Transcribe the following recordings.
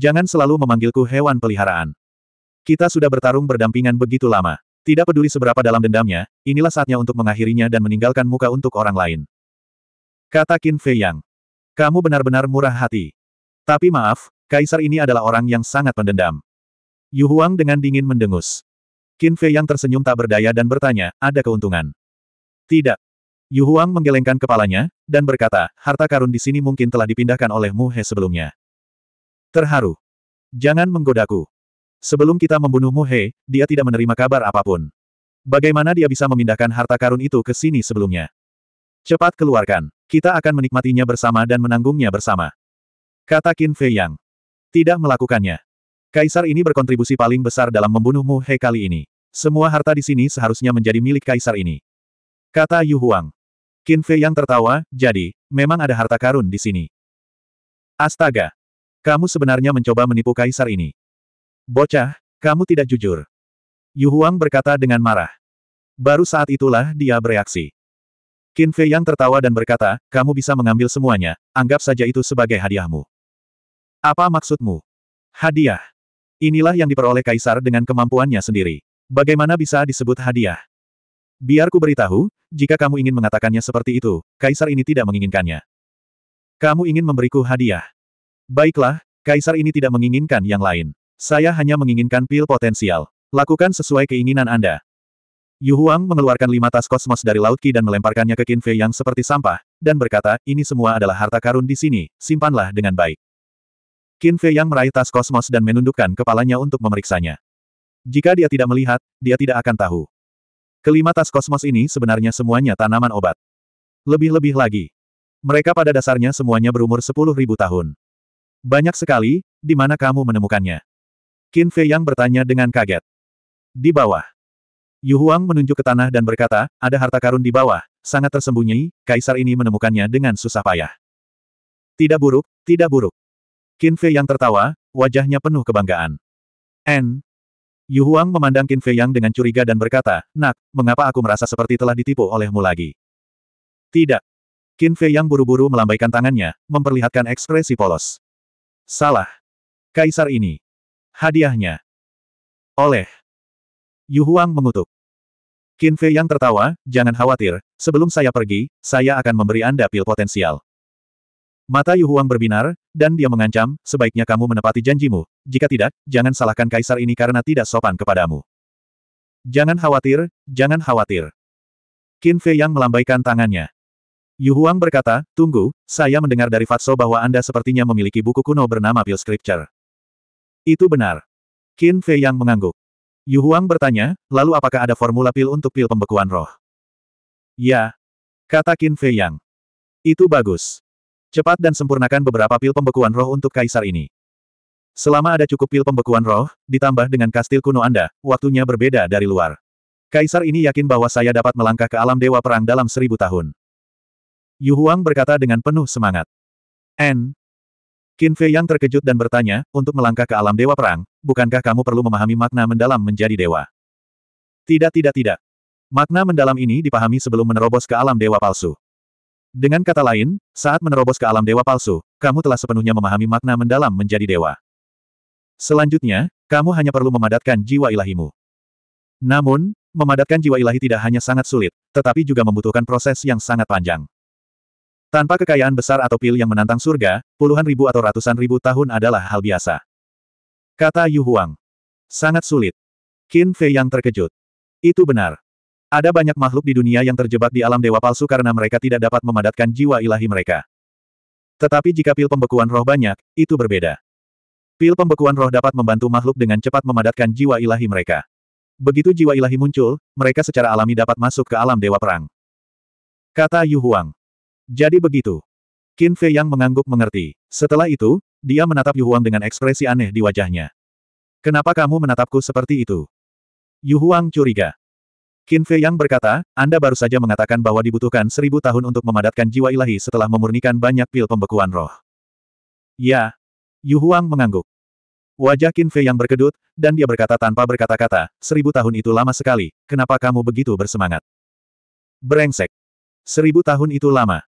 Jangan selalu memanggilku hewan peliharaan. Kita sudah bertarung berdampingan begitu lama. Tidak peduli seberapa dalam dendamnya, inilah saatnya untuk mengakhirinya dan meninggalkan muka untuk orang lain. Kata Qin Fei Yang. Kamu benar-benar murah hati. Tapi maaf, kaisar ini adalah orang yang sangat pendendam. Yu Huang dengan dingin mendengus. Qin Fei Yang tersenyum tak berdaya dan bertanya, ada keuntungan? Tidak. Yu Huang menggelengkan kepalanya, dan berkata, harta karun di sini mungkin telah dipindahkan oleh Mu He sebelumnya. Terharu. Jangan menggodaku. Sebelum kita membunuhmu He, dia tidak menerima kabar apapun. Bagaimana dia bisa memindahkan harta karun itu ke sini sebelumnya? Cepat keluarkan. Kita akan menikmatinya bersama dan menanggungnya bersama. Kata Qin Fei Yang. Tidak melakukannya. Kaisar ini berkontribusi paling besar dalam membunuhmu He kali ini. Semua harta di sini seharusnya menjadi milik kaisar ini. Kata Yu Huang. Qin Fei Yang tertawa, jadi, memang ada harta karun di sini. Astaga, kamu sebenarnya mencoba menipu kaisar ini. Bocah, kamu tidak jujur. Yu Huang berkata dengan marah. Baru saat itulah dia bereaksi. Qin Fei yang tertawa dan berkata, kamu bisa mengambil semuanya, anggap saja itu sebagai hadiahmu. Apa maksudmu? Hadiah. Inilah yang diperoleh kaisar dengan kemampuannya sendiri. Bagaimana bisa disebut hadiah? Biarku beritahu, jika kamu ingin mengatakannya seperti itu, kaisar ini tidak menginginkannya. Kamu ingin memberiku hadiah. Baiklah, kaisar ini tidak menginginkan yang lain. Saya hanya menginginkan pil potensial. Lakukan sesuai keinginan Anda. Yu Huang mengeluarkan lima tas kosmos dari Laut Qi dan melemparkannya ke Qin Fei yang seperti sampah, dan berkata, ini semua adalah harta karun di sini, simpanlah dengan baik. Qin Fei yang meraih tas kosmos dan menundukkan kepalanya untuk memeriksanya. Jika dia tidak melihat, dia tidak akan tahu. Kelima tas kosmos ini sebenarnya semuanya tanaman obat. Lebih-lebih lagi. Mereka pada dasarnya semuanya berumur 10.000 tahun. Banyak sekali, di mana kamu menemukannya? Qin Fei Yang bertanya dengan kaget. Di bawah. Yu Huang menunjuk ke tanah dan berkata, ada harta karun di bawah, sangat tersembunyi, kaisar ini menemukannya dengan susah payah. Tidak buruk, tidak buruk. Qin Fei Yang tertawa, wajahnya penuh kebanggaan. N. Yu Huang memandang Qin Fei Yang dengan curiga dan berkata, Nak, mengapa aku merasa seperti telah ditipu olehmu lagi? Tidak. Qin Fei Yang buru-buru melambaikan tangannya, memperlihatkan ekspresi polos. Salah. Kaisar ini. Hadiahnya. Oleh. Yuhuang mengutuk. Qin Fei yang tertawa, jangan khawatir, sebelum saya pergi, saya akan memberi Anda pil potensial. Mata Yuhuang berbinar, dan dia mengancam, sebaiknya kamu menepati janjimu, jika tidak, jangan salahkan kaisar ini karena tidak sopan kepadamu. Jangan khawatir, jangan khawatir. Qin Fei yang melambaikan tangannya. Yu Huang berkata, tunggu, saya mendengar dari Fatso bahwa Anda sepertinya memiliki buku kuno bernama Pil Scripture. Itu benar. Qin Fei yang mengangguk. Yu Huang bertanya, lalu apakah ada formula pil untuk pil pembekuan roh? Ya. Kata Qin Fei yang. Itu bagus. Cepat dan sempurnakan beberapa pil pembekuan roh untuk kaisar ini. Selama ada cukup pil pembekuan roh, ditambah dengan kastil kuno Anda, waktunya berbeda dari luar. Kaisar ini yakin bahwa saya dapat melangkah ke alam dewa perang dalam seribu tahun. Yu Huang berkata dengan penuh semangat. N. Qin Fei yang terkejut dan bertanya, untuk melangkah ke alam dewa perang, bukankah kamu perlu memahami makna mendalam menjadi dewa? Tidak tidak tidak. Makna mendalam ini dipahami sebelum menerobos ke alam dewa palsu. Dengan kata lain, saat menerobos ke alam dewa palsu, kamu telah sepenuhnya memahami makna mendalam menjadi dewa. Selanjutnya, kamu hanya perlu memadatkan jiwa ilahimu. Namun, memadatkan jiwa ilahi tidak hanya sangat sulit, tetapi juga membutuhkan proses yang sangat panjang. Tanpa kekayaan besar atau pil yang menantang surga, puluhan ribu atau ratusan ribu tahun adalah hal biasa. Kata Yu Huang. Sangat sulit. Qin Fei yang terkejut. Itu benar. Ada banyak makhluk di dunia yang terjebak di alam dewa palsu karena mereka tidak dapat memadatkan jiwa ilahi mereka. Tetapi jika pil pembekuan roh banyak, itu berbeda. Pil pembekuan roh dapat membantu makhluk dengan cepat memadatkan jiwa ilahi mereka. Begitu jiwa ilahi muncul, mereka secara alami dapat masuk ke alam dewa perang. Kata Yu Huang. Jadi begitu. Qin Fei yang mengangguk mengerti. Setelah itu, dia menatap Yu Huang dengan ekspresi aneh di wajahnya. Kenapa kamu menatapku seperti itu? Yu Huang curiga. Qin Fei yang berkata, Anda baru saja mengatakan bahwa dibutuhkan seribu tahun untuk memadatkan jiwa ilahi setelah memurnikan banyak pil pembekuan roh. Ya. Yu Huang mengangguk. Wajah Qin Fei yang berkedut, dan dia berkata tanpa berkata-kata, seribu tahun itu lama sekali, kenapa kamu begitu bersemangat? Brengsek. Seribu tahun itu lama.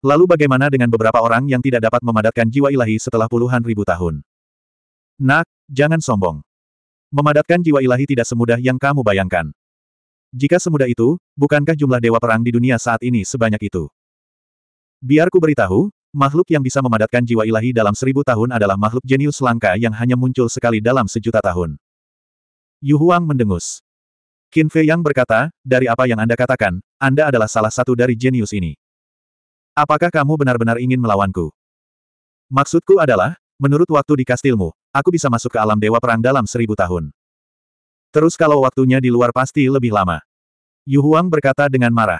Lalu bagaimana dengan beberapa orang yang tidak dapat memadatkan jiwa ilahi setelah puluhan ribu tahun? Nak, jangan sombong. Memadatkan jiwa ilahi tidak semudah yang kamu bayangkan. Jika semudah itu, bukankah jumlah dewa perang di dunia saat ini sebanyak itu? Biarku beritahu, makhluk yang bisa memadatkan jiwa ilahi dalam seribu tahun adalah makhluk jenius langka yang hanya muncul sekali dalam sejuta tahun. Yu Huang mendengus. Qin Fei Yang berkata, dari apa yang Anda katakan, Anda adalah salah satu dari jenius ini. Apakah kamu benar-benar ingin melawanku? Maksudku adalah, menurut waktu di kastilmu, aku bisa masuk ke alam dewa perang dalam seribu tahun. Terus kalau waktunya di luar pasti lebih lama. Yu Huang berkata dengan marah.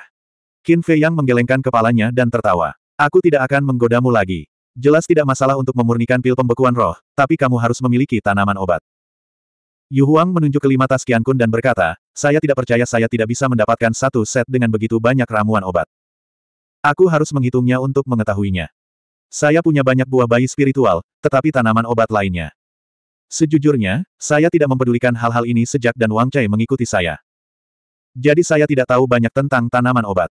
Qin Fei Yang menggelengkan kepalanya dan tertawa. Aku tidak akan menggodamu lagi. Jelas tidak masalah untuk memurnikan pil pembekuan roh, tapi kamu harus memiliki tanaman obat. Yu Huang menunjuk kelima tas Kun dan berkata, saya tidak percaya saya tidak bisa mendapatkan satu set dengan begitu banyak ramuan obat. Aku harus menghitungnya untuk mengetahuinya. Saya punya banyak buah bayi spiritual, tetapi tanaman obat lainnya. Sejujurnya, saya tidak mempedulikan hal-hal ini sejak dan Wang Chai mengikuti saya. Jadi saya tidak tahu banyak tentang tanaman obat.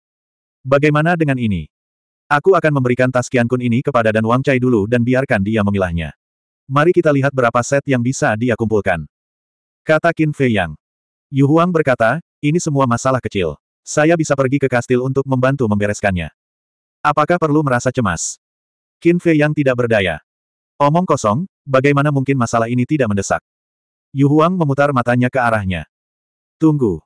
Bagaimana dengan ini? Aku akan memberikan tas Kian Kun ini kepada Dan Wang Chai dulu dan biarkan dia memilahnya. Mari kita lihat berapa set yang bisa dia kumpulkan. Kata Qin Fei Yang. Yu Huang berkata, ini semua masalah kecil. Saya bisa pergi ke kastil untuk membantu membereskannya. Apakah perlu merasa cemas? Qin Fei yang tidak berdaya. Omong kosong, bagaimana mungkin masalah ini tidak mendesak? Yu Huang memutar matanya ke arahnya. Tunggu.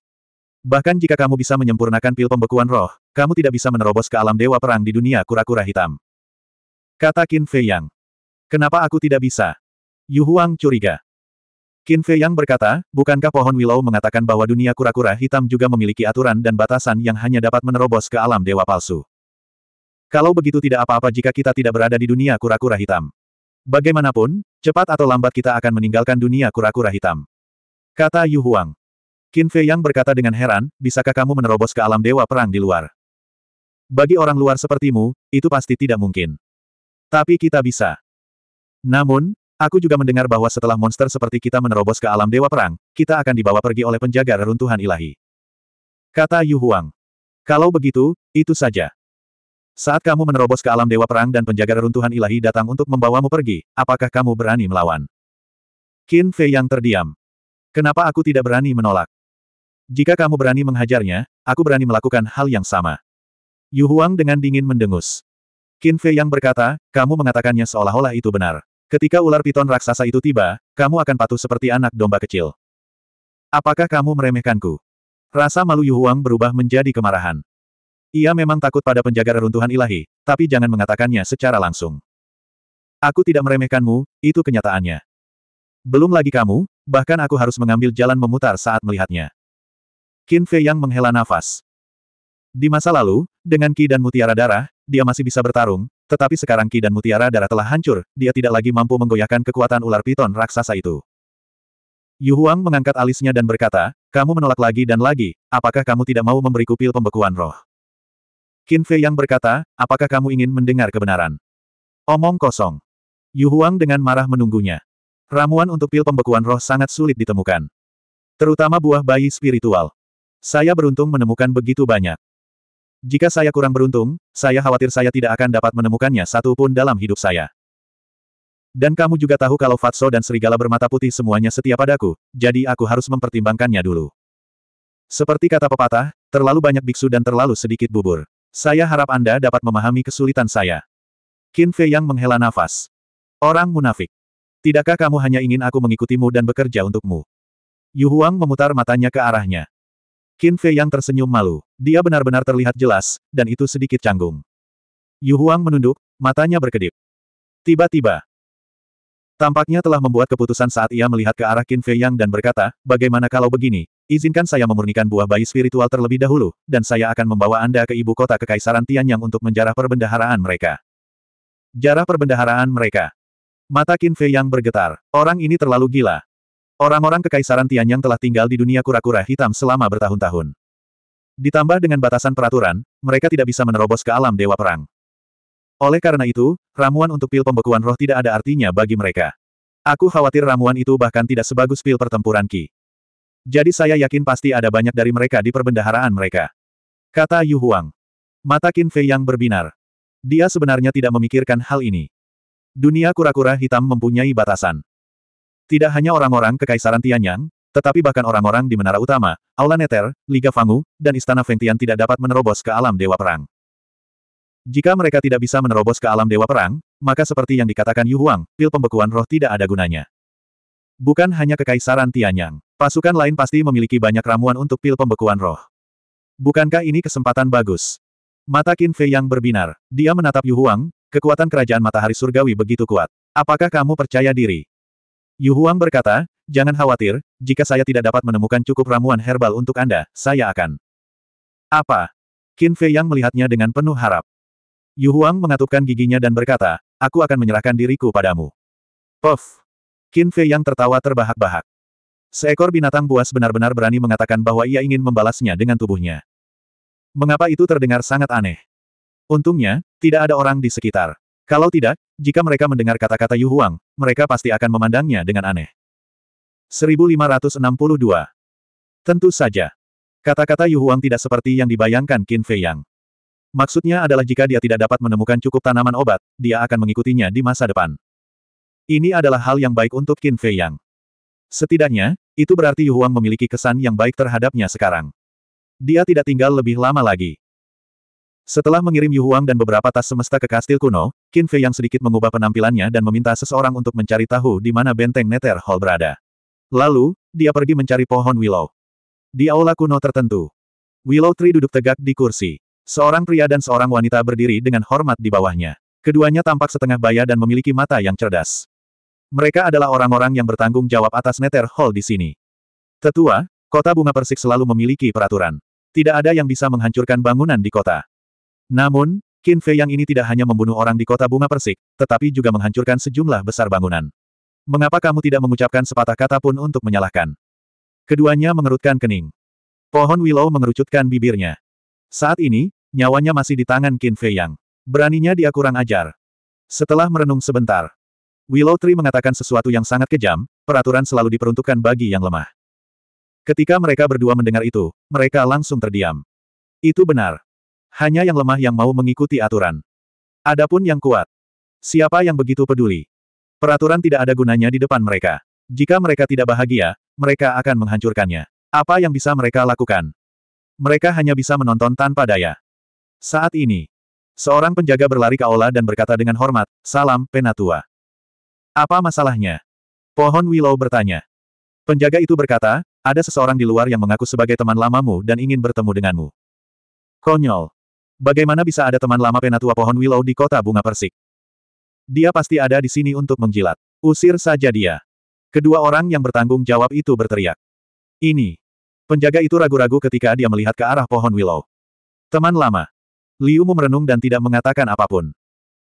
Bahkan jika kamu bisa menyempurnakan pil pembekuan roh, kamu tidak bisa menerobos ke alam dewa perang di dunia kura-kura hitam. Kata Qin Fei Yang. Kenapa aku tidak bisa? Yu Huang curiga. Qin Fei Yang berkata, bukankah pohon willow mengatakan bahwa dunia kura-kura hitam juga memiliki aturan dan batasan yang hanya dapat menerobos ke alam dewa palsu? Kalau begitu tidak apa-apa jika kita tidak berada di dunia kura-kura hitam. Bagaimanapun, cepat atau lambat kita akan meninggalkan dunia kura-kura hitam. Kata Yu Huang. Qin Fei Yang berkata dengan heran, bisakah kamu menerobos ke alam dewa perang di luar? Bagi orang luar sepertimu, itu pasti tidak mungkin. Tapi kita bisa. Namun, Aku juga mendengar bahwa setelah monster seperti kita menerobos ke alam dewa perang, kita akan dibawa pergi oleh penjaga reruntuhan ilahi. Kata Yu Huang. Kalau begitu, itu saja. Saat kamu menerobos ke alam dewa perang dan penjaga reruntuhan ilahi datang untuk membawamu pergi, apakah kamu berani melawan? Qin Fei yang terdiam. Kenapa aku tidak berani menolak? Jika kamu berani menghajarnya, aku berani melakukan hal yang sama. Yu Huang dengan dingin mendengus. Qin Fei yang berkata, kamu mengatakannya seolah-olah itu benar. Ketika ular piton raksasa itu tiba, kamu akan patuh seperti anak domba kecil. Apakah kamu meremehkanku? Rasa malu Yu Huang berubah menjadi kemarahan. Ia memang takut pada penjaga reruntuhan ilahi, tapi jangan mengatakannya secara langsung. Aku tidak meremehkanmu, itu kenyataannya. Belum lagi kamu, bahkan aku harus mengambil jalan memutar saat melihatnya. Qin Fei yang menghela nafas. Di masa lalu, dengan ki dan mutiara darah, dia masih bisa bertarung, tetapi sekarang Ki dan Mutiara Darah telah hancur, dia tidak lagi mampu menggoyahkan kekuatan ular piton raksasa itu. Yu Huang mengangkat alisnya dan berkata, kamu menolak lagi dan lagi, apakah kamu tidak mau memberiku pil pembekuan roh? Qin Fei yang berkata, apakah kamu ingin mendengar kebenaran? Omong kosong. Yu Huang dengan marah menunggunya. Ramuan untuk pil pembekuan roh sangat sulit ditemukan. Terutama buah bayi spiritual. Saya beruntung menemukan begitu banyak. Jika saya kurang beruntung, saya khawatir saya tidak akan dapat menemukannya satu pun dalam hidup saya. Dan kamu juga tahu kalau Fatso dan serigala bermata putih semuanya setia padaku, jadi aku harus mempertimbangkannya dulu. Seperti kata pepatah, terlalu banyak biksu dan terlalu sedikit bubur. Saya harap Anda dapat memahami kesulitan saya. Qin Fei yang menghela nafas. Orang munafik. Tidakkah kamu hanya ingin aku mengikutimu dan bekerja untukmu? Yu Huang memutar matanya ke arahnya. Qin Fei yang tersenyum malu. Dia benar-benar terlihat jelas, dan itu sedikit canggung. Yu Huang menunduk, matanya berkedip. Tiba-tiba, tampaknya telah membuat keputusan saat ia melihat ke arah Qin Fei yang dan berkata, bagaimana kalau begini, izinkan saya memurnikan buah bayi spiritual terlebih dahulu, dan saya akan membawa Anda ke ibu kota Kekaisaran Tianyang untuk menjarah perbendaharaan mereka. Jarah perbendaharaan mereka. Mata Qin Fei yang bergetar. Orang ini terlalu gila. Orang-orang kekaisaran Tianyang telah tinggal di dunia kura-kura hitam selama bertahun-tahun. Ditambah dengan batasan peraturan, mereka tidak bisa menerobos ke alam dewa perang. Oleh karena itu, ramuan untuk pil pembekuan roh tidak ada artinya bagi mereka. Aku khawatir ramuan itu bahkan tidak sebagus pil pertempuran Ki. Jadi saya yakin pasti ada banyak dari mereka di perbendaharaan mereka. Kata Yu Huang. Mata Qin Fei yang berbinar. Dia sebenarnya tidak memikirkan hal ini. Dunia kura-kura hitam mempunyai batasan. Tidak hanya orang-orang kekaisaran Tianyang, tetapi bahkan orang-orang di menara utama, Aula Neter, Liga Fangu, dan Istana Fengtian tidak dapat menerobos ke alam Dewa Perang. Jika mereka tidak bisa menerobos ke alam Dewa Perang, maka seperti yang dikatakan Yu Huang, pil pembekuan roh tidak ada gunanya. Bukan hanya kekaisaran Tianyang, pasukan lain pasti memiliki banyak ramuan untuk pil pembekuan roh. Bukankah ini kesempatan bagus? Mata Qin Fei yang berbinar, dia menatap Yu Huang, kekuatan kerajaan matahari surgawi begitu kuat. Apakah kamu percaya diri? Yu Huang berkata, jangan khawatir, jika saya tidak dapat menemukan cukup ramuan herbal untuk Anda, saya akan. Apa? Qin Fei Yang melihatnya dengan penuh harap. Yu Huang mengatupkan giginya dan berkata, aku akan menyerahkan diriku padamu. Puff! Qin Fei Yang tertawa terbahak-bahak. Seekor binatang buas benar-benar berani mengatakan bahwa ia ingin membalasnya dengan tubuhnya. Mengapa itu terdengar sangat aneh? Untungnya, tidak ada orang di sekitar. Kalau tidak, jika mereka mendengar kata-kata Yu Huang, mereka pasti akan memandangnya dengan aneh. 1562. Tentu saja. Kata-kata Yu Huang tidak seperti yang dibayangkan Qin Fei Yang. Maksudnya adalah jika dia tidak dapat menemukan cukup tanaman obat, dia akan mengikutinya di masa depan. Ini adalah hal yang baik untuk Qin Fei Yang. Setidaknya, itu berarti Yu Huang memiliki kesan yang baik terhadapnya sekarang. Dia tidak tinggal lebih lama lagi. Setelah mengirim Yu Huang dan beberapa tas semesta ke kastil kuno, Qin Fei yang sedikit mengubah penampilannya dan meminta seseorang untuk mencari tahu di mana benteng Nether Hall berada. Lalu, dia pergi mencari pohon Willow. Di aula kuno tertentu, Willow Tree duduk tegak di kursi. Seorang pria dan seorang wanita berdiri dengan hormat di bawahnya. Keduanya tampak setengah baya dan memiliki mata yang cerdas. Mereka adalah orang-orang yang bertanggung jawab atas Nether Hall di sini. Tetua, kota bunga persik selalu memiliki peraturan. Tidak ada yang bisa menghancurkan bangunan di kota. Namun, Qin Fei yang ini tidak hanya membunuh orang di kota bunga persik, tetapi juga menghancurkan sejumlah besar bangunan. Mengapa kamu tidak mengucapkan sepatah kata pun untuk menyalahkan? Keduanya mengerutkan kening. Pohon Willow mengerucutkan bibirnya. Saat ini, nyawanya masih di tangan Qin Fei Yang. Beraninya dia kurang ajar. Setelah merenung sebentar, Willow Tree mengatakan sesuatu yang sangat kejam, peraturan selalu diperuntukkan bagi yang lemah. Ketika mereka berdua mendengar itu, mereka langsung terdiam. Itu benar. Hanya yang lemah yang mau mengikuti aturan. Adapun yang kuat. Siapa yang begitu peduli? Peraturan tidak ada gunanya di depan mereka. Jika mereka tidak bahagia, mereka akan menghancurkannya. Apa yang bisa mereka lakukan? Mereka hanya bisa menonton tanpa daya. Saat ini, seorang penjaga berlari ke aula dan berkata dengan hormat, Salam, Penatua. Apa masalahnya? Pohon Willow bertanya. Penjaga itu berkata, ada seseorang di luar yang mengaku sebagai teman lamamu dan ingin bertemu denganmu. Konyol. Bagaimana bisa ada teman lama penatua pohon willow di kota bunga persik? Dia pasti ada di sini untuk menjilat. Usir saja dia. Kedua orang yang bertanggung jawab itu berteriak. Ini. Penjaga itu ragu-ragu ketika dia melihat ke arah pohon willow. Teman lama. Liu Mu merenung dan tidak mengatakan apapun.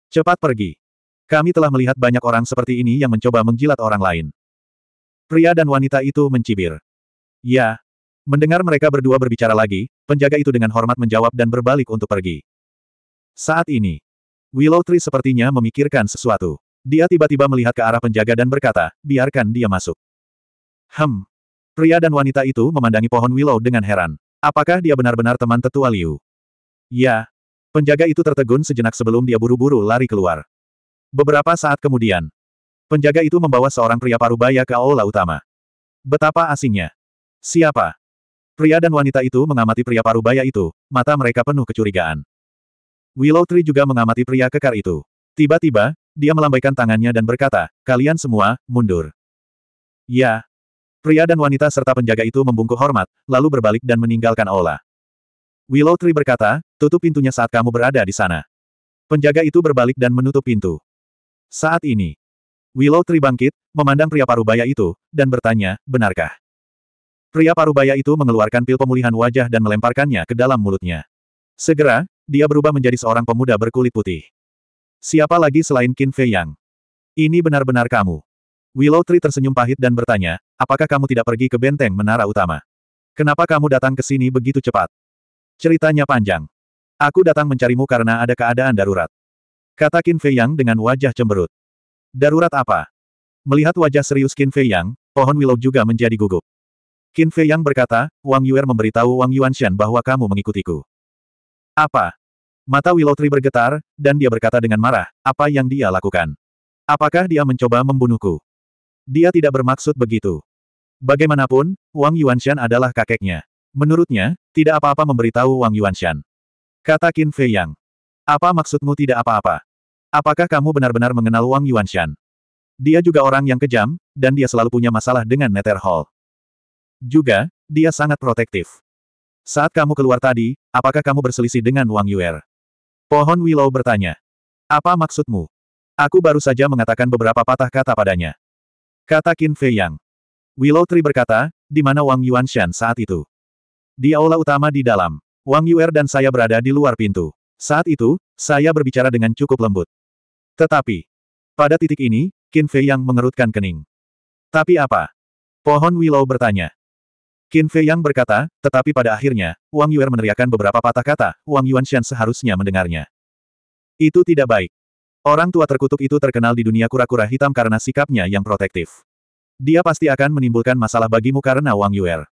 Cepat pergi. Kami telah melihat banyak orang seperti ini yang mencoba menjilat orang lain. Pria dan wanita itu mencibir. Ya, Mendengar mereka berdua berbicara lagi, penjaga itu dengan hormat menjawab dan berbalik untuk pergi. Saat ini, Willow Tree sepertinya memikirkan sesuatu. Dia tiba-tiba melihat ke arah penjaga dan berkata, biarkan dia masuk. Hem. Pria dan wanita itu memandangi pohon Willow dengan heran. Apakah dia benar-benar teman tetua Liu? Ya. Penjaga itu tertegun sejenak sebelum dia buru-buru lari keluar. Beberapa saat kemudian, penjaga itu membawa seorang pria parubaya ke aula utama. Betapa asingnya. Siapa? Pria dan wanita itu mengamati pria parubaya itu, mata mereka penuh kecurigaan. Willow Tree juga mengamati pria kekar itu. Tiba-tiba, dia melambaikan tangannya dan berkata, kalian semua, mundur. Ya. Pria dan wanita serta penjaga itu membungkuk hormat, lalu berbalik dan meninggalkan aula. Willow Tree berkata, tutup pintunya saat kamu berada di sana. Penjaga itu berbalik dan menutup pintu. Saat ini, Willow Tree bangkit, memandang pria parubaya itu, dan bertanya, benarkah? Pria parubaya itu mengeluarkan pil pemulihan wajah dan melemparkannya ke dalam mulutnya. Segera, dia berubah menjadi seorang pemuda berkulit putih. Siapa lagi selain Qin Fei Yang? Ini benar-benar kamu. Willow Tree tersenyum pahit dan bertanya, apakah kamu tidak pergi ke benteng menara utama? Kenapa kamu datang ke sini begitu cepat? Ceritanya panjang. Aku datang mencarimu karena ada keadaan darurat. Kata Qin Fei Yang dengan wajah cemberut. Darurat apa? Melihat wajah serius Qin Fei Yang, pohon Willow juga menjadi gugup. Qin Fei Yang berkata, Wang Yuer memberitahu Wang Yuanshan bahwa kamu mengikutiku. Apa? Mata Willow Tree bergetar, dan dia berkata dengan marah, apa yang dia lakukan? Apakah dia mencoba membunuhku? Dia tidak bermaksud begitu. Bagaimanapun, Wang Yuanshan adalah kakeknya. Menurutnya, tidak apa-apa memberitahu Wang Yuanshan. Kata Qin Fei Yang. Apa maksudmu tidak apa-apa? Apakah kamu benar-benar mengenal Wang Yuanshan? Dia juga orang yang kejam, dan dia selalu punya masalah dengan Nether Hall. Juga, dia sangat protektif. Saat kamu keluar tadi, apakah kamu berselisih dengan Wang Yuer? Pohon Willow bertanya. Apa maksudmu? Aku baru saja mengatakan beberapa patah kata padanya. Kata Qin Fei Yang. Willow Tree berkata, di mana Wang Yuanshan saat itu? Di aula utama di dalam. Wang Yuer dan saya berada di luar pintu. Saat itu, saya berbicara dengan cukup lembut. Tetapi, pada titik ini, Qin Fei Yang mengerutkan kening. Tapi apa? Pohon Willow bertanya. Qin Fei Yang berkata, tetapi pada akhirnya, Wang Yuer meneriakkan beberapa patah kata, Wang Yuan Shan seharusnya mendengarnya. Itu tidak baik. Orang tua terkutuk itu terkenal di dunia kura-kura hitam karena sikapnya yang protektif. Dia pasti akan menimbulkan masalah bagimu karena Wang Yuer.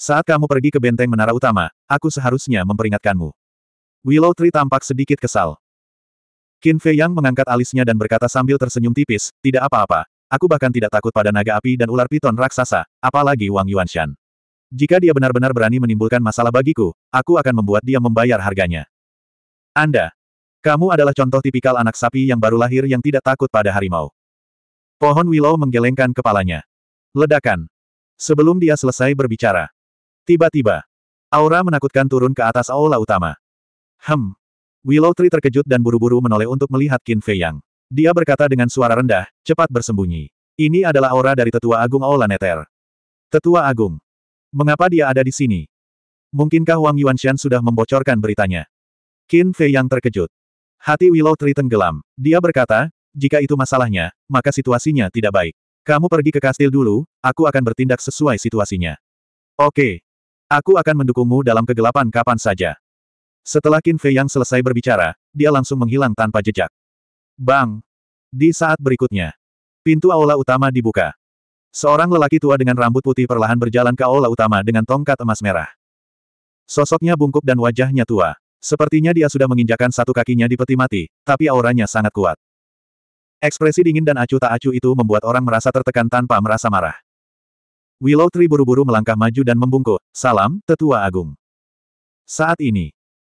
Saat kamu pergi ke benteng menara utama, aku seharusnya memperingatkanmu. Willow Tree tampak sedikit kesal. Qin Fei Yang mengangkat alisnya dan berkata sambil tersenyum tipis, tidak apa-apa, aku bahkan tidak takut pada naga api dan ular piton raksasa, apalagi Wang Yuanshan. Jika dia benar-benar berani menimbulkan masalah bagiku, aku akan membuat dia membayar harganya. Anda. Kamu adalah contoh tipikal anak sapi yang baru lahir yang tidak takut pada harimau. Pohon Willow menggelengkan kepalanya. Ledakan. Sebelum dia selesai berbicara. Tiba-tiba. Aura menakutkan turun ke atas aula utama. Hem. Willow Tree terkejut dan buru-buru menoleh untuk melihat Qin Fei Yang. Dia berkata dengan suara rendah, cepat bersembunyi. Ini adalah aura dari Tetua Agung Aula Neter. Tetua Agung. Mengapa dia ada di sini? Mungkinkah Wang Yuanshan sudah membocorkan beritanya? Qin Fei yang terkejut. Hati Willow Tri tenggelam. Dia berkata, jika itu masalahnya, maka situasinya tidak baik. Kamu pergi ke kastil dulu, aku akan bertindak sesuai situasinya. Oke. Aku akan mendukungmu dalam kegelapan kapan saja. Setelah Qin Fei yang selesai berbicara, dia langsung menghilang tanpa jejak. Bang! Di saat berikutnya, pintu aula utama dibuka. Seorang lelaki tua dengan rambut putih perlahan berjalan ke aula utama dengan tongkat emas merah. Sosoknya bungkuk dan wajahnya tua. Sepertinya dia sudah menginjakan satu kakinya di peti mati, tapi auranya sangat kuat. Ekspresi dingin dan acuh tak acuh itu membuat orang merasa tertekan tanpa merasa marah. Willow Tree buru-buru melangkah maju dan membungkuk, salam, tetua agung. Saat ini,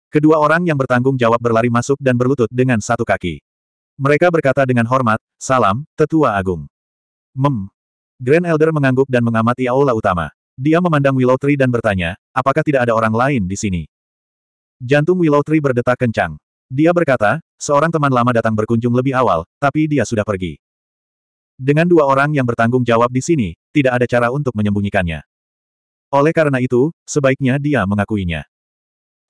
kedua orang yang bertanggung jawab berlari masuk dan berlutut dengan satu kaki. Mereka berkata dengan hormat, salam, tetua agung. Mem, Grand Elder mengangguk dan mengamati aula utama. Dia memandang Willow Tree dan bertanya, apakah tidak ada orang lain di sini? Jantung Willow Tree berdetak kencang. Dia berkata, seorang teman lama datang berkunjung lebih awal, tapi dia sudah pergi. Dengan dua orang yang bertanggung jawab di sini, tidak ada cara untuk menyembunyikannya. Oleh karena itu, sebaiknya dia mengakuinya.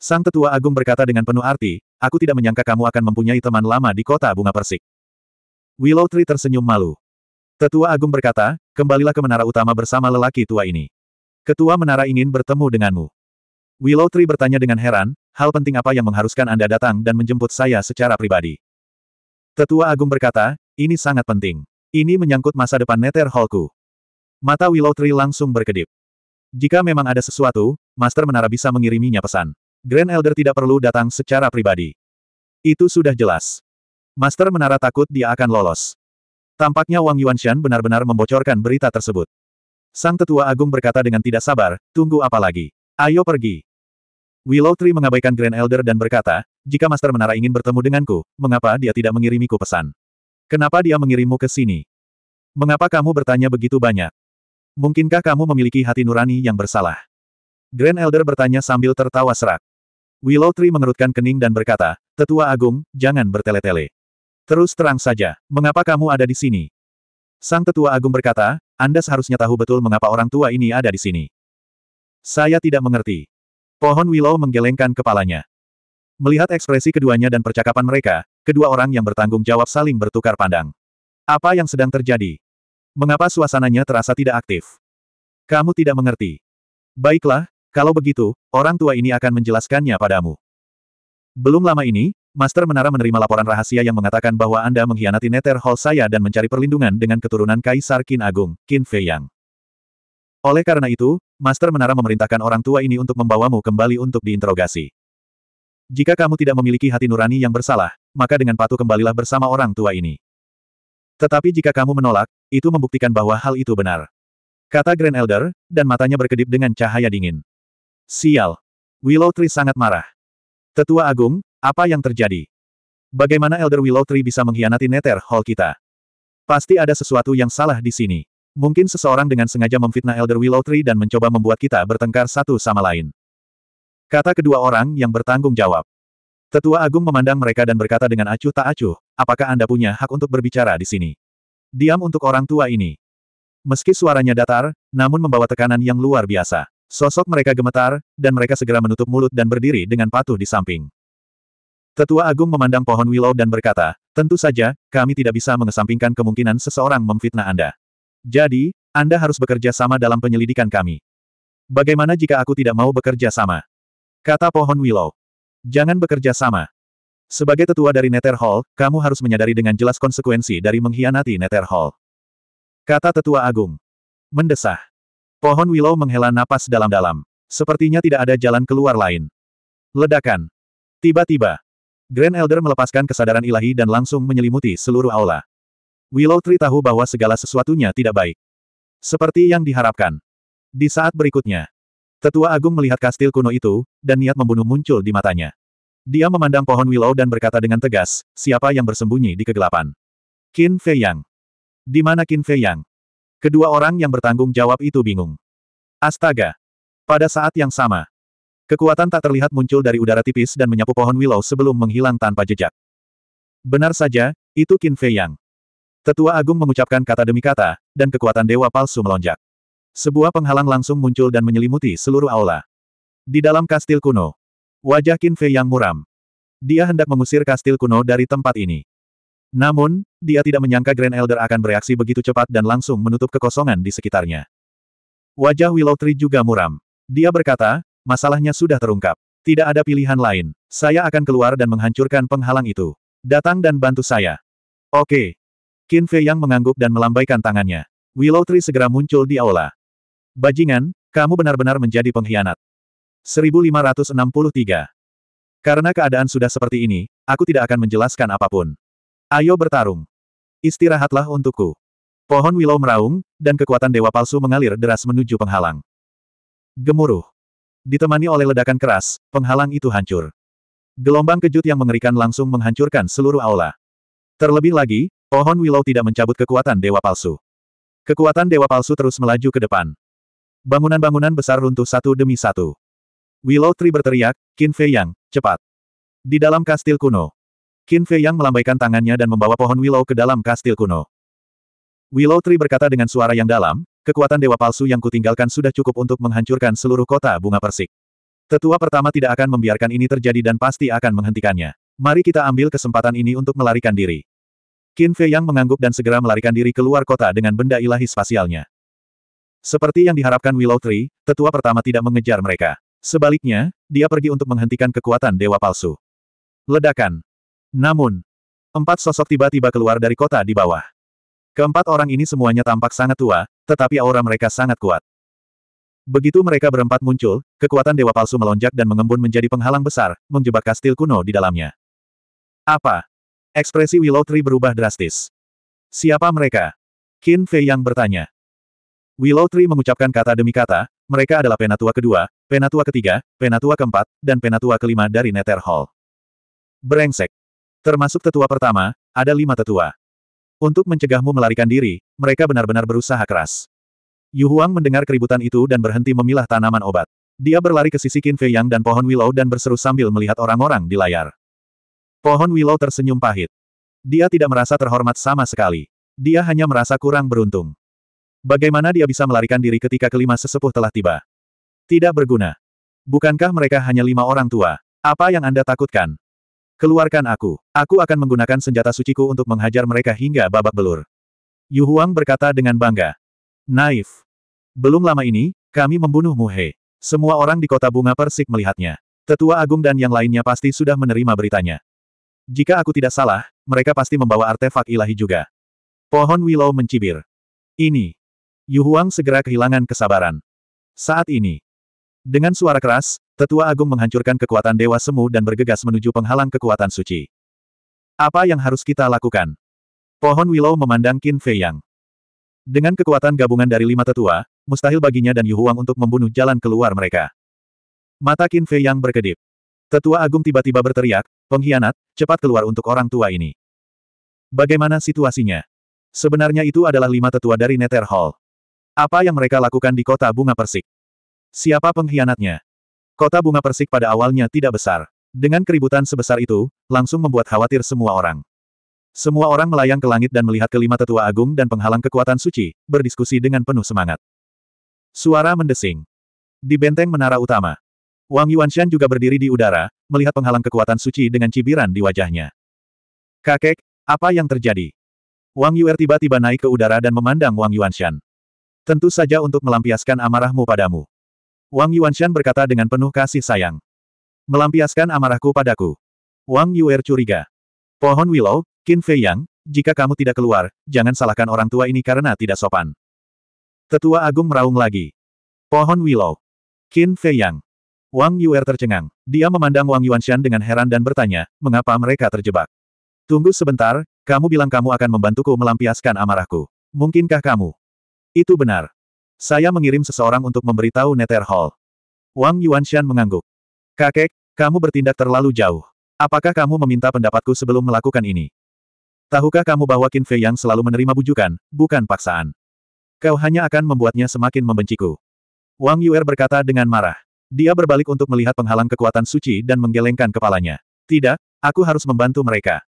Sang Tetua Agung berkata dengan penuh arti, aku tidak menyangka kamu akan mempunyai teman lama di kota bunga persik. Willow Tree tersenyum malu. Tetua Agung berkata, kembalilah ke menara utama bersama lelaki tua ini. Ketua menara ingin bertemu denganmu. Willow Tree bertanya dengan heran, hal penting apa yang mengharuskan Anda datang dan menjemput saya secara pribadi. Tetua Agung berkata, ini sangat penting. Ini menyangkut masa depan Nether Hallku. Mata Willow Tree langsung berkedip. Jika memang ada sesuatu, Master Menara bisa mengiriminya pesan. Grand Elder tidak perlu datang secara pribadi. Itu sudah jelas. Master Menara takut dia akan lolos. Tampaknya Wang Yuanshan benar-benar membocorkan berita tersebut. Sang tetua agung berkata dengan tidak sabar, tunggu apa lagi? Ayo pergi. Willow Tree mengabaikan Grand Elder dan berkata, jika Master Menara ingin bertemu denganku, mengapa dia tidak mengirimiku pesan? Kenapa dia mengirimmu ke sini? Mengapa kamu bertanya begitu banyak? Mungkinkah kamu memiliki hati nurani yang bersalah? Grand Elder bertanya sambil tertawa serak. Willow Tree mengerutkan kening dan berkata, Tetua Agung, jangan bertele-tele. Terus terang saja, mengapa kamu ada di sini? Sang Tetua Agung berkata, Anda seharusnya tahu betul mengapa orang tua ini ada di sini. Saya tidak mengerti. Pohon Willow menggelengkan kepalanya. Melihat ekspresi keduanya dan percakapan mereka, kedua orang yang bertanggung jawab saling bertukar pandang. Apa yang sedang terjadi? Mengapa suasananya terasa tidak aktif? Kamu tidak mengerti. Baiklah, kalau begitu, orang tua ini akan menjelaskannya padamu. Belum lama ini, Master Menara menerima laporan rahasia yang mengatakan bahwa Anda mengkhianati Nether Hall saya dan mencari perlindungan dengan keturunan Kaisar Qin Agung, Qin Fei Yang. Oleh karena itu, Master Menara memerintahkan orang tua ini untuk membawamu kembali untuk diinterogasi. Jika kamu tidak memiliki hati nurani yang bersalah, maka dengan patuh kembalilah bersama orang tua ini. Tetapi jika kamu menolak, itu membuktikan bahwa hal itu benar. Kata Grand Elder, dan matanya berkedip dengan cahaya dingin. Sial. Willow Tree sangat marah. Tetua Agung, apa yang terjadi? Bagaimana Elder Willow Tree bisa mengkhianati Nether Hall kita? Pasti ada sesuatu yang salah di sini. Mungkin seseorang dengan sengaja memfitnah Elder Willow Tree dan mencoba membuat kita bertengkar satu sama lain. Kata kedua orang yang bertanggung jawab. Tetua Agung memandang mereka dan berkata dengan acuh tak acuh, apakah Anda punya hak untuk berbicara di sini? Diam untuk orang tua ini. Meski suaranya datar, namun membawa tekanan yang luar biasa. Sosok mereka gemetar, dan mereka segera menutup mulut dan berdiri dengan patuh di samping. Tetua Agung memandang pohon willow dan berkata, tentu saja, kami tidak bisa mengesampingkan kemungkinan seseorang memfitnah Anda. Jadi, Anda harus bekerja sama dalam penyelidikan kami. Bagaimana jika aku tidak mau bekerja sama? Kata pohon willow. Jangan bekerja sama. Sebagai tetua dari Nether Hall, kamu harus menyadari dengan jelas konsekuensi dari mengkhianati Nether Hall. Kata tetua Agung. Mendesah. Pohon willow menghela napas dalam-dalam. Sepertinya tidak ada jalan keluar lain. Ledakan. Tiba-tiba, Grand Elder melepaskan kesadaran ilahi dan langsung menyelimuti seluruh aula. Willow Tree tahu bahwa segala sesuatunya tidak baik. Seperti yang diharapkan. Di saat berikutnya, Tetua Agung melihat kastil kuno itu, dan niat membunuh muncul di matanya. Dia memandang pohon Willow dan berkata dengan tegas, siapa yang bersembunyi di kegelapan? Qin Fei Yang. Di mana Qin Fei Yang? Kedua orang yang bertanggung jawab itu bingung. Astaga! Pada saat yang sama, Kekuatan tak terlihat muncul dari udara tipis dan menyapu pohon willow sebelum menghilang tanpa jejak. Benar saja, itu Qin Fei Yang. Tetua Agung mengucapkan kata demi kata, dan kekuatan dewa palsu melonjak. Sebuah penghalang langsung muncul dan menyelimuti seluruh aula. Di dalam kastil kuno, wajah Qin Fei Yang muram. Dia hendak mengusir kastil kuno dari tempat ini. Namun, dia tidak menyangka Grand Elder akan bereaksi begitu cepat dan langsung menutup kekosongan di sekitarnya. Wajah Willow Tree juga muram. Dia berkata, masalahnya sudah terungkap. Tidak ada pilihan lain. Saya akan keluar dan menghancurkan penghalang itu. Datang dan bantu saya. Oke. Qin Fei yang mengangguk dan melambaikan tangannya. Willow Tree segera muncul di aula. Bajingan, kamu benar-benar menjadi pengkhianat. 1563. Karena keadaan sudah seperti ini, aku tidak akan menjelaskan apapun. Ayo bertarung. Istirahatlah untukku. Pohon Willow meraung, dan kekuatan dewa palsu mengalir deras menuju penghalang. Gemuruh. Ditemani oleh ledakan keras, penghalang itu hancur. Gelombang kejut yang mengerikan langsung menghancurkan seluruh aula. Terlebih lagi, pohon willow tidak mencabut kekuatan dewa palsu. Kekuatan dewa palsu terus melaju ke depan. Bangunan-bangunan besar runtuh satu demi satu. Willow Tree berteriak, Qin Fei Yang, cepat. Di dalam kastil kuno. Qin Fei Yang melambaikan tangannya dan membawa pohon willow ke dalam kastil kuno. Willow Tree berkata dengan suara yang dalam, Kekuatan dewa palsu yang kutinggalkan sudah cukup untuk menghancurkan seluruh kota bunga persik. Tetua pertama tidak akan membiarkan ini terjadi dan pasti akan menghentikannya. Mari kita ambil kesempatan ini untuk melarikan diri. Qin Fei Yang mengangguk dan segera melarikan diri keluar kota dengan benda ilahi spasialnya. Seperti yang diharapkan Willow Tree, tetua pertama tidak mengejar mereka. Sebaliknya, dia pergi untuk menghentikan kekuatan dewa palsu. Ledakan. Namun, empat sosok tiba-tiba keluar dari kota di bawah. Keempat orang ini semuanya tampak sangat tua, tetapi aura mereka sangat kuat. Begitu mereka berempat muncul, kekuatan dewa palsu melonjak dan mengembun menjadi penghalang besar, menjebak kastil kuno di dalamnya. Apa? Ekspresi Willow Tree berubah drastis. Siapa mereka? Qin Fei yang bertanya. Willow Tree mengucapkan kata demi kata, mereka adalah penatua kedua, penatua ketiga, penatua keempat, dan penatua kelima dari Nether Hall. Berengsek. Termasuk tetua pertama, ada lima tetua. Untuk mencegahmu melarikan diri, mereka benar-benar berusaha keras. Yu Huang mendengar keributan itu dan berhenti memilah tanaman obat. Dia berlari ke sisi Qin Fei Yang dan pohon willow dan berseru sambil melihat orang-orang di layar. Pohon willow tersenyum pahit. Dia tidak merasa terhormat sama sekali. Dia hanya merasa kurang beruntung. Bagaimana dia bisa melarikan diri ketika kelima sesepuh telah tiba? Tidak berguna. Bukankah mereka hanya lima orang tua? Apa yang Anda takutkan? Keluarkan aku. Aku akan menggunakan senjata suciku untuk menghajar mereka hingga babak belur. Yu Huang berkata dengan bangga. Naif. Belum lama ini, kami membunuh Mu He. Semua orang di kota bunga persik melihatnya. Tetua Agung dan yang lainnya pasti sudah menerima beritanya. Jika aku tidak salah, mereka pasti membawa artefak ilahi juga. Pohon Willow mencibir. Ini. Yu Huang segera kehilangan kesabaran. Saat ini. Dengan suara keras, Tetua Agung menghancurkan kekuatan Dewa Semu dan bergegas menuju penghalang kekuatan suci. Apa yang harus kita lakukan? Pohon Willow memandang Qin Fei Yang. Dengan kekuatan gabungan dari lima tetua, mustahil baginya dan Yu Huang untuk membunuh jalan keluar mereka. Mata Qin Fei Yang berkedip. Tetua Agung tiba-tiba berteriak, pengkhianat, cepat keluar untuk orang tua ini. Bagaimana situasinya? Sebenarnya itu adalah lima tetua dari Nether Hall. Apa yang mereka lakukan di kota bunga persik? Siapa pengkhianatnya? Kota bunga persik pada awalnya tidak besar. Dengan keributan sebesar itu, langsung membuat khawatir semua orang. Semua orang melayang ke langit dan melihat kelima tetua agung dan penghalang kekuatan suci, berdiskusi dengan penuh semangat. Suara mendesing. Di benteng menara utama. Wang Yuanshan juga berdiri di udara, melihat penghalang kekuatan suci dengan cibiran di wajahnya. Kakek, apa yang terjadi? Wang Yuer tiba-tiba naik ke udara dan memandang Wang Yuanshan. Tentu saja untuk melampiaskan amarahmu padamu. Wang Yuanshan berkata dengan penuh kasih sayang. Melampiaskan amarahku padaku. Wang Yuer curiga. Pohon Willow, Qin Fei Yang, jika kamu tidak keluar, jangan salahkan orang tua ini karena tidak sopan. Tetua Agung meraung lagi. Pohon Willow. Qin Fei Yang. Wang Yuer tercengang. Dia memandang Wang Yuanshan dengan heran dan bertanya, mengapa mereka terjebak? Tunggu sebentar, kamu bilang kamu akan membantuku melampiaskan amarahku. Mungkinkah kamu? Itu benar. Saya mengirim seseorang untuk memberitahu Nether Hall. Wang Yuanshan mengangguk. Kakek, kamu bertindak terlalu jauh. Apakah kamu meminta pendapatku sebelum melakukan ini? Tahukah kamu bahwa Qin Fei yang selalu menerima bujukan, bukan paksaan? Kau hanya akan membuatnya semakin membenciku. Wang Yuer berkata dengan marah. Dia berbalik untuk melihat penghalang kekuatan suci dan menggelengkan kepalanya. Tidak, aku harus membantu mereka.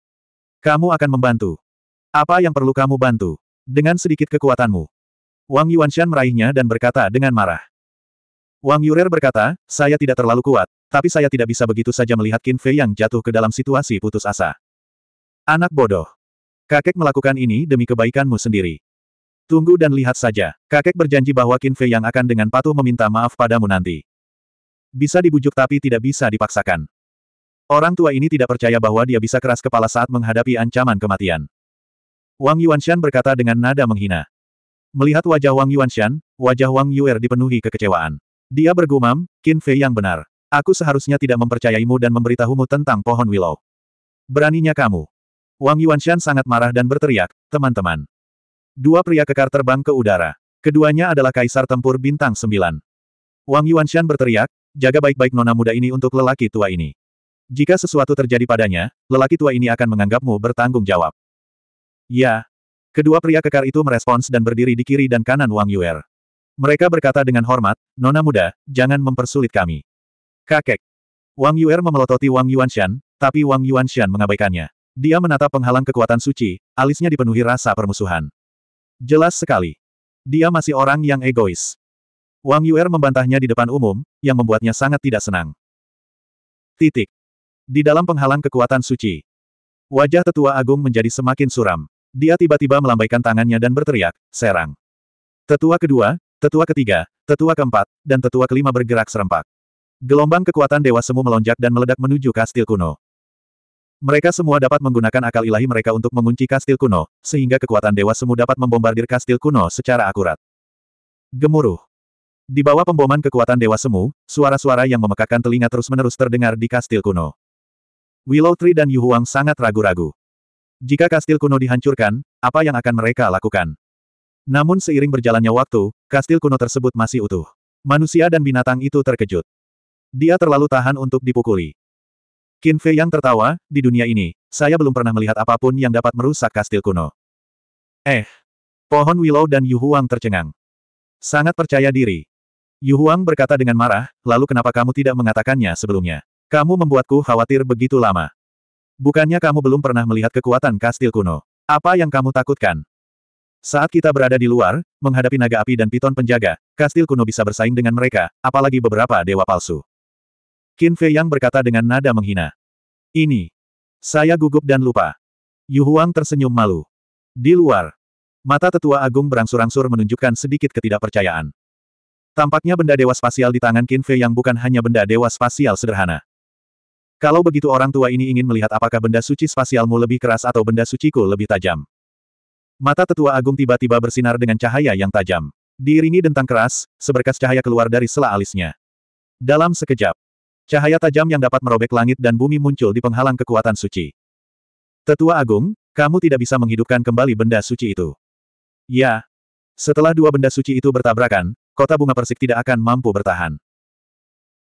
Kamu akan membantu. Apa yang perlu kamu bantu? Dengan sedikit kekuatanmu, Wang Yuanshan meraihnya dan berkata dengan marah. Wang Yurer berkata, saya tidak terlalu kuat, tapi saya tidak bisa begitu saja melihat Qin Fei yang jatuh ke dalam situasi putus asa. Anak bodoh. Kakek melakukan ini demi kebaikanmu sendiri. Tunggu dan lihat saja. Kakek berjanji bahwa Qin Fei yang akan dengan patuh meminta maaf padamu nanti. Bisa dibujuk tapi tidak bisa dipaksakan. Orang tua ini tidak percaya bahwa dia bisa keras kepala saat menghadapi ancaman kematian. Wang Yuanshan berkata dengan nada menghina. Melihat wajah Wang Yuanshan, wajah Wang Yuer dipenuhi kekecewaan. Dia bergumam, Qin Fei yang benar. Aku seharusnya tidak mempercayaimu dan memberitahumu tentang pohon willow. Beraninya kamu. Wang Yuanshan sangat marah dan berteriak, teman-teman. Dua pria kekar terbang ke udara. Keduanya adalah kaisar tempur bintang sembilan. Wang Yuanshan berteriak, jaga baik-baik nona muda ini untuk lelaki tua ini. Jika sesuatu terjadi padanya, lelaki tua ini akan menganggapmu bertanggung jawab. Ya, Kedua pria kekar itu merespons dan berdiri di kiri dan kanan Wang Yuer. Mereka berkata dengan hormat, Nona muda, jangan mempersulit kami. Kakek. Wang Yuer memelototi Wang Yuanshan, tapi Wang Yuanshan mengabaikannya. Dia menatap penghalang kekuatan suci, alisnya dipenuhi rasa permusuhan. Jelas sekali. Dia masih orang yang egois. Wang Yuer membantahnya di depan umum, yang membuatnya sangat tidak senang. Titik. Di dalam penghalang kekuatan suci. Wajah tetua agung menjadi semakin suram. Dia tiba-tiba melambaikan tangannya dan berteriak, serang. Tetua kedua, tetua ketiga, tetua keempat, dan tetua kelima bergerak serempak. Gelombang kekuatan Dewa Semu melonjak dan meledak menuju kastil kuno. Mereka semua dapat menggunakan akal ilahi mereka untuk mengunci kastil kuno, sehingga kekuatan Dewa Semu dapat membombardir kastil kuno secara akurat. Gemuruh. Di bawah pemboman kekuatan Dewa Semu, suara-suara yang memekakan telinga terus-menerus terdengar di kastil kuno. Willow Tree dan Yu Huang sangat ragu-ragu. Jika kastil kuno dihancurkan, apa yang akan mereka lakukan? Namun seiring berjalannya waktu, kastil kuno tersebut masih utuh. Manusia dan binatang itu terkejut. Dia terlalu tahan untuk dipukuli. Qin Fei yang tertawa, di dunia ini, saya belum pernah melihat apapun yang dapat merusak kastil kuno. Eh! Pohon Willow dan Yu Huang tercengang. Sangat percaya diri. Yu Huang berkata dengan marah, lalu kenapa kamu tidak mengatakannya sebelumnya? Kamu membuatku khawatir begitu lama. Bukannya kamu belum pernah melihat kekuatan kastil kuno. Apa yang kamu takutkan? Saat kita berada di luar, menghadapi naga api dan piton penjaga, kastil kuno bisa bersaing dengan mereka, apalagi beberapa dewa palsu. Qin Fei Yang berkata dengan nada menghina. Ini. Saya gugup dan lupa. Yu Huang tersenyum malu. Di luar. Mata tetua agung berangsur-angsur menunjukkan sedikit ketidakpercayaan. Tampaknya benda dewa spasial di tangan Qin Fei Yang bukan hanya benda dewa spasial sederhana. Kalau begitu orang tua ini ingin melihat apakah benda suci spasialmu lebih keras atau benda suciku lebih tajam. Mata tetua agung tiba-tiba bersinar dengan cahaya yang tajam. Diiringi dentang keras, seberkas cahaya keluar dari sela alisnya. Dalam sekejap, cahaya tajam yang dapat merobek langit dan bumi muncul di penghalang kekuatan suci. Tetua agung, kamu tidak bisa menghidupkan kembali benda suci itu. Ya. Setelah dua benda suci itu bertabrakan, kota bunga persik tidak akan mampu bertahan.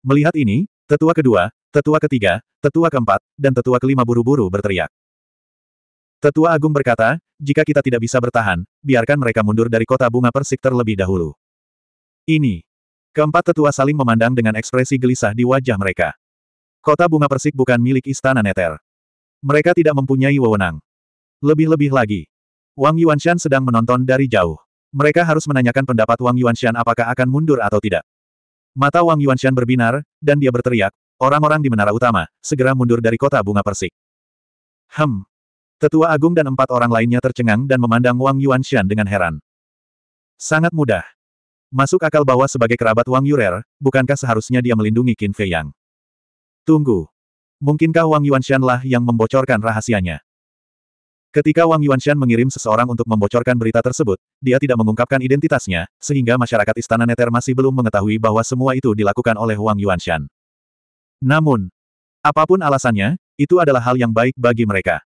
Melihat ini, tetua kedua, Tetua ketiga, tetua keempat, dan tetua kelima buru-buru berteriak. Tetua Agung berkata, jika kita tidak bisa bertahan, biarkan mereka mundur dari kota bunga persik terlebih dahulu. Ini. Keempat tetua saling memandang dengan ekspresi gelisah di wajah mereka. Kota bunga persik bukan milik istana Neter. Mereka tidak mempunyai wewenang. Lebih-lebih lagi. Wang Yuanshan sedang menonton dari jauh. Mereka harus menanyakan pendapat Wang Yuanshan apakah akan mundur atau tidak. Mata Wang Yuanshan berbinar, dan dia berteriak, Orang-orang di menara utama, segera mundur dari kota bunga persik. Hem. Tetua Agung dan empat orang lainnya tercengang dan memandang Wang Yuanshan dengan heran. Sangat mudah. Masuk akal bahwa sebagai kerabat Wang Yurer, bukankah seharusnya dia melindungi Qin Fei Yang? Tunggu. Mungkinkah Wang Yuanshan lah yang membocorkan rahasianya? Ketika Wang Yuanshan mengirim seseorang untuk membocorkan berita tersebut, dia tidak mengungkapkan identitasnya, sehingga masyarakat Istana Neter masih belum mengetahui bahwa semua itu dilakukan oleh Wang Yuanshan. Namun, apapun alasannya, itu adalah hal yang baik bagi mereka.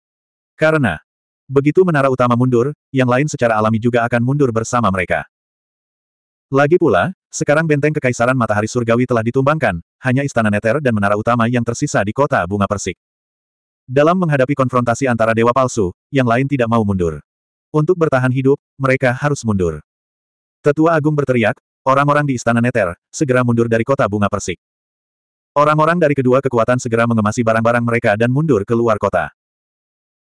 Karena, begitu menara utama mundur, yang lain secara alami juga akan mundur bersama mereka. Lagi pula, sekarang benteng kekaisaran matahari surgawi telah ditumbangkan, hanya istana neter dan menara utama yang tersisa di kota bunga persik. Dalam menghadapi konfrontasi antara dewa palsu, yang lain tidak mau mundur. Untuk bertahan hidup, mereka harus mundur. Tetua Agung berteriak, orang-orang di istana neter, segera mundur dari kota bunga persik. Orang-orang dari kedua kekuatan segera mengemasi barang-barang mereka dan mundur ke luar kota.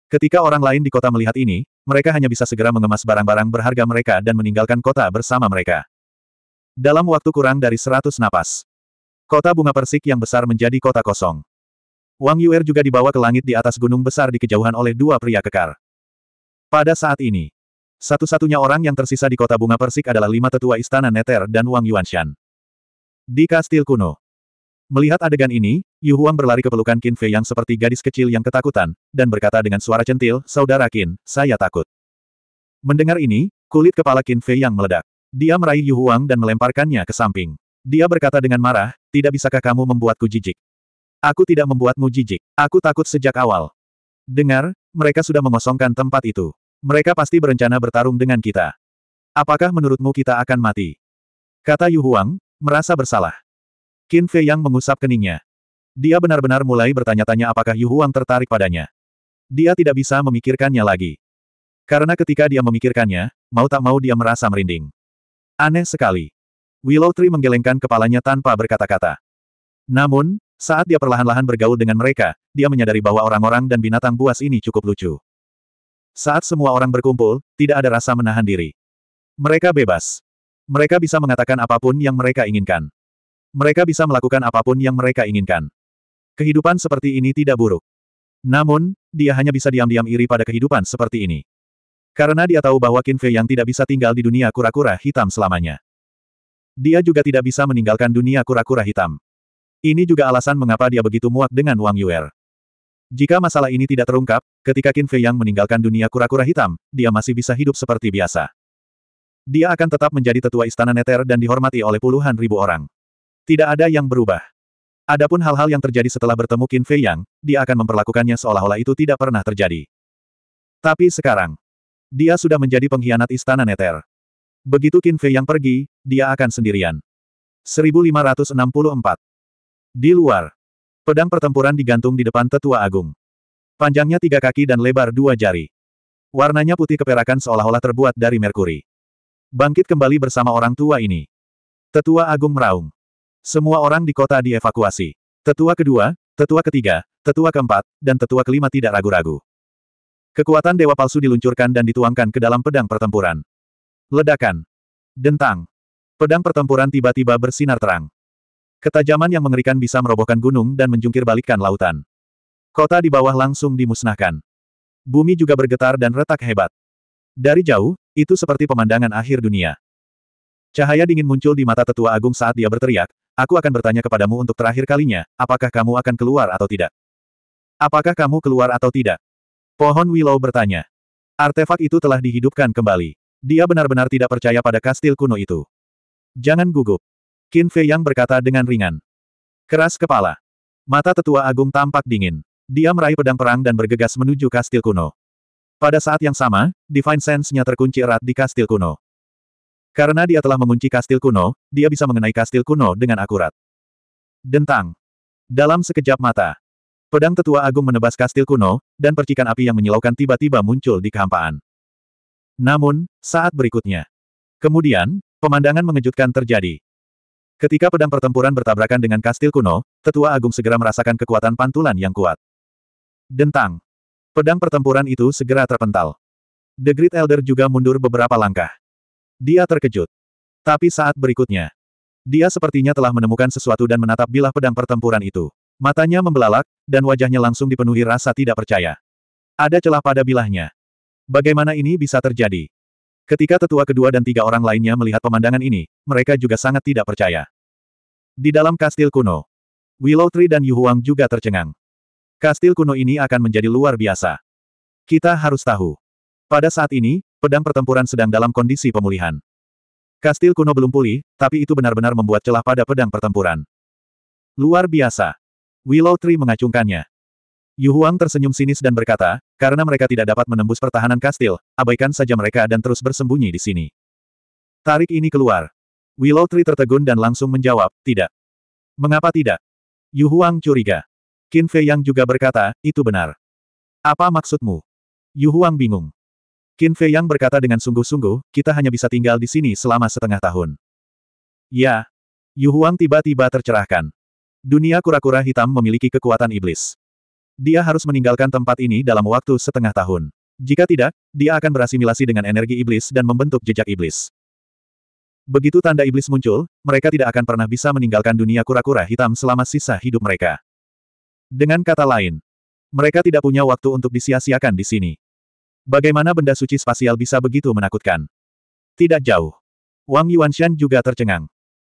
Ketika orang lain di kota melihat ini, mereka hanya bisa segera mengemas barang-barang berharga mereka dan meninggalkan kota bersama mereka. Dalam waktu kurang dari seratus napas, kota bunga persik yang besar menjadi kota kosong. Wang Yuer juga dibawa ke langit di atas gunung besar di kejauhan oleh dua pria kekar. Pada saat ini, satu-satunya orang yang tersisa di kota bunga persik adalah lima tetua istana Neter dan Wang Yuanshan. Di kastil kuno, Melihat adegan ini, Yu Huang berlari ke pelukan Qin Fei yang seperti gadis kecil yang ketakutan, dan berkata dengan suara centil, Saudara Qin, saya takut. Mendengar ini, kulit kepala Qin Fei yang meledak. Dia meraih Yu Huang dan melemparkannya ke samping. Dia berkata dengan marah, tidak bisakah kamu membuatku jijik? Aku tidak membuatmu jijik. Aku takut sejak awal. Dengar, mereka sudah mengosongkan tempat itu. Mereka pasti berencana bertarung dengan kita. Apakah menurutmu kita akan mati? Kata Yu Huang, merasa bersalah. Qin Fei yang mengusap keningnya. Dia benar-benar mulai bertanya-tanya apakah Yu Huang tertarik padanya. Dia tidak bisa memikirkannya lagi. Karena ketika dia memikirkannya, mau tak mau dia merasa merinding. Aneh sekali. Willow Tree menggelengkan kepalanya tanpa berkata-kata. Namun, saat dia perlahan-lahan bergaul dengan mereka, dia menyadari bahwa orang-orang dan binatang buas ini cukup lucu. Saat semua orang berkumpul, tidak ada rasa menahan diri. Mereka bebas. Mereka bisa mengatakan apapun yang mereka inginkan. Mereka bisa melakukan apapun yang mereka inginkan. Kehidupan seperti ini tidak buruk. Namun, dia hanya bisa diam-diam iri pada kehidupan seperti ini. Karena dia tahu bahwa Qin Fei yang tidak bisa tinggal di dunia kura-kura hitam selamanya. Dia juga tidak bisa meninggalkan dunia kura-kura hitam. Ini juga alasan mengapa dia begitu muak dengan Wang Yuer. Jika masalah ini tidak terungkap, ketika Qin Fei yang meninggalkan dunia kura-kura hitam, dia masih bisa hidup seperti biasa. Dia akan tetap menjadi tetua istana Neter dan dihormati oleh puluhan ribu orang. Tidak ada yang berubah. Adapun hal-hal yang terjadi setelah bertemu Qin Fei Yang, dia akan memperlakukannya seolah-olah itu tidak pernah terjadi. Tapi sekarang, dia sudah menjadi pengkhianat istana Neter. Begitu Qin Fei Yang pergi, dia akan sendirian. 1564 Di luar, pedang pertempuran digantung di depan tetua agung. Panjangnya tiga kaki dan lebar dua jari. Warnanya putih keperakan seolah-olah terbuat dari merkuri. Bangkit kembali bersama orang tua ini. Tetua agung meraung. Semua orang di kota dievakuasi. Tetua kedua, tetua ketiga, tetua keempat, dan tetua kelima tidak ragu-ragu. Kekuatan dewa palsu diluncurkan dan dituangkan ke dalam pedang pertempuran. Ledakan. Dentang. Pedang pertempuran tiba-tiba bersinar terang. Ketajaman yang mengerikan bisa merobohkan gunung dan menjungkir balikkan lautan. Kota di bawah langsung dimusnahkan. Bumi juga bergetar dan retak hebat. Dari jauh, itu seperti pemandangan akhir dunia. Cahaya dingin muncul di mata tetua agung saat dia berteriak, Aku akan bertanya kepadamu untuk terakhir kalinya, apakah kamu akan keluar atau tidak? Apakah kamu keluar atau tidak? Pohon Willow bertanya. Artefak itu telah dihidupkan kembali. Dia benar-benar tidak percaya pada kastil kuno itu. Jangan gugup. Qin Fei Yang berkata dengan ringan. Keras kepala. Mata tetua agung tampak dingin. Dia meraih pedang perang dan bergegas menuju kastil kuno. Pada saat yang sama, Divine Sense-nya terkunci erat di kastil kuno. Karena dia telah mengunci kastil kuno, dia bisa mengenai kastil kuno dengan akurat. Dentang. Dalam sekejap mata, pedang tetua agung menebas kastil kuno, dan percikan api yang menyilaukan tiba-tiba muncul di kehampaan. Namun, saat berikutnya. Kemudian, pemandangan mengejutkan terjadi. Ketika pedang pertempuran bertabrakan dengan kastil kuno, tetua agung segera merasakan kekuatan pantulan yang kuat. Dentang. Pedang pertempuran itu segera terpental. The Great Elder juga mundur beberapa langkah. Dia terkejut. Tapi saat berikutnya, dia sepertinya telah menemukan sesuatu dan menatap bilah pedang pertempuran itu. Matanya membelalak, dan wajahnya langsung dipenuhi rasa tidak percaya. Ada celah pada bilahnya. Bagaimana ini bisa terjadi? Ketika tetua kedua dan tiga orang lainnya melihat pemandangan ini, mereka juga sangat tidak percaya. Di dalam kastil kuno, Willow Tree dan Yuhuang juga tercengang. Kastil kuno ini akan menjadi luar biasa. Kita harus tahu. Pada saat ini, Pedang pertempuran sedang dalam kondisi pemulihan. Kastil kuno belum pulih, tapi itu benar-benar membuat celah pada pedang pertempuran. Luar biasa. Willow Tree mengacungkannya. Yu Huang tersenyum sinis dan berkata, karena mereka tidak dapat menembus pertahanan kastil, abaikan saja mereka dan terus bersembunyi di sini. Tarik ini keluar. Willow Tree tertegun dan langsung menjawab, tidak. Mengapa tidak? Yu Huang curiga. Qin Fei Yang juga berkata, itu benar. Apa maksudmu? Yu Huang bingung. Qin Fei Yang berkata dengan sungguh-sungguh, kita hanya bisa tinggal di sini selama setengah tahun. Ya. Yu Huang tiba-tiba tercerahkan. Dunia kura-kura hitam memiliki kekuatan iblis. Dia harus meninggalkan tempat ini dalam waktu setengah tahun. Jika tidak, dia akan berasimilasi dengan energi iblis dan membentuk jejak iblis. Begitu tanda iblis muncul, mereka tidak akan pernah bisa meninggalkan dunia kura-kura hitam selama sisa hidup mereka. Dengan kata lain, mereka tidak punya waktu untuk disia-siakan di sini. Bagaimana benda suci spasial bisa begitu menakutkan? Tidak jauh. Wang Yuanshan juga tercengang.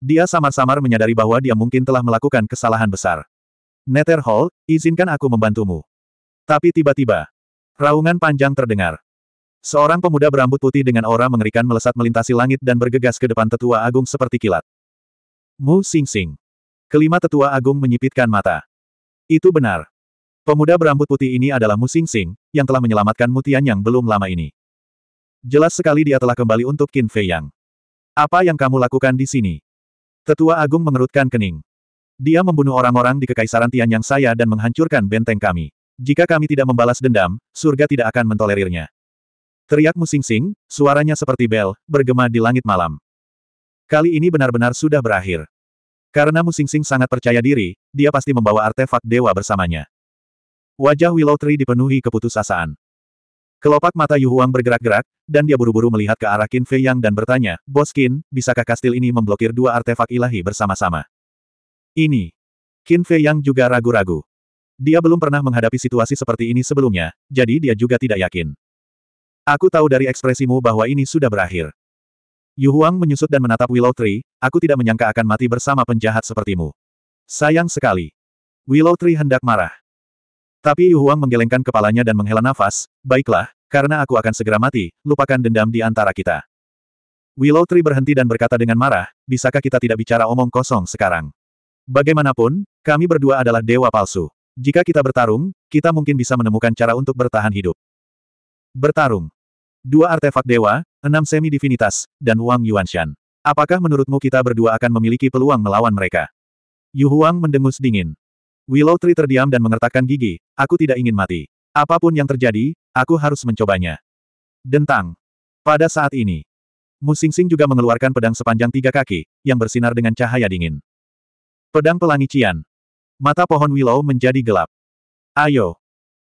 Dia samar-samar menyadari bahwa dia mungkin telah melakukan kesalahan besar. Nether Hall, izinkan aku membantumu. Tapi tiba-tiba, raungan panjang terdengar. Seorang pemuda berambut putih dengan aura mengerikan melesat melintasi langit dan bergegas ke depan tetua agung seperti kilat. Mu Sing Sing. Kelima tetua agung menyipitkan mata. Itu benar. Pemuda berambut putih ini adalah Mu Sing yang telah menyelamatkan Mutian yang belum lama ini. Jelas sekali dia telah kembali untuk Qin Fei Yang. Apa yang kamu lakukan di sini? Tetua Agung mengerutkan kening. Dia membunuh orang-orang di Kekaisaran Tian Yang saya dan menghancurkan benteng kami. Jika kami tidak membalas dendam, surga tidak akan mentolerirnya. Teriak musing-sing, suaranya seperti bel, bergema di langit malam. Kali ini benar-benar sudah berakhir. Karena musing-sing sangat percaya diri, dia pasti membawa artefak dewa bersamanya. Wajah Willow Tree dipenuhi keputusasaan. Kelopak mata Yu Huang bergerak-gerak, dan dia buru-buru melihat ke arah Qin Fei Yang dan bertanya, Bos Qin, bisakah kastil ini memblokir dua artefak ilahi bersama-sama? Ini. Qin Fei Yang juga ragu-ragu. Dia belum pernah menghadapi situasi seperti ini sebelumnya, jadi dia juga tidak yakin. Aku tahu dari ekspresimu bahwa ini sudah berakhir. Yu Huang menyusut dan menatap Willow Tree, aku tidak menyangka akan mati bersama penjahat sepertimu. Sayang sekali. Willow Tree hendak marah. Tapi Yu Huang menggelengkan kepalanya dan menghela nafas, baiklah, karena aku akan segera mati, lupakan dendam di antara kita. Willow Tree berhenti dan berkata dengan marah, bisakah kita tidak bicara omong kosong sekarang? Bagaimanapun, kami berdua adalah dewa palsu. Jika kita bertarung, kita mungkin bisa menemukan cara untuk bertahan hidup. Bertarung. Dua artefak dewa, enam semi divinitas, dan Wang Yuanshan. Apakah menurutmu kita berdua akan memiliki peluang melawan mereka? Yu Huang mendengus dingin. Willow Tree terdiam dan mengertakkan gigi, aku tidak ingin mati. Apapun yang terjadi, aku harus mencobanya. Dentang. Pada saat ini, Musingsing juga mengeluarkan pedang sepanjang tiga kaki, yang bersinar dengan cahaya dingin. Pedang Pelangi Cian. Mata pohon Willow menjadi gelap. Ayo.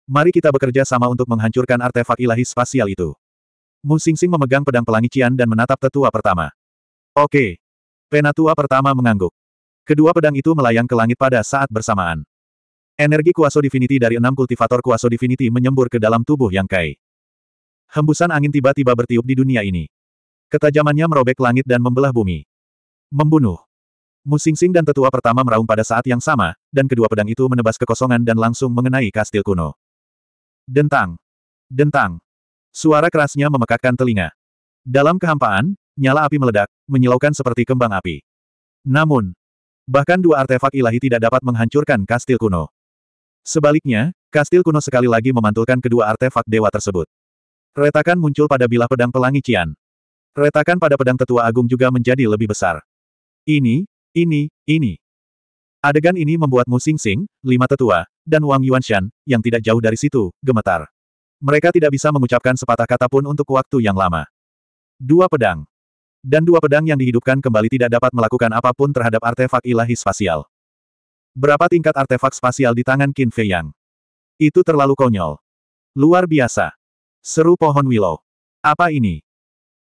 Mari kita bekerja sama untuk menghancurkan artefak ilahi spasial itu. Musingsing memegang pedang Pelangi Cian dan menatap tetua pertama. Oke. Penatua pertama mengangguk. Kedua pedang itu melayang ke langit pada saat bersamaan. Energi kuaso divinity dari enam kultivator kuaso divinity menyembur ke dalam tubuh Yang Kai. Hembusan angin tiba-tiba bertiup di dunia ini. Ketajamannya merobek langit dan membelah bumi. Membunuh. Musingsing dan tetua pertama meraung pada saat yang sama, dan kedua pedang itu menebas kekosongan dan langsung mengenai kastil kuno. Dentang. Dentang. Suara kerasnya memekakkan telinga. Dalam kehampaan, nyala api meledak, menyilaukan seperti kembang api. Namun, bahkan dua artefak ilahi tidak dapat menghancurkan kastil kuno. Sebaliknya, kastil kuno sekali lagi memantulkan kedua artefak dewa tersebut. Retakan muncul pada bilah pedang pelangi Cian. Retakan pada pedang tetua agung juga menjadi lebih besar. Ini, ini, ini. Adegan ini membuat Mu Sing Sing, lima tetua, dan Wang Yuanshan, yang tidak jauh dari situ, gemetar. Mereka tidak bisa mengucapkan sepatah kata pun untuk waktu yang lama. Dua pedang. Dan dua pedang yang dihidupkan kembali tidak dapat melakukan apapun terhadap artefak ilahi spasial. Berapa tingkat artefak spasial di tangan Qin Fei Yang? Itu terlalu konyol. Luar biasa. Seru pohon willow. Apa ini?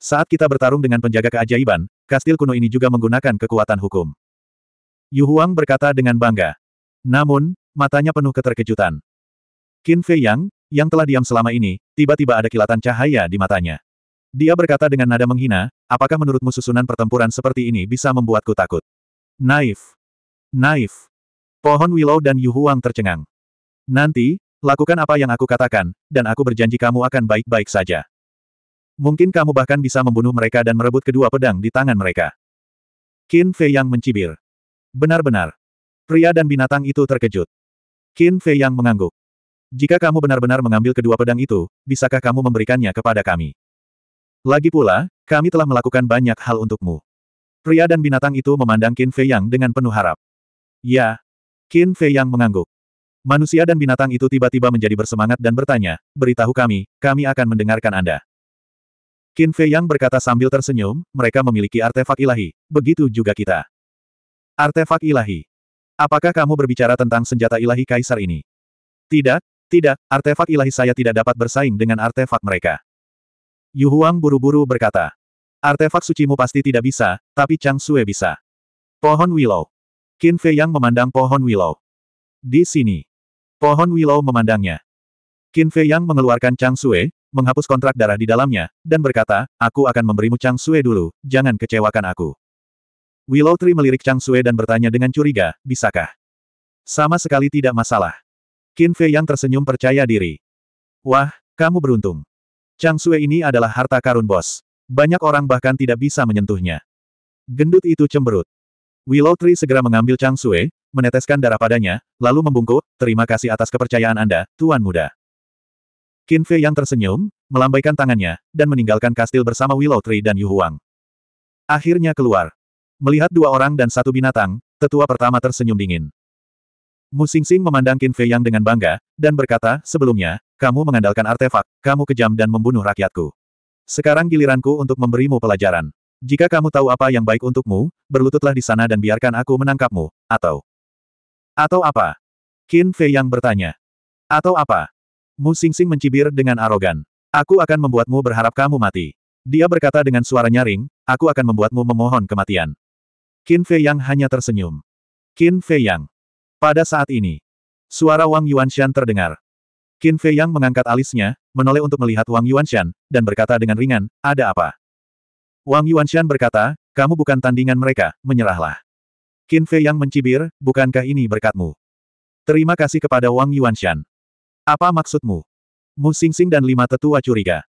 Saat kita bertarung dengan penjaga keajaiban, kastil kuno ini juga menggunakan kekuatan hukum. Yu Huang berkata dengan bangga. Namun, matanya penuh keterkejutan. Qin Fei Yang, yang telah diam selama ini, tiba-tiba ada kilatan cahaya di matanya. Dia berkata dengan nada menghina, apakah menurutmu susunan pertempuran seperti ini bisa membuatku takut? Naif. Naif. Pohon Willow dan Yu Huang tercengang. Nanti, lakukan apa yang aku katakan, dan aku berjanji kamu akan baik-baik saja. Mungkin kamu bahkan bisa membunuh mereka dan merebut kedua pedang di tangan mereka. Qin Fei Yang mencibir. Benar-benar. Pria dan binatang itu terkejut. Qin Fei Yang mengangguk. Jika kamu benar-benar mengambil kedua pedang itu, bisakah kamu memberikannya kepada kami? Lagi pula, kami telah melakukan banyak hal untukmu. Pria dan binatang itu memandang Qin Fei Yang dengan penuh harap. Ya, Qin Fei yang mengangguk. Manusia dan binatang itu tiba-tiba menjadi bersemangat dan bertanya, beritahu kami, kami akan mendengarkan Anda. Qin Fei yang berkata sambil tersenyum, mereka memiliki artefak ilahi, begitu juga kita. Artefak ilahi. Apakah kamu berbicara tentang senjata ilahi kaisar ini? Tidak, tidak, artefak ilahi saya tidak dapat bersaing dengan artefak mereka. Yu Huang buru-buru berkata. Artefak sucimu pasti tidak bisa, tapi Chang Sue bisa. Pohon Willow. Qin Fei Yang memandang pohon willow. Di sini. Pohon willow memandangnya. Qin Fei Yang mengeluarkan Chang Sue, menghapus kontrak darah di dalamnya, dan berkata, aku akan memberimu Chang Sue dulu, jangan kecewakan aku. Willow Tree melirik Chang Sue dan bertanya dengan curiga, bisakah? Sama sekali tidak masalah. Qin Fei Yang tersenyum percaya diri. Wah, kamu beruntung. Chang Sue ini adalah harta karun bos. Banyak orang bahkan tidak bisa menyentuhnya. Gendut itu cemberut. Willow Tree segera mengambil Chang Sue, meneteskan darah padanya, lalu membungkuk, terima kasih atas kepercayaan Anda, Tuan Muda. Qin Fei yang tersenyum, melambaikan tangannya, dan meninggalkan kastil bersama Willow Tree dan Yu Huang. Akhirnya keluar. Melihat dua orang dan satu binatang, tetua pertama tersenyum dingin. Mu Sing memandang Qin Fei yang dengan bangga, dan berkata, sebelumnya, kamu mengandalkan artefak, kamu kejam dan membunuh rakyatku. Sekarang giliranku untuk memberimu pelajaran. Jika kamu tahu apa yang baik untukmu, berlututlah di sana dan biarkan aku menangkapmu, atau... Atau apa? Qin Fei yang bertanya. Atau apa? Mu Sing mencibir dengan arogan. Aku akan membuatmu berharap kamu mati. Dia berkata dengan suara nyaring, aku akan membuatmu memohon kematian. Qin Fei yang hanya tersenyum. Qin Fei yang. Pada saat ini, suara Wang Yuanshan terdengar. Qin Fei yang mengangkat alisnya, menoleh untuk melihat Wang Yuanshan, dan berkata dengan ringan, ada apa? Wang Yuanshan berkata, kamu bukan tandingan mereka, menyerahlah. Qin Fei yang mencibir, bukankah ini berkatmu? Terima kasih kepada Wang Yuanshan. Apa maksudmu? Mu Xingxing dan lima tetua curiga.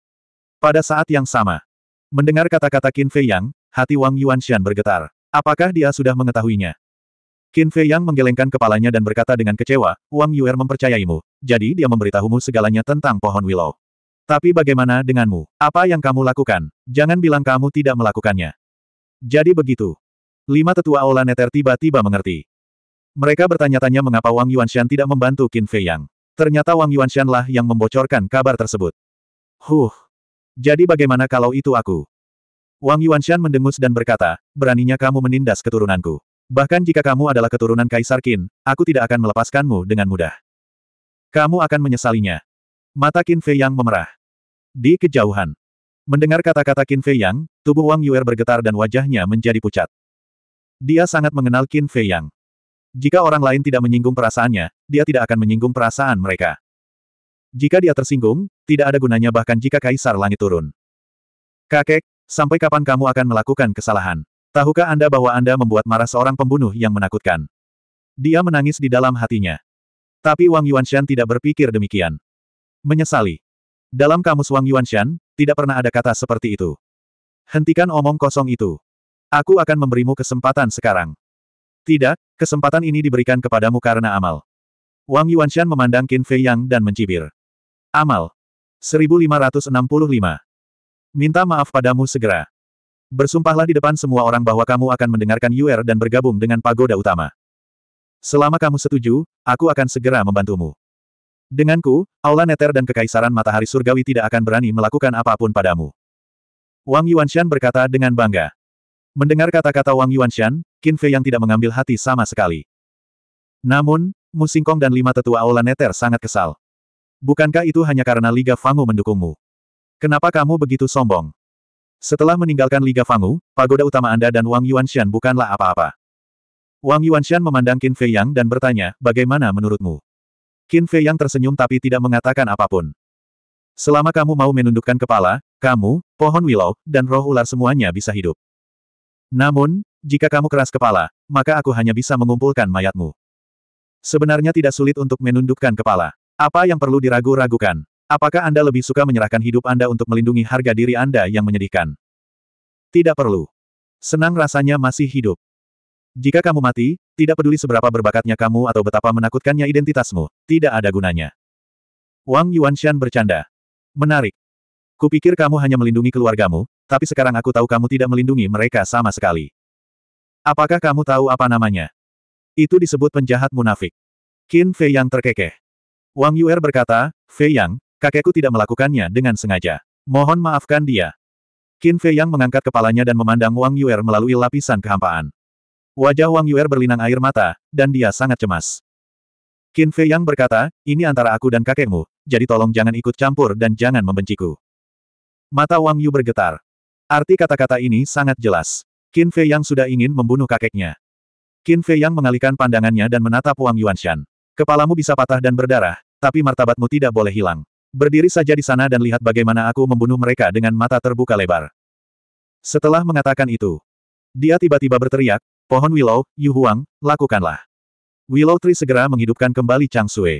Pada saat yang sama, mendengar kata-kata Qin Fei Yang, hati Wang Yuanshan bergetar. Apakah dia sudah mengetahuinya? Qin Fei Yang menggelengkan kepalanya dan berkata dengan kecewa, Wang Yuer mempercayaimu, jadi dia memberitahumu segalanya tentang pohon willow. Tapi bagaimana denganmu? Apa yang kamu lakukan? Jangan bilang kamu tidak melakukannya. Jadi begitu. Lima tetua Aula Neter tiba-tiba mengerti. Mereka bertanya-tanya mengapa Wang Yuanshan tidak membantu Qin Fei Yang. Ternyata Wang Yuanshan lah yang membocorkan kabar tersebut. Huh. Jadi bagaimana kalau itu aku? Wang Yuanshan mendengus dan berkata, beraninya kamu menindas keturunanku. Bahkan jika kamu adalah keturunan Kaisar Qin, aku tidak akan melepaskanmu dengan mudah. Kamu akan menyesalinya. Mata Qin Fei Yang memerah. Di kejauhan. Mendengar kata-kata Qin Fei Yang, tubuh Wang Yuer bergetar dan wajahnya menjadi pucat. Dia sangat mengenal Qin Fei Yang. Jika orang lain tidak menyinggung perasaannya, dia tidak akan menyinggung perasaan mereka. Jika dia tersinggung, tidak ada gunanya bahkan jika Kaisar Langit turun. Kakek, sampai kapan kamu akan melakukan kesalahan? Tahukah Anda bahwa Anda membuat marah seorang pembunuh yang menakutkan? Dia menangis di dalam hatinya. Tapi Wang Yuanshan tidak berpikir demikian. Menyesali. Dalam kamus Wang Yuanshan, tidak pernah ada kata seperti itu. Hentikan omong kosong itu. Aku akan memberimu kesempatan sekarang. Tidak, kesempatan ini diberikan kepadamu karena amal. Wang Yuanshan memandang Qin Fei Yang dan mencibir. Amal. 1565. Minta maaf padamu segera. Bersumpahlah di depan semua orang bahwa kamu akan mendengarkan Yuer dan bergabung dengan pagoda utama. Selama kamu setuju, aku akan segera membantumu. Denganku, Aula Neter dan Kekaisaran Matahari Surgawi tidak akan berani melakukan apapun padamu. Wang Yuanshan berkata dengan bangga. Mendengar kata-kata Wang Yuanshan, Qin Fei yang tidak mengambil hati sama sekali. Namun, Mu Musingkong dan lima tetua Aula Neter sangat kesal. Bukankah itu hanya karena Liga Fangu mendukungmu? Kenapa kamu begitu sombong? Setelah meninggalkan Liga Fangu, pagoda utama Anda dan Wang Yuanshan bukanlah apa-apa. Wang Yuanshan memandang Qin Fei Yang dan bertanya, bagaimana menurutmu? Qin Fei yang tersenyum tapi tidak mengatakan apapun. Selama kamu mau menundukkan kepala, kamu, pohon willow, dan roh ular semuanya bisa hidup. Namun, jika kamu keras kepala, maka aku hanya bisa mengumpulkan mayatmu. Sebenarnya tidak sulit untuk menundukkan kepala. Apa yang perlu diragu-ragukan? Apakah Anda lebih suka menyerahkan hidup Anda untuk melindungi harga diri Anda yang menyedihkan? Tidak perlu. Senang rasanya masih hidup. Jika kamu mati, tidak peduli seberapa berbakatnya kamu atau betapa menakutkannya identitasmu, tidak ada gunanya. Wang Yuanshan bercanda. Menarik. Kupikir kamu hanya melindungi keluargamu, tapi sekarang aku tahu kamu tidak melindungi mereka sama sekali. Apakah kamu tahu apa namanya? Itu disebut penjahat munafik. Qin Fei Yang terkekeh. Wang Yuer berkata, Fei Yang, kakekku tidak melakukannya dengan sengaja. Mohon maafkan dia. Qin Fei Yang mengangkat kepalanya dan memandang Wang Yuer melalui lapisan kehampaan. Wajah Wang Yuer berlinang air mata, dan dia sangat cemas. Qin Fei Yang berkata, ini antara aku dan kakekmu, jadi tolong jangan ikut campur dan jangan membenciku. Mata Wang Yu bergetar. Arti kata-kata ini sangat jelas. Qin Fei Yang sudah ingin membunuh kakeknya. Qin Fei Yang mengalihkan pandangannya dan menatap Wang Yuanshan. Kepalamu bisa patah dan berdarah, tapi martabatmu tidak boleh hilang. Berdiri saja di sana dan lihat bagaimana aku membunuh mereka dengan mata terbuka lebar. Setelah mengatakan itu, dia tiba-tiba berteriak, pohon Willow, Yu Huang, lakukanlah. Willow Tree segera menghidupkan kembali Chang Sui.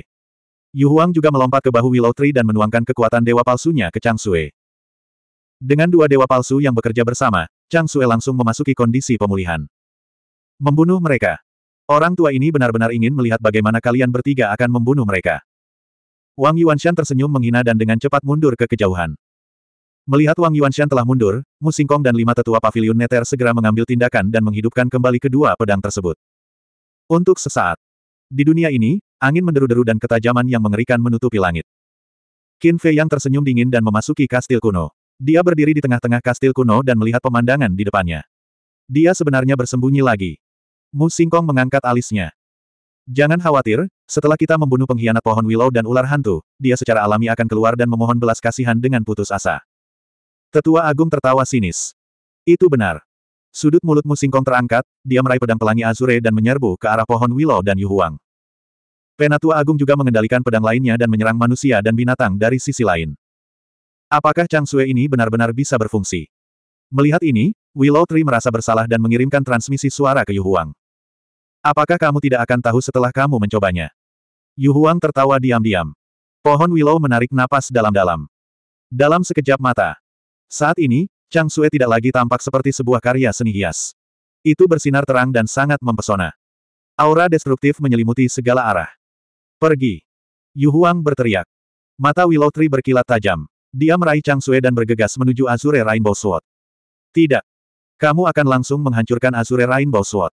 Yu Huang juga melompat ke bahu Willow Tree dan menuangkan kekuatan dewa palsunya ke Chang Sui. Dengan dua dewa palsu yang bekerja bersama, Chang Sui langsung memasuki kondisi pemulihan. Membunuh mereka. Orang tua ini benar-benar ingin melihat bagaimana kalian bertiga akan membunuh mereka. Wang Yuanshan tersenyum menghina dan dengan cepat mundur ke kejauhan. Melihat Wang Yuanshan telah mundur, Mu Singkong dan lima tetua pavilion Neter segera mengambil tindakan dan menghidupkan kembali kedua pedang tersebut. Untuk sesaat. Di dunia ini, angin menderu-deru dan ketajaman yang mengerikan menutupi langit. Qin Fei yang tersenyum dingin dan memasuki kastil kuno. Dia berdiri di tengah-tengah kastil kuno dan melihat pemandangan di depannya. Dia sebenarnya bersembunyi lagi. Mu Singkong mengangkat alisnya. Jangan khawatir, setelah kita membunuh pengkhianat pohon willow dan ular hantu, dia secara alami akan keluar dan memohon belas kasihan dengan putus asa. Tetua Agung tertawa sinis. Itu benar. Sudut mulutmu singkong terangkat, dia meraih pedang pelangi azure dan menyerbu ke arah pohon Willow dan Yuhuang. Penatua Agung juga mengendalikan pedang lainnya dan menyerang manusia dan binatang dari sisi lain. Apakah Chang Sue ini benar-benar bisa berfungsi? Melihat ini, Willow Tree merasa bersalah dan mengirimkan transmisi suara ke Yuhuang. Apakah kamu tidak akan tahu setelah kamu mencobanya? Yuhuang tertawa diam-diam. Pohon Willow menarik napas dalam-dalam. Dalam sekejap mata, saat ini, Chang Sue tidak lagi tampak seperti sebuah karya seni hias. Itu bersinar terang dan sangat mempesona. Aura destruktif menyelimuti segala arah. Pergi. Yu Huang berteriak. Mata Willow Tree berkilat tajam. Dia meraih Chang Sue dan bergegas menuju Azure Rainbow Sword. Tidak. Kamu akan langsung menghancurkan Azure Rainbow Sword.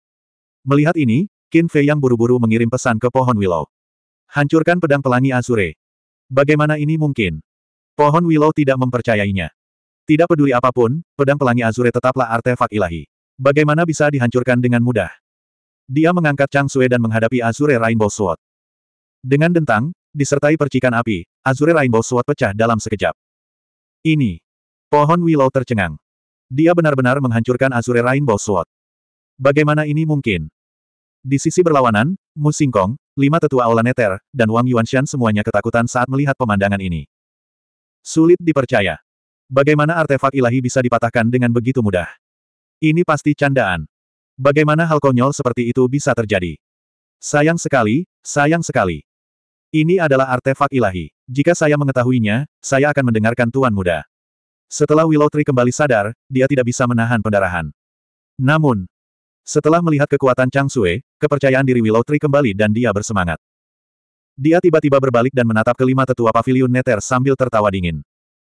Melihat ini, Qin Fei yang buru-buru mengirim pesan ke pohon Willow. Hancurkan pedang pelangi Azure. Bagaimana ini mungkin? Pohon Willow tidak mempercayainya. Tidak peduli apapun, pedang pelangi Azure tetaplah artefak ilahi. Bagaimana bisa dihancurkan dengan mudah? Dia mengangkat Chang Sue dan menghadapi Azure Rainbow Sword. Dengan dentang, disertai percikan api, Azure Rainbow Sword pecah dalam sekejap. Ini. Pohon Willow tercengang. Dia benar-benar menghancurkan Azure Rainbow Sword. Bagaimana ini mungkin? Di sisi berlawanan, Mu Singkong, lima tetua Aulaneter, dan Wang Yuanshan semuanya ketakutan saat melihat pemandangan ini. Sulit dipercaya. Bagaimana artefak ilahi bisa dipatahkan dengan begitu mudah? Ini pasti candaan. Bagaimana hal konyol seperti itu bisa terjadi? Sayang sekali, sayang sekali. Ini adalah artefak ilahi. Jika saya mengetahuinya, saya akan mendengarkan Tuan Muda. Setelah Willow Tree kembali sadar, dia tidak bisa menahan pendarahan. Namun, setelah melihat kekuatan Chang Sue, kepercayaan diri Willow Tree kembali dan dia bersemangat. Dia tiba-tiba berbalik dan menatap kelima tetua pavilion Neter sambil tertawa dingin.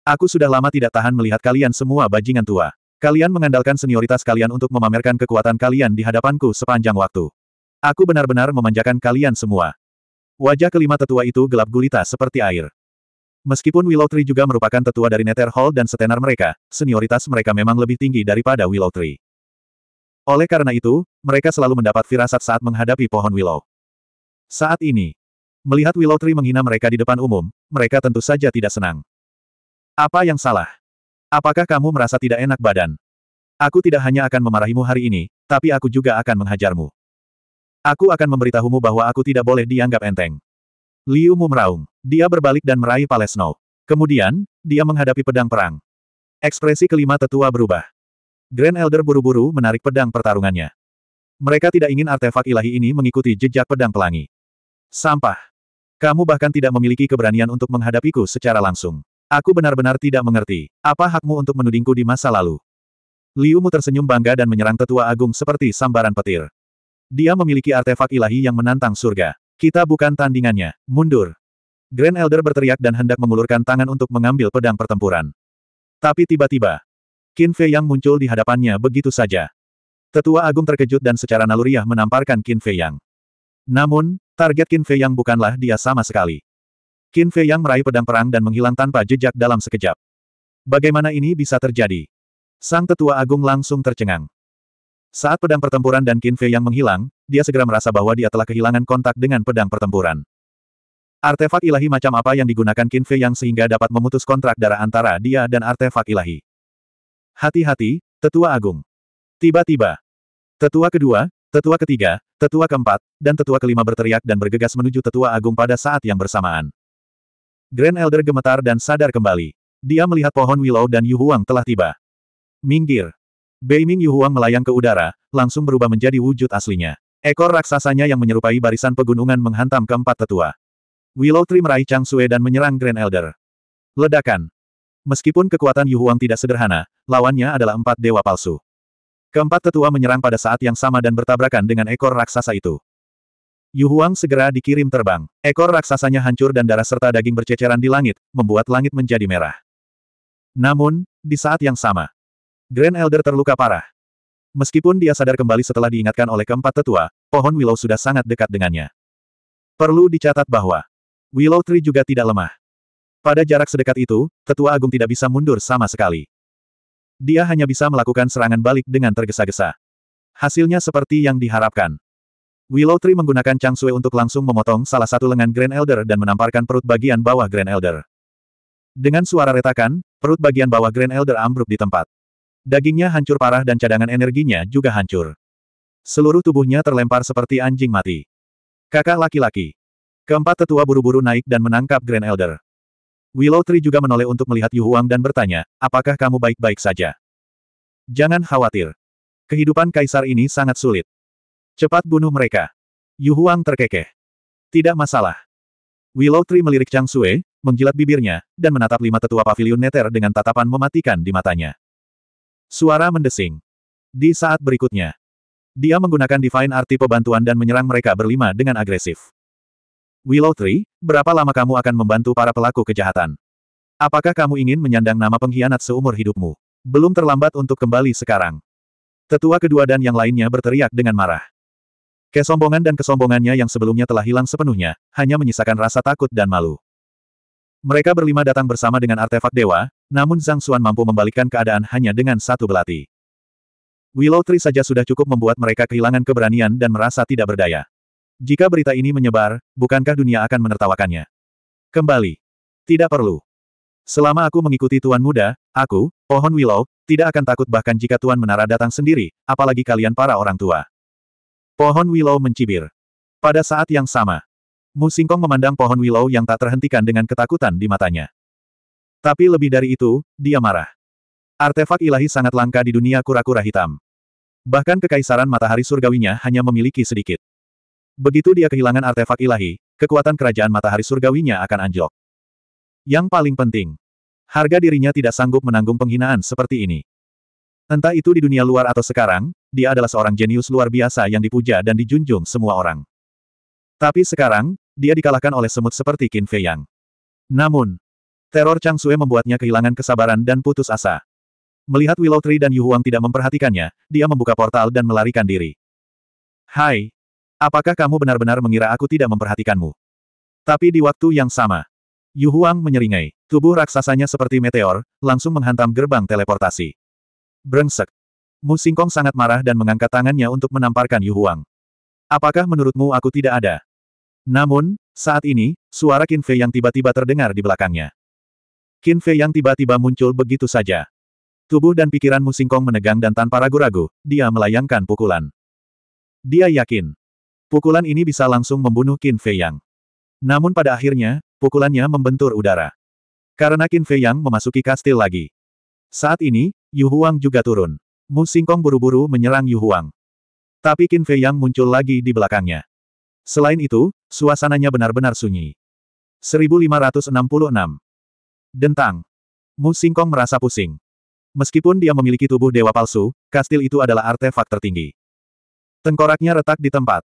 Aku sudah lama tidak tahan melihat kalian semua bajingan tua. Kalian mengandalkan senioritas kalian untuk memamerkan kekuatan kalian di hadapanku sepanjang waktu. Aku benar-benar memanjakan kalian semua. Wajah kelima tetua itu gelap gulita seperti air. Meskipun Willow Tree juga merupakan tetua dari Nether Hall dan setenar mereka, senioritas mereka memang lebih tinggi daripada Willow Tree. Oleh karena itu, mereka selalu mendapat firasat saat menghadapi pohon Willow. Saat ini, melihat Willow Tree menghina mereka di depan umum, mereka tentu saja tidak senang. Apa yang salah? Apakah kamu merasa tidak enak badan? Aku tidak hanya akan memarahimu hari ini, tapi aku juga akan menghajarmu. Aku akan memberitahumu bahwa aku tidak boleh dianggap enteng. Liu Mu meraung. Dia berbalik dan meraih Pales Snow. Kemudian, dia menghadapi pedang perang. Ekspresi kelima tetua berubah. Grand Elder buru-buru menarik pedang pertarungannya. Mereka tidak ingin artefak ilahi ini mengikuti jejak pedang pelangi. Sampah. Kamu bahkan tidak memiliki keberanian untuk menghadapiku secara langsung. Aku benar-benar tidak mengerti. Apa hakmu untuk menudingku di masa lalu? Liu Mu tersenyum bangga dan menyerang tetua agung seperti sambaran petir. Dia memiliki artefak ilahi yang menantang surga. Kita bukan tandingannya. Mundur. Grand Elder berteriak dan hendak mengulurkan tangan untuk mengambil pedang pertempuran. Tapi tiba-tiba, Qin Fei yang muncul di hadapannya begitu saja. Tetua agung terkejut dan secara naluriah menamparkan Qin Fei Yang. Namun, target Qin Fei Yang bukanlah dia sama sekali. Qin Fei yang meraih pedang perang dan menghilang tanpa jejak dalam sekejap. Bagaimana ini bisa terjadi? Sang tetua agung langsung tercengang. Saat pedang pertempuran dan Qin Fei yang menghilang, dia segera merasa bahwa dia telah kehilangan kontak dengan pedang pertempuran. Artefak ilahi macam apa yang digunakan Qin Fei yang sehingga dapat memutus kontrak darah antara dia dan artefak ilahi? Hati-hati, tetua agung. Tiba-tiba, tetua kedua, tetua ketiga, tetua keempat, dan tetua kelima berteriak dan bergegas menuju tetua agung pada saat yang bersamaan. Grand Elder gemetar dan sadar kembali. Dia melihat pohon Willow dan Yu Huang telah tiba. Minggir. Beiming Yu Huang melayang ke udara, langsung berubah menjadi wujud aslinya. Ekor raksasanya yang menyerupai barisan pegunungan menghantam keempat tetua. Willow Tree meraih Chang Sue dan menyerang Grand Elder. Ledakan. Meskipun kekuatan Yu Huang tidak sederhana, lawannya adalah empat dewa palsu. Keempat tetua menyerang pada saat yang sama dan bertabrakan dengan ekor raksasa itu. Yu Huang segera dikirim terbang. Ekor raksasanya hancur dan darah serta daging berceceran di langit, membuat langit menjadi merah. Namun, di saat yang sama, Grand Elder terluka parah. Meskipun dia sadar kembali setelah diingatkan oleh keempat tetua, pohon Willow sudah sangat dekat dengannya. Perlu dicatat bahwa Willow Tree juga tidak lemah. Pada jarak sedekat itu, tetua agung tidak bisa mundur sama sekali. Dia hanya bisa melakukan serangan balik dengan tergesa-gesa. Hasilnya seperti yang diharapkan. Willow Tree menggunakan Chang Sui untuk langsung memotong salah satu lengan Grand Elder dan menamparkan perut bagian bawah Grand Elder. Dengan suara retakan, perut bagian bawah Grand Elder ambruk di tempat. Dagingnya hancur parah dan cadangan energinya juga hancur. Seluruh tubuhnya terlempar seperti anjing mati. Kakak laki-laki. Keempat tetua buru-buru naik dan menangkap Grand Elder. Willow Tree juga menoleh untuk melihat Yu Huang dan bertanya, apakah kamu baik-baik saja? Jangan khawatir. Kehidupan kaisar ini sangat sulit. Cepat bunuh mereka. Yu Huang terkekeh. Tidak masalah. Willow Tree melirik Chang Sue, menjilat bibirnya, dan menatap lima tetua pavilion neter dengan tatapan mematikan di matanya. Suara mendesing. Di saat berikutnya, dia menggunakan Divine Arti pembantuan dan menyerang mereka berlima dengan agresif. Willow Tree, berapa lama kamu akan membantu para pelaku kejahatan? Apakah kamu ingin menyandang nama pengkhianat seumur hidupmu? Belum terlambat untuk kembali sekarang. Tetua kedua dan yang lainnya berteriak dengan marah. Kesombongan dan kesombongannya yang sebelumnya telah hilang sepenuhnya, hanya menyisakan rasa takut dan malu. Mereka berlima datang bersama dengan artefak dewa, namun Zhang Xuan mampu membalikkan keadaan hanya dengan satu belati. Willow Tree saja sudah cukup membuat mereka kehilangan keberanian dan merasa tidak berdaya. Jika berita ini menyebar, bukankah dunia akan menertawakannya? Kembali. Tidak perlu. Selama aku mengikuti Tuan Muda, aku, pohon Willow, tidak akan takut bahkan jika Tuan Menara datang sendiri, apalagi kalian para orang tua. Pohon Willow mencibir. Pada saat yang sama, Mu Singkong memandang pohon Willow yang tak terhentikan dengan ketakutan di matanya. Tapi lebih dari itu, dia marah. Artefak ilahi sangat langka di dunia kura-kura hitam. Bahkan kekaisaran matahari surgawinya hanya memiliki sedikit. Begitu dia kehilangan artefak ilahi, kekuatan kerajaan matahari surgawinya akan anjlok. Yang paling penting, harga dirinya tidak sanggup menanggung penghinaan seperti ini. Entah itu di dunia luar atau sekarang, dia adalah seorang jenius luar biasa yang dipuja dan dijunjung semua orang. Tapi sekarang, dia dikalahkan oleh semut seperti Qin Fei Yang. Namun, teror Chang Sue membuatnya kehilangan kesabaran dan putus asa. Melihat Willow Tree dan Yu Huang tidak memperhatikannya, dia membuka portal dan melarikan diri. Hai! Apakah kamu benar-benar mengira aku tidak memperhatikanmu? Tapi di waktu yang sama, Yu Huang menyeringai. Tubuh raksasanya seperti meteor, langsung menghantam gerbang teleportasi. Brengsek. Mu Singkong sangat marah dan mengangkat tangannya untuk menamparkan Yu Huang. Apakah menurutmu aku tidak ada? Namun, saat ini, suara Qin Fei yang tiba-tiba terdengar di belakangnya. Qin Fei yang tiba-tiba muncul begitu saja. Tubuh dan pikiran Mu Singkong menegang dan tanpa ragu-ragu, dia melayangkan pukulan. Dia yakin. Pukulan ini bisa langsung membunuh Qin Fei Yang. Namun pada akhirnya, pukulannya membentur udara. Karena Qin Fei Yang memasuki kastil lagi. Saat ini, Yuhuang juga turun. Mu Singkong buru-buru menyerang Yuhuang, Tapi Qin Fei Yang muncul lagi di belakangnya. Selain itu, suasananya benar-benar sunyi. 1566. Dentang. Mu Singkong merasa pusing. Meskipun dia memiliki tubuh dewa palsu, kastil itu adalah artefak tertinggi. Tengkoraknya retak di tempat.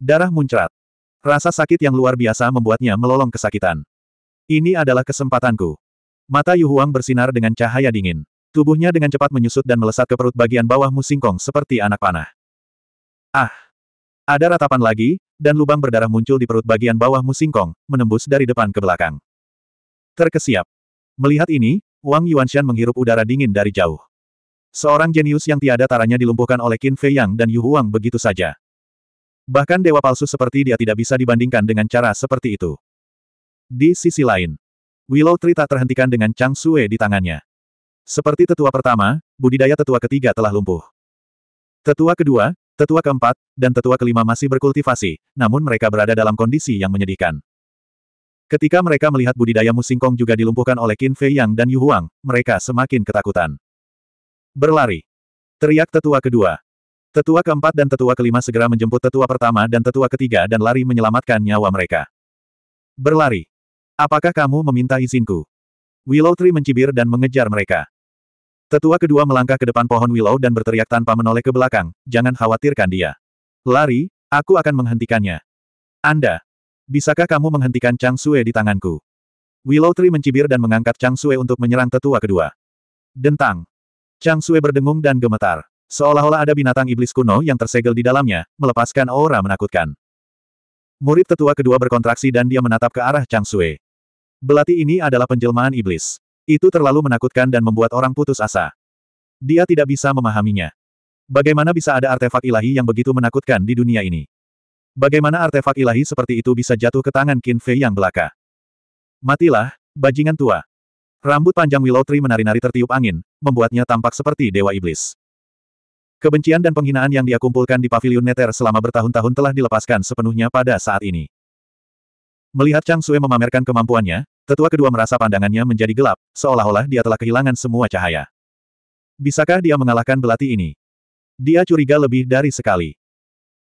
Darah muncrat. Rasa sakit yang luar biasa membuatnya melolong kesakitan. Ini adalah kesempatanku. Mata Yuhuang bersinar dengan cahaya dingin. Tubuhnya dengan cepat menyusut dan melesat ke perut bagian bawah musingkong seperti anak panah. Ah! Ada ratapan lagi, dan lubang berdarah muncul di perut bagian bawah musingkong, menembus dari depan ke belakang. Terkesiap. Melihat ini, Wang Yuanshan menghirup udara dingin dari jauh. Seorang jenius yang tiada taranya dilumpuhkan oleh Qin Fei Yang dan Yu Huang begitu saja. Bahkan dewa palsu seperti dia tidak bisa dibandingkan dengan cara seperti itu. Di sisi lain, Willow Tree tak terhentikan dengan Chang Sue di tangannya. Seperti tetua pertama, budidaya tetua ketiga telah lumpuh. Tetua kedua, tetua keempat, dan tetua kelima masih berkultivasi, namun mereka berada dalam kondisi yang menyedihkan. Ketika mereka melihat budidaya musingkong juga dilumpuhkan oleh Qin Fei Yang dan Yu Huang, mereka semakin ketakutan. Berlari. Teriak tetua kedua. Tetua keempat dan tetua kelima segera menjemput tetua pertama dan tetua ketiga dan lari menyelamatkan nyawa mereka. Berlari. Apakah kamu meminta izinku? Willow Tree mencibir dan mengejar mereka. Tetua kedua melangkah ke depan pohon willow dan berteriak tanpa menoleh ke belakang, jangan khawatirkan dia. Lari, aku akan menghentikannya. Anda, bisakah kamu menghentikan Chang Sue di tanganku? Willow Tree mencibir dan mengangkat Chang Sue untuk menyerang tetua kedua. Dentang. Chang Sue berdengung dan gemetar. Seolah-olah ada binatang iblis kuno yang tersegel di dalamnya, melepaskan aura menakutkan. Murid tetua kedua berkontraksi dan dia menatap ke arah Chang Sue. Belati ini adalah penjelmaan iblis. Itu terlalu menakutkan dan membuat orang putus asa. Dia tidak bisa memahaminya. Bagaimana bisa ada artefak ilahi yang begitu menakutkan di dunia ini? Bagaimana artefak ilahi seperti itu bisa jatuh ke tangan Qin Fei yang belaka? Matilah, bajingan tua. Rambut panjang Willow Tree menari-nari tertiup angin, membuatnya tampak seperti dewa iblis. Kebencian dan penghinaan yang dia kumpulkan di pavilion Nether selama bertahun-tahun telah dilepaskan sepenuhnya pada saat ini. Melihat Chang Sue memamerkan kemampuannya, tetua kedua merasa pandangannya menjadi gelap, seolah-olah dia telah kehilangan semua cahaya. Bisakah dia mengalahkan belati ini? Dia curiga lebih dari sekali.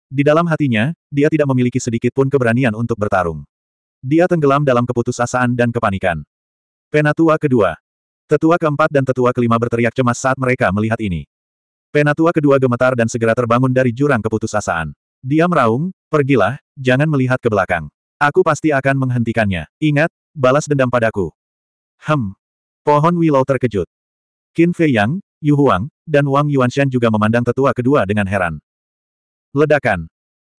Di dalam hatinya, dia tidak memiliki sedikit pun keberanian untuk bertarung. Dia tenggelam dalam keputusasaan dan kepanikan. Penatua kedua. Tetua keempat dan tetua kelima berteriak cemas saat mereka melihat ini. Penatua kedua gemetar dan segera terbangun dari jurang keputusasaan. Dia meraung, pergilah, jangan melihat ke belakang. Aku pasti akan menghentikannya. Ingat, balas dendam padaku. Hem. Pohon Willow terkejut. Qin Fei Yang, Yu Huang, dan Wang Yuanshan juga memandang tetua kedua dengan heran. Ledakan.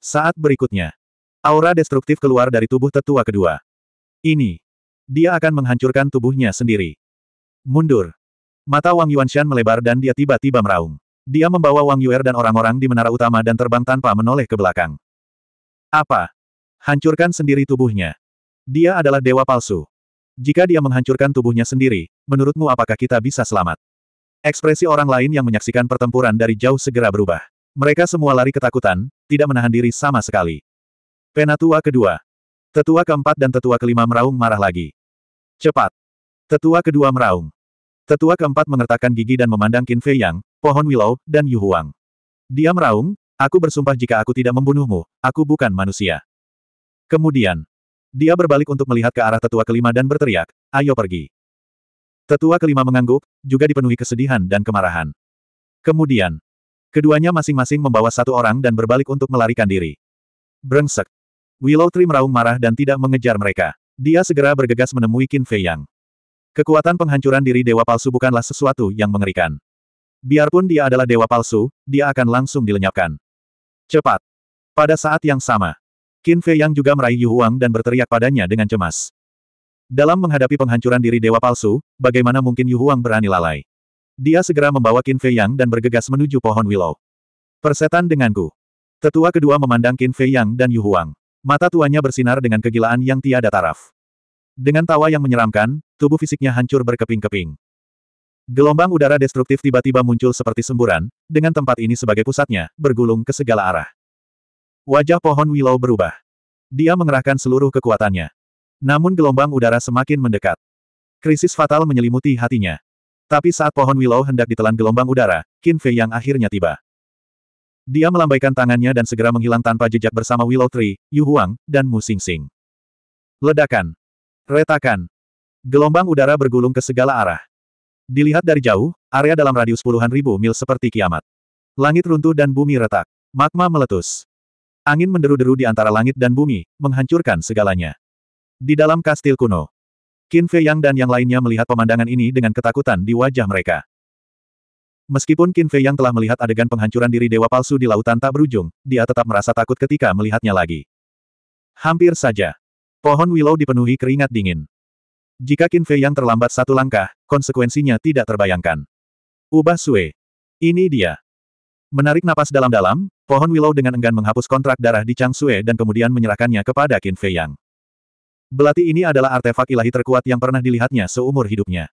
Saat berikutnya. Aura destruktif keluar dari tubuh tetua kedua. Ini. Dia akan menghancurkan tubuhnya sendiri. Mundur. Mata Wang Yuanshan melebar dan dia tiba-tiba meraung. Dia membawa Wang Yuer dan orang-orang di menara utama dan terbang tanpa menoleh ke belakang. Apa? Hancurkan sendiri tubuhnya. Dia adalah dewa palsu. Jika dia menghancurkan tubuhnya sendiri, menurutmu apakah kita bisa selamat? Ekspresi orang lain yang menyaksikan pertempuran dari jauh segera berubah. Mereka semua lari ketakutan, tidak menahan diri sama sekali. Penatua kedua. Tetua keempat dan tetua kelima meraung marah lagi. Cepat. Tetua kedua meraung. Tetua keempat mengertakkan gigi dan memandang Qin Fei Yang, pohon willow, dan Yu Huang. Dia meraung, aku bersumpah jika aku tidak membunuhmu, aku bukan manusia. Kemudian, dia berbalik untuk melihat ke arah tetua kelima dan berteriak, ayo pergi. Tetua kelima mengangguk, juga dipenuhi kesedihan dan kemarahan. Kemudian, keduanya masing-masing membawa satu orang dan berbalik untuk melarikan diri. Brengsek. Willow Tree meraung marah dan tidak mengejar mereka. Dia segera bergegas menemui Qin Fei Yang. Kekuatan penghancuran diri dewa palsu bukanlah sesuatu yang mengerikan. Biarpun dia adalah dewa palsu, dia akan langsung dilenyapkan. Cepat. Pada saat yang sama, Qin Fei Yang juga meraih Yu Huang dan berteriak padanya dengan cemas. Dalam menghadapi penghancuran diri dewa palsu, bagaimana mungkin Yu Huang berani lalai? Dia segera membawa Qin Fei Yang dan bergegas menuju pohon willow. Persetan denganku. Tetua kedua memandang Qin Fei Yang dan Yu Huang. Mata tuanya bersinar dengan kegilaan yang tiada taraf. Dengan tawa yang menyeramkan, tubuh fisiknya hancur berkeping-keping. Gelombang udara destruktif tiba-tiba muncul seperti semburan, dengan tempat ini sebagai pusatnya, bergulung ke segala arah. Wajah pohon Willow berubah. Dia mengerahkan seluruh kekuatannya. Namun gelombang udara semakin mendekat. Krisis fatal menyelimuti hatinya. Tapi saat pohon Willow hendak ditelan gelombang udara, Qin Fei yang akhirnya tiba. Dia melambaikan tangannya dan segera menghilang tanpa jejak bersama Willow Tree, Yu Huang, dan Mu Sing Sing. Ledakan. Retakan. Gelombang udara bergulung ke segala arah. Dilihat dari jauh, area dalam radius puluhan ribu mil seperti kiamat. Langit runtuh dan bumi retak. Magma meletus. Angin menderu-deru di antara langit dan bumi, menghancurkan segalanya. Di dalam kastil kuno, Qin Fei Yang dan yang lainnya melihat pemandangan ini dengan ketakutan di wajah mereka. Meskipun Qin Fei Yang telah melihat adegan penghancuran diri dewa palsu di lautan tak berujung, dia tetap merasa takut ketika melihatnya lagi. Hampir saja. Pohon willow dipenuhi keringat dingin. Jika Qin Fei Yang terlambat satu langkah, konsekuensinya tidak terbayangkan. Ubah Sue. Ini dia. Menarik napas dalam-dalam, Pohon Willow dengan enggan menghapus kontrak darah di Chang Sue dan kemudian menyerahkannya kepada Qin Fei Yang. Belati ini adalah artefak ilahi terkuat yang pernah dilihatnya seumur hidupnya.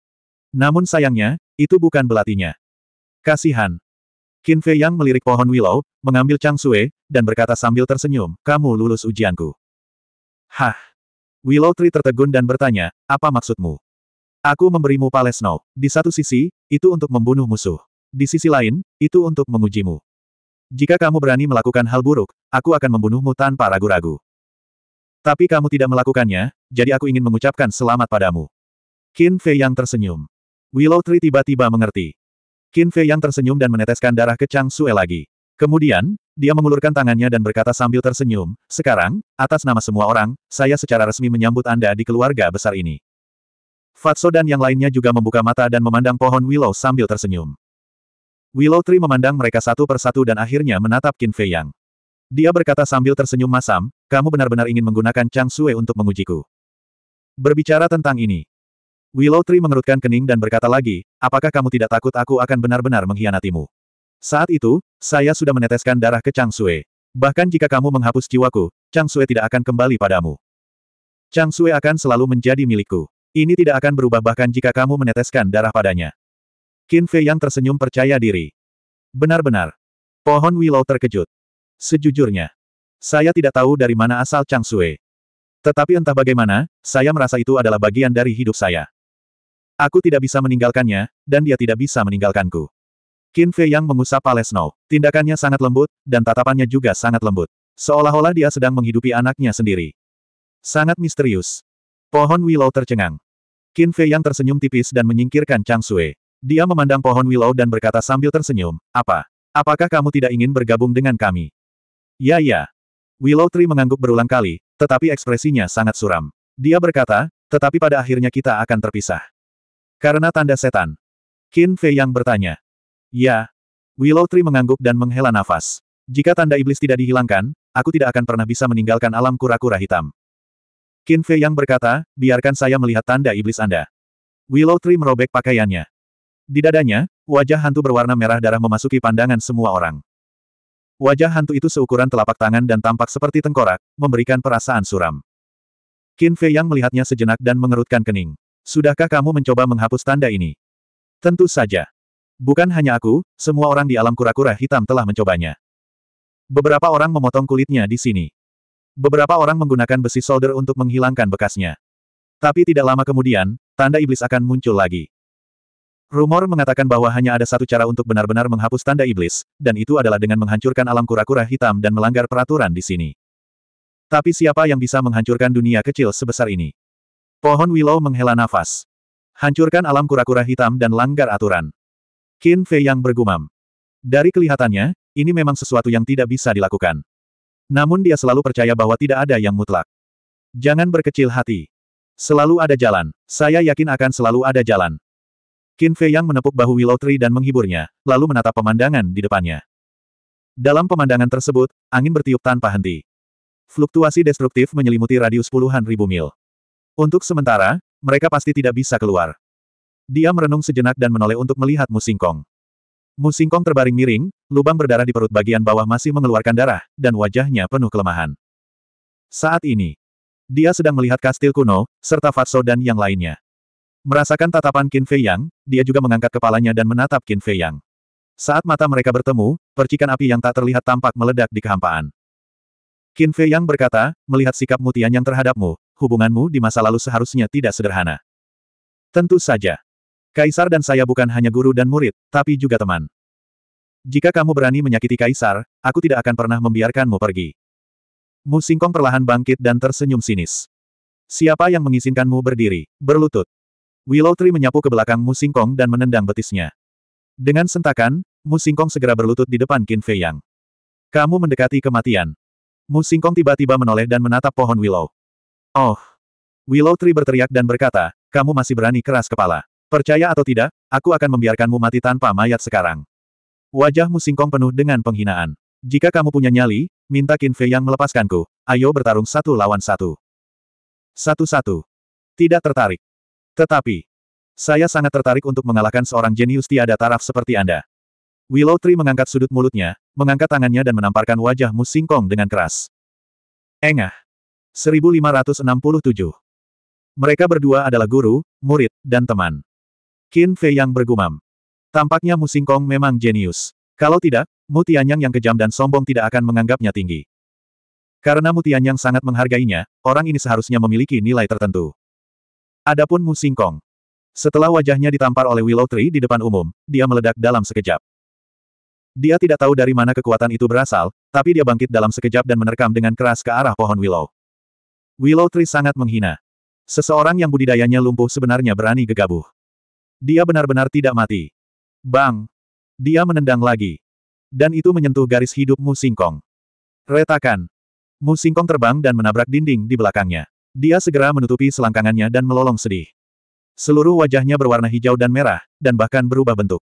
Namun sayangnya, itu bukan belatinya. Kasihan. Qin Fei Yang melirik pohon Willow, mengambil Chang Sue, dan berkata sambil tersenyum, kamu lulus ujianku. Hah. Willow Tree tertegun dan bertanya, apa maksudmu? Aku memberimu Palesno. Di satu sisi, itu untuk membunuh musuh. Di sisi lain, itu untuk mengujimu. Jika kamu berani melakukan hal buruk, aku akan membunuhmu tanpa ragu-ragu. Tapi kamu tidak melakukannya, jadi aku ingin mengucapkan selamat padamu. Qin Fei yang tersenyum. Willow Tree tiba-tiba mengerti. Qin Fei yang tersenyum dan meneteskan darah ke Chang Sue lagi. Kemudian, dia mengulurkan tangannya dan berkata sambil tersenyum, Sekarang, atas nama semua orang, saya secara resmi menyambut Anda di keluarga besar ini. Fatso dan yang lainnya juga membuka mata dan memandang pohon Willow sambil tersenyum. Willow Tree memandang mereka satu persatu dan akhirnya menatap Qin Fei Yang. Dia berkata sambil tersenyum masam, kamu benar-benar ingin menggunakan Chang Sue untuk mengujiku. Berbicara tentang ini. Willow Tree mengerutkan kening dan berkata lagi, apakah kamu tidak takut aku akan benar-benar mengkhianatimu? Saat itu, saya sudah meneteskan darah ke Chang Sue. Bahkan jika kamu menghapus jiwaku, Chang Sue tidak akan kembali padamu. Chang Sue akan selalu menjadi milikku. Ini tidak akan berubah bahkan jika kamu meneteskan darah padanya. Qin Fei yang tersenyum percaya diri. Benar-benar. Pohon Willow terkejut. Sejujurnya. Saya tidak tahu dari mana asal Chang Sue. Tetapi entah bagaimana, saya merasa itu adalah bagian dari hidup saya. Aku tidak bisa meninggalkannya, dan dia tidak bisa meninggalkanku. Qin Fei yang mengusap palesno. Tindakannya sangat lembut, dan tatapannya juga sangat lembut. Seolah-olah dia sedang menghidupi anaknya sendiri. Sangat misterius. Pohon Willow tercengang. Qin Fei yang tersenyum tipis dan menyingkirkan Chang Sue. Dia memandang pohon willow dan berkata sambil tersenyum, apa? Apakah kamu tidak ingin bergabung dengan kami? Ya ya. Willow Tree mengangguk berulang kali, tetapi ekspresinya sangat suram. Dia berkata, tetapi pada akhirnya kita akan terpisah. Karena tanda setan. Qin Fei yang bertanya. Ya. Willow Tree mengangguk dan menghela nafas. Jika tanda iblis tidak dihilangkan, aku tidak akan pernah bisa meninggalkan alam kura-kura hitam. Qin Fei yang berkata, biarkan saya melihat tanda iblis Anda. Willow Tree merobek pakaiannya. Di dadanya, wajah hantu berwarna merah darah memasuki pandangan semua orang. Wajah hantu itu seukuran telapak tangan dan tampak seperti tengkorak, memberikan perasaan suram. Qin Fei yang melihatnya sejenak dan mengerutkan kening. Sudahkah kamu mencoba menghapus tanda ini? Tentu saja. Bukan hanya aku, semua orang di alam kura-kura hitam telah mencobanya. Beberapa orang memotong kulitnya di sini. Beberapa orang menggunakan besi solder untuk menghilangkan bekasnya. Tapi tidak lama kemudian, tanda iblis akan muncul lagi. Rumor mengatakan bahwa hanya ada satu cara untuk benar-benar menghapus tanda iblis, dan itu adalah dengan menghancurkan alam kura-kura hitam dan melanggar peraturan di sini. Tapi siapa yang bisa menghancurkan dunia kecil sebesar ini? Pohon Willow menghela nafas. Hancurkan alam kura-kura hitam dan langgar aturan. Qin Fei yang bergumam. Dari kelihatannya, ini memang sesuatu yang tidak bisa dilakukan. Namun dia selalu percaya bahwa tidak ada yang mutlak. Jangan berkecil hati. Selalu ada jalan. Saya yakin akan selalu ada jalan. Qin Fei Yang menepuk bahu Willow Tree dan menghiburnya, lalu menatap pemandangan di depannya. Dalam pemandangan tersebut, angin bertiup tanpa henti. Fluktuasi destruktif menyelimuti radius puluhan ribu mil. Untuk sementara, mereka pasti tidak bisa keluar. Dia merenung sejenak dan menoleh untuk melihat musingkong. Musingkong terbaring miring, lubang berdarah di perut bagian bawah masih mengeluarkan darah, dan wajahnya penuh kelemahan. Saat ini, dia sedang melihat kastil kuno, serta Fatso dan yang lainnya. Merasakan tatapan Qin Fei Yang, dia juga mengangkat kepalanya dan menatap Qin Fei Yang. Saat mata mereka bertemu, percikan api yang tak terlihat tampak meledak di kehampaan. Qin Fei Yang berkata, melihat sikap Mutian yang terhadapmu, hubunganmu di masa lalu seharusnya tidak sederhana. Tentu saja. Kaisar dan saya bukan hanya guru dan murid, tapi juga teman. Jika kamu berani menyakiti Kaisar, aku tidak akan pernah membiarkanmu pergi. Mu Singkong perlahan bangkit dan tersenyum sinis. Siapa yang mengizinkanmu berdiri, berlutut? Willow Tree menyapu ke belakang Musingkong dan menendang betisnya. Dengan sentakan, Musingkong segera berlutut di depan Qin Fei Yang. Kamu mendekati kematian. Musingkong tiba-tiba menoleh dan menatap pohon Willow. Oh! Willow Tree berteriak dan berkata, kamu masih berani keras kepala. Percaya atau tidak, aku akan membiarkanmu mati tanpa mayat sekarang. Wajah Musingkong penuh dengan penghinaan. Jika kamu punya nyali, minta Qin Fei yang melepaskanku. Ayo bertarung satu lawan satu. Satu-satu. Tidak tertarik. Tetapi, saya sangat tertarik untuk mengalahkan seorang jenius tiada taraf seperti Anda. Willow Tree mengangkat sudut mulutnya, mengangkat tangannya dan menamparkan wajah Mu Singkong dengan keras. Engah. 1567. Mereka berdua adalah guru, murid, dan teman. Qin Fei yang bergumam. Tampaknya Mu Singkong memang jenius. Kalau tidak, Mu Tianyang yang kejam dan sombong tidak akan menganggapnya tinggi. Karena Mu Tianyang sangat menghargainya, orang ini seharusnya memiliki nilai tertentu. Adapun Mu Singkong. Setelah wajahnya ditampar oleh Willow Tree di depan umum, dia meledak dalam sekejap. Dia tidak tahu dari mana kekuatan itu berasal, tapi dia bangkit dalam sekejap dan menerkam dengan keras ke arah pohon Willow. Willow Tree sangat menghina. Seseorang yang budidayanya lumpuh sebenarnya berani gegabuh. Dia benar-benar tidak mati. Bang! Dia menendang lagi. Dan itu menyentuh garis hidup Mu Singkong. Retakan. Mu Singkong terbang dan menabrak dinding di belakangnya. Dia segera menutupi selangkangannya dan melolong sedih. Seluruh wajahnya berwarna hijau dan merah, dan bahkan berubah bentuk.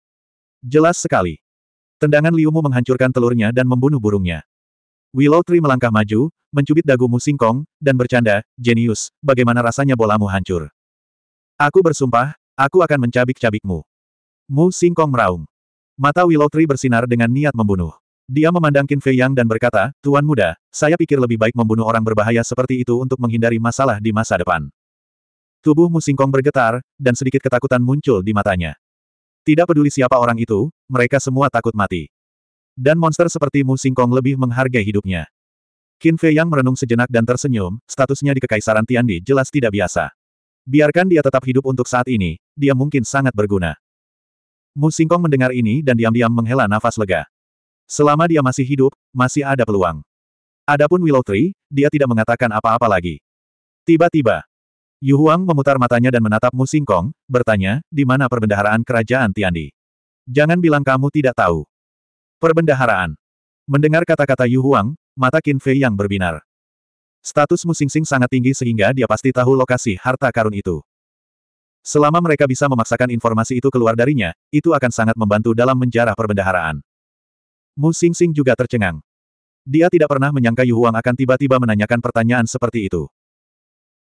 Jelas sekali. Tendangan Liumu menghancurkan telurnya dan membunuh burungnya. Willow Tree melangkah maju, mencubit dagumu singkong, dan bercanda, Genius, bagaimana rasanya bolamu hancur? Aku bersumpah, aku akan mencabik-cabikmu. Mu singkong meraung. Mata Willow Tree bersinar dengan niat membunuh. Dia memandang Qin Fei Yang dan berkata, Tuan muda, saya pikir lebih baik membunuh orang berbahaya seperti itu untuk menghindari masalah di masa depan. Tubuh Musingkong bergetar, dan sedikit ketakutan muncul di matanya. Tidak peduli siapa orang itu, mereka semua takut mati. Dan monster seperti Musingkong lebih menghargai hidupnya. Qin Fei Yang merenung sejenak dan tersenyum, statusnya di Kekaisaran Tiandi jelas tidak biasa. Biarkan dia tetap hidup untuk saat ini, dia mungkin sangat berguna. Musingkong mendengar ini dan diam-diam menghela nafas lega. Selama dia masih hidup, masih ada peluang. Adapun Willow Tree, dia tidak mengatakan apa-apa lagi. Tiba-tiba, Yu Huang memutar matanya dan menatap Mu Singkong, bertanya, di mana perbendaharaan kerajaan Tiandi? Jangan bilang kamu tidak tahu. Perbendaharaan. Mendengar kata-kata Yu Huang, mata Qin Fei yang berbinar. Status Mu Sing Sing sangat tinggi sehingga dia pasti tahu lokasi harta karun itu. Selama mereka bisa memaksakan informasi itu keluar darinya, itu akan sangat membantu dalam menjarah perbendaharaan. Mu Sing juga tercengang. Dia tidak pernah menyangka Yu Huang akan tiba-tiba menanyakan pertanyaan seperti itu.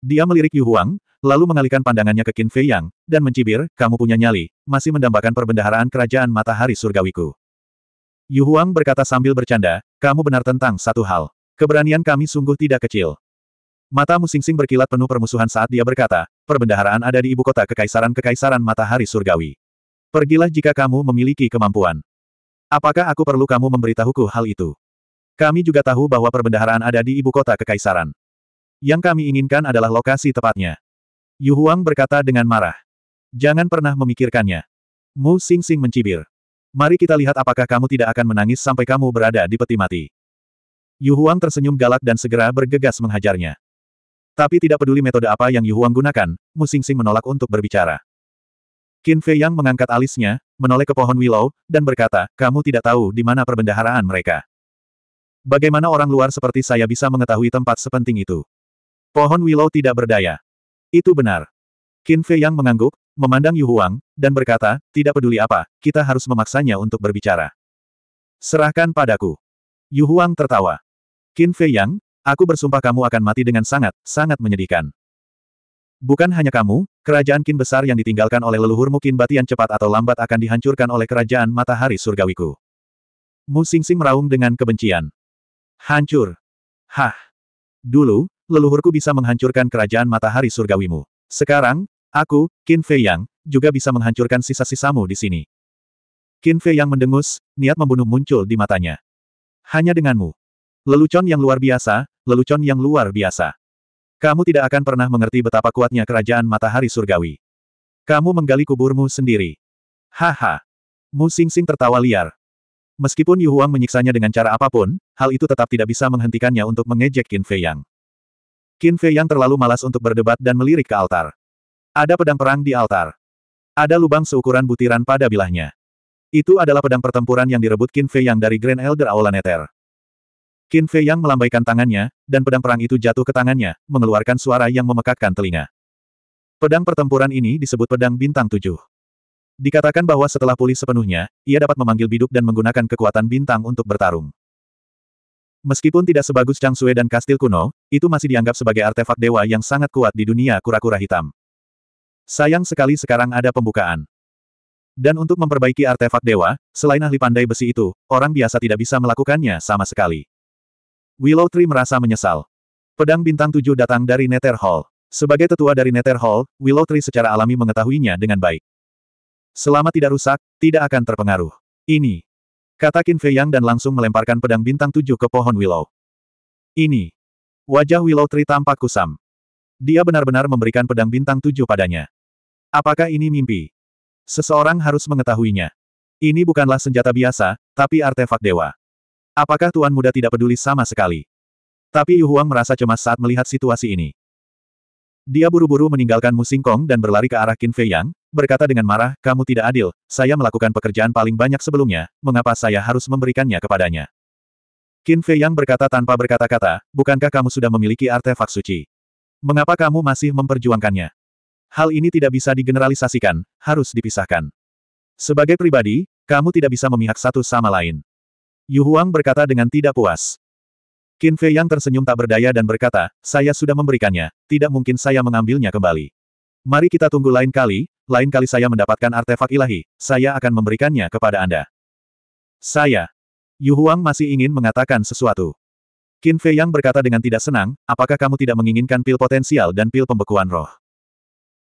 Dia melirik Yu Huang, lalu mengalihkan pandangannya ke Qin Fei Yang, dan mencibir, kamu punya nyali, masih mendambakan perbendaharaan kerajaan matahari surgawiku. Yu Huang berkata sambil bercanda, kamu benar tentang satu hal. Keberanian kami sungguh tidak kecil. Mata Mu Musingsing berkilat penuh permusuhan saat dia berkata, perbendaharaan ada di ibu kota kekaisaran-kekaisaran matahari surgawi. Pergilah jika kamu memiliki kemampuan. Apakah aku perlu kamu memberitahuku hal itu? Kami juga tahu bahwa perbendaharaan ada di ibu kota kekaisaran. Yang kami inginkan adalah lokasi tepatnya. Yu Huang berkata dengan marah. Jangan pernah memikirkannya. Mu Sing Sing mencibir. Mari kita lihat apakah kamu tidak akan menangis sampai kamu berada di peti mati. Yu Huang tersenyum galak dan segera bergegas menghajarnya. Tapi tidak peduli metode apa yang Yu Huang gunakan, Mu Sing Sing menolak untuk berbicara. Qin Fei Yang mengangkat alisnya, menoleh ke pohon Willow, dan berkata, kamu tidak tahu di mana perbendaharaan mereka. Bagaimana orang luar seperti saya bisa mengetahui tempat sepenting itu? Pohon Willow tidak berdaya. Itu benar. Qin Fei yang mengangguk, memandang Yu Huang, dan berkata, tidak peduli apa, kita harus memaksanya untuk berbicara. Serahkan padaku. Yu Huang tertawa. Qin Fei Yang, aku bersumpah kamu akan mati dengan sangat, sangat menyedihkan. Bukan hanya kamu, kerajaan kin besar yang ditinggalkan oleh leluhur mungkin batian cepat atau lambat akan dihancurkan oleh kerajaan matahari surgawiku. Mu Sing Sing meraung dengan kebencian. Hancur. Hah. Dulu, leluhurku bisa menghancurkan kerajaan matahari surgawimu. Sekarang, aku, Qin Fei Yang, juga bisa menghancurkan sisa-sisamu di sini. Qin Fei Yang mendengus, niat membunuh muncul di matanya. Hanya denganmu. Lelucon yang luar biasa, lelucon yang luar biasa. Kamu tidak akan pernah mengerti betapa kuatnya kerajaan matahari surgawi. Kamu menggali kuburmu sendiri. Haha. Mu Sing-Sing tertawa liar. Meskipun Yu Huang menyiksanya dengan cara apapun, hal itu tetap tidak bisa menghentikannya untuk mengejek Qin Fei Yang. Qin Fei Yang terlalu malas untuk berdebat dan melirik ke altar. Ada pedang perang di altar. Ada lubang seukuran butiran pada bilahnya. Itu adalah pedang pertempuran yang direbut Qin Fei Yang dari Grand Elder Aulaneter. Qin Fei Yang melambaikan tangannya, dan pedang perang itu jatuh ke tangannya, mengeluarkan suara yang memekakkan telinga. Pedang pertempuran ini disebut pedang bintang tujuh. Dikatakan bahwa setelah pulih sepenuhnya, ia dapat memanggil biduk dan menggunakan kekuatan bintang untuk bertarung. Meskipun tidak sebagus Chang Sue dan kastil kuno, itu masih dianggap sebagai artefak dewa yang sangat kuat di dunia kura-kura hitam. Sayang sekali sekarang ada pembukaan. Dan untuk memperbaiki artefak dewa, selain ahli pandai besi itu, orang biasa tidak bisa melakukannya sama sekali. Willow Tree merasa menyesal. Pedang bintang tujuh datang dari Nether Hall. Sebagai tetua dari Nether Hall, Willow Tree secara alami mengetahuinya dengan baik. Selama tidak rusak, tidak akan terpengaruh. Ini. Kata Qin Fei Yang dan langsung melemparkan pedang bintang tujuh ke pohon Willow. Ini. Wajah Willow Tree tampak kusam. Dia benar-benar memberikan pedang bintang tujuh padanya. Apakah ini mimpi? Seseorang harus mengetahuinya. Ini bukanlah senjata biasa, tapi artefak dewa. Apakah Tuan Muda tidak peduli sama sekali? Tapi Yu Huang merasa cemas saat melihat situasi ini. Dia buru-buru meninggalkan Musingkong dan berlari ke arah Qin Fei Yang, berkata dengan marah, kamu tidak adil, saya melakukan pekerjaan paling banyak sebelumnya, mengapa saya harus memberikannya kepadanya? Qin Fei Yang berkata tanpa berkata-kata, bukankah kamu sudah memiliki artefak suci? Mengapa kamu masih memperjuangkannya? Hal ini tidak bisa digeneralisasikan, harus dipisahkan. Sebagai pribadi, kamu tidak bisa memihak satu sama lain. Yu Huang berkata dengan tidak puas. Qin Fei yang tersenyum tak berdaya dan berkata, saya sudah memberikannya, tidak mungkin saya mengambilnya kembali. Mari kita tunggu lain kali, lain kali saya mendapatkan artefak ilahi, saya akan memberikannya kepada Anda. Saya. Yu Huang masih ingin mengatakan sesuatu. Qin Fei yang berkata dengan tidak senang, apakah kamu tidak menginginkan pil potensial dan pil pembekuan roh?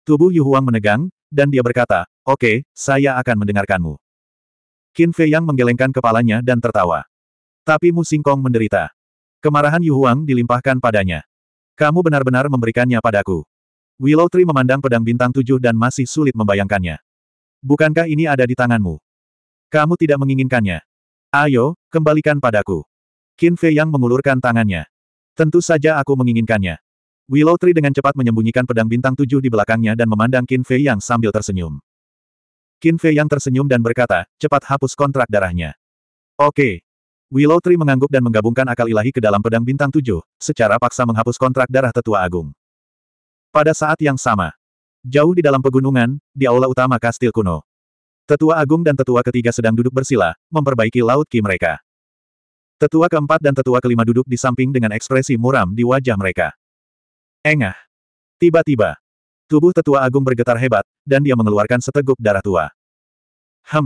Tubuh Yu Huang menegang, dan dia berkata, oke, okay, saya akan mendengarkanmu. Qin Fei Yang menggelengkan kepalanya dan tertawa. Tapi Mu Singkong menderita. Kemarahan Yu Huang dilimpahkan padanya. Kamu benar-benar memberikannya padaku. Willow Tree memandang pedang bintang tujuh dan masih sulit membayangkannya. Bukankah ini ada di tanganmu? Kamu tidak menginginkannya. Ayo, kembalikan padaku. Qin Fei Yang mengulurkan tangannya. Tentu saja aku menginginkannya. Willow Tree dengan cepat menyembunyikan pedang bintang tujuh di belakangnya dan memandang Qin Fei Yang sambil tersenyum. Qin Fei yang tersenyum dan berkata, cepat hapus kontrak darahnya. Oke. Willow Tree mengangguk dan menggabungkan akal ilahi ke dalam pedang bintang tujuh, secara paksa menghapus kontrak darah tetua agung. Pada saat yang sama, jauh di dalam pegunungan, di aula utama kastil kuno, tetua agung dan tetua ketiga sedang duduk bersila, memperbaiki laut ki mereka. Tetua keempat dan tetua kelima duduk di samping dengan ekspresi muram di wajah mereka. Engah. Tiba-tiba, Tubuh tetua agung bergetar hebat, dan dia mengeluarkan seteguk darah tua. Hem.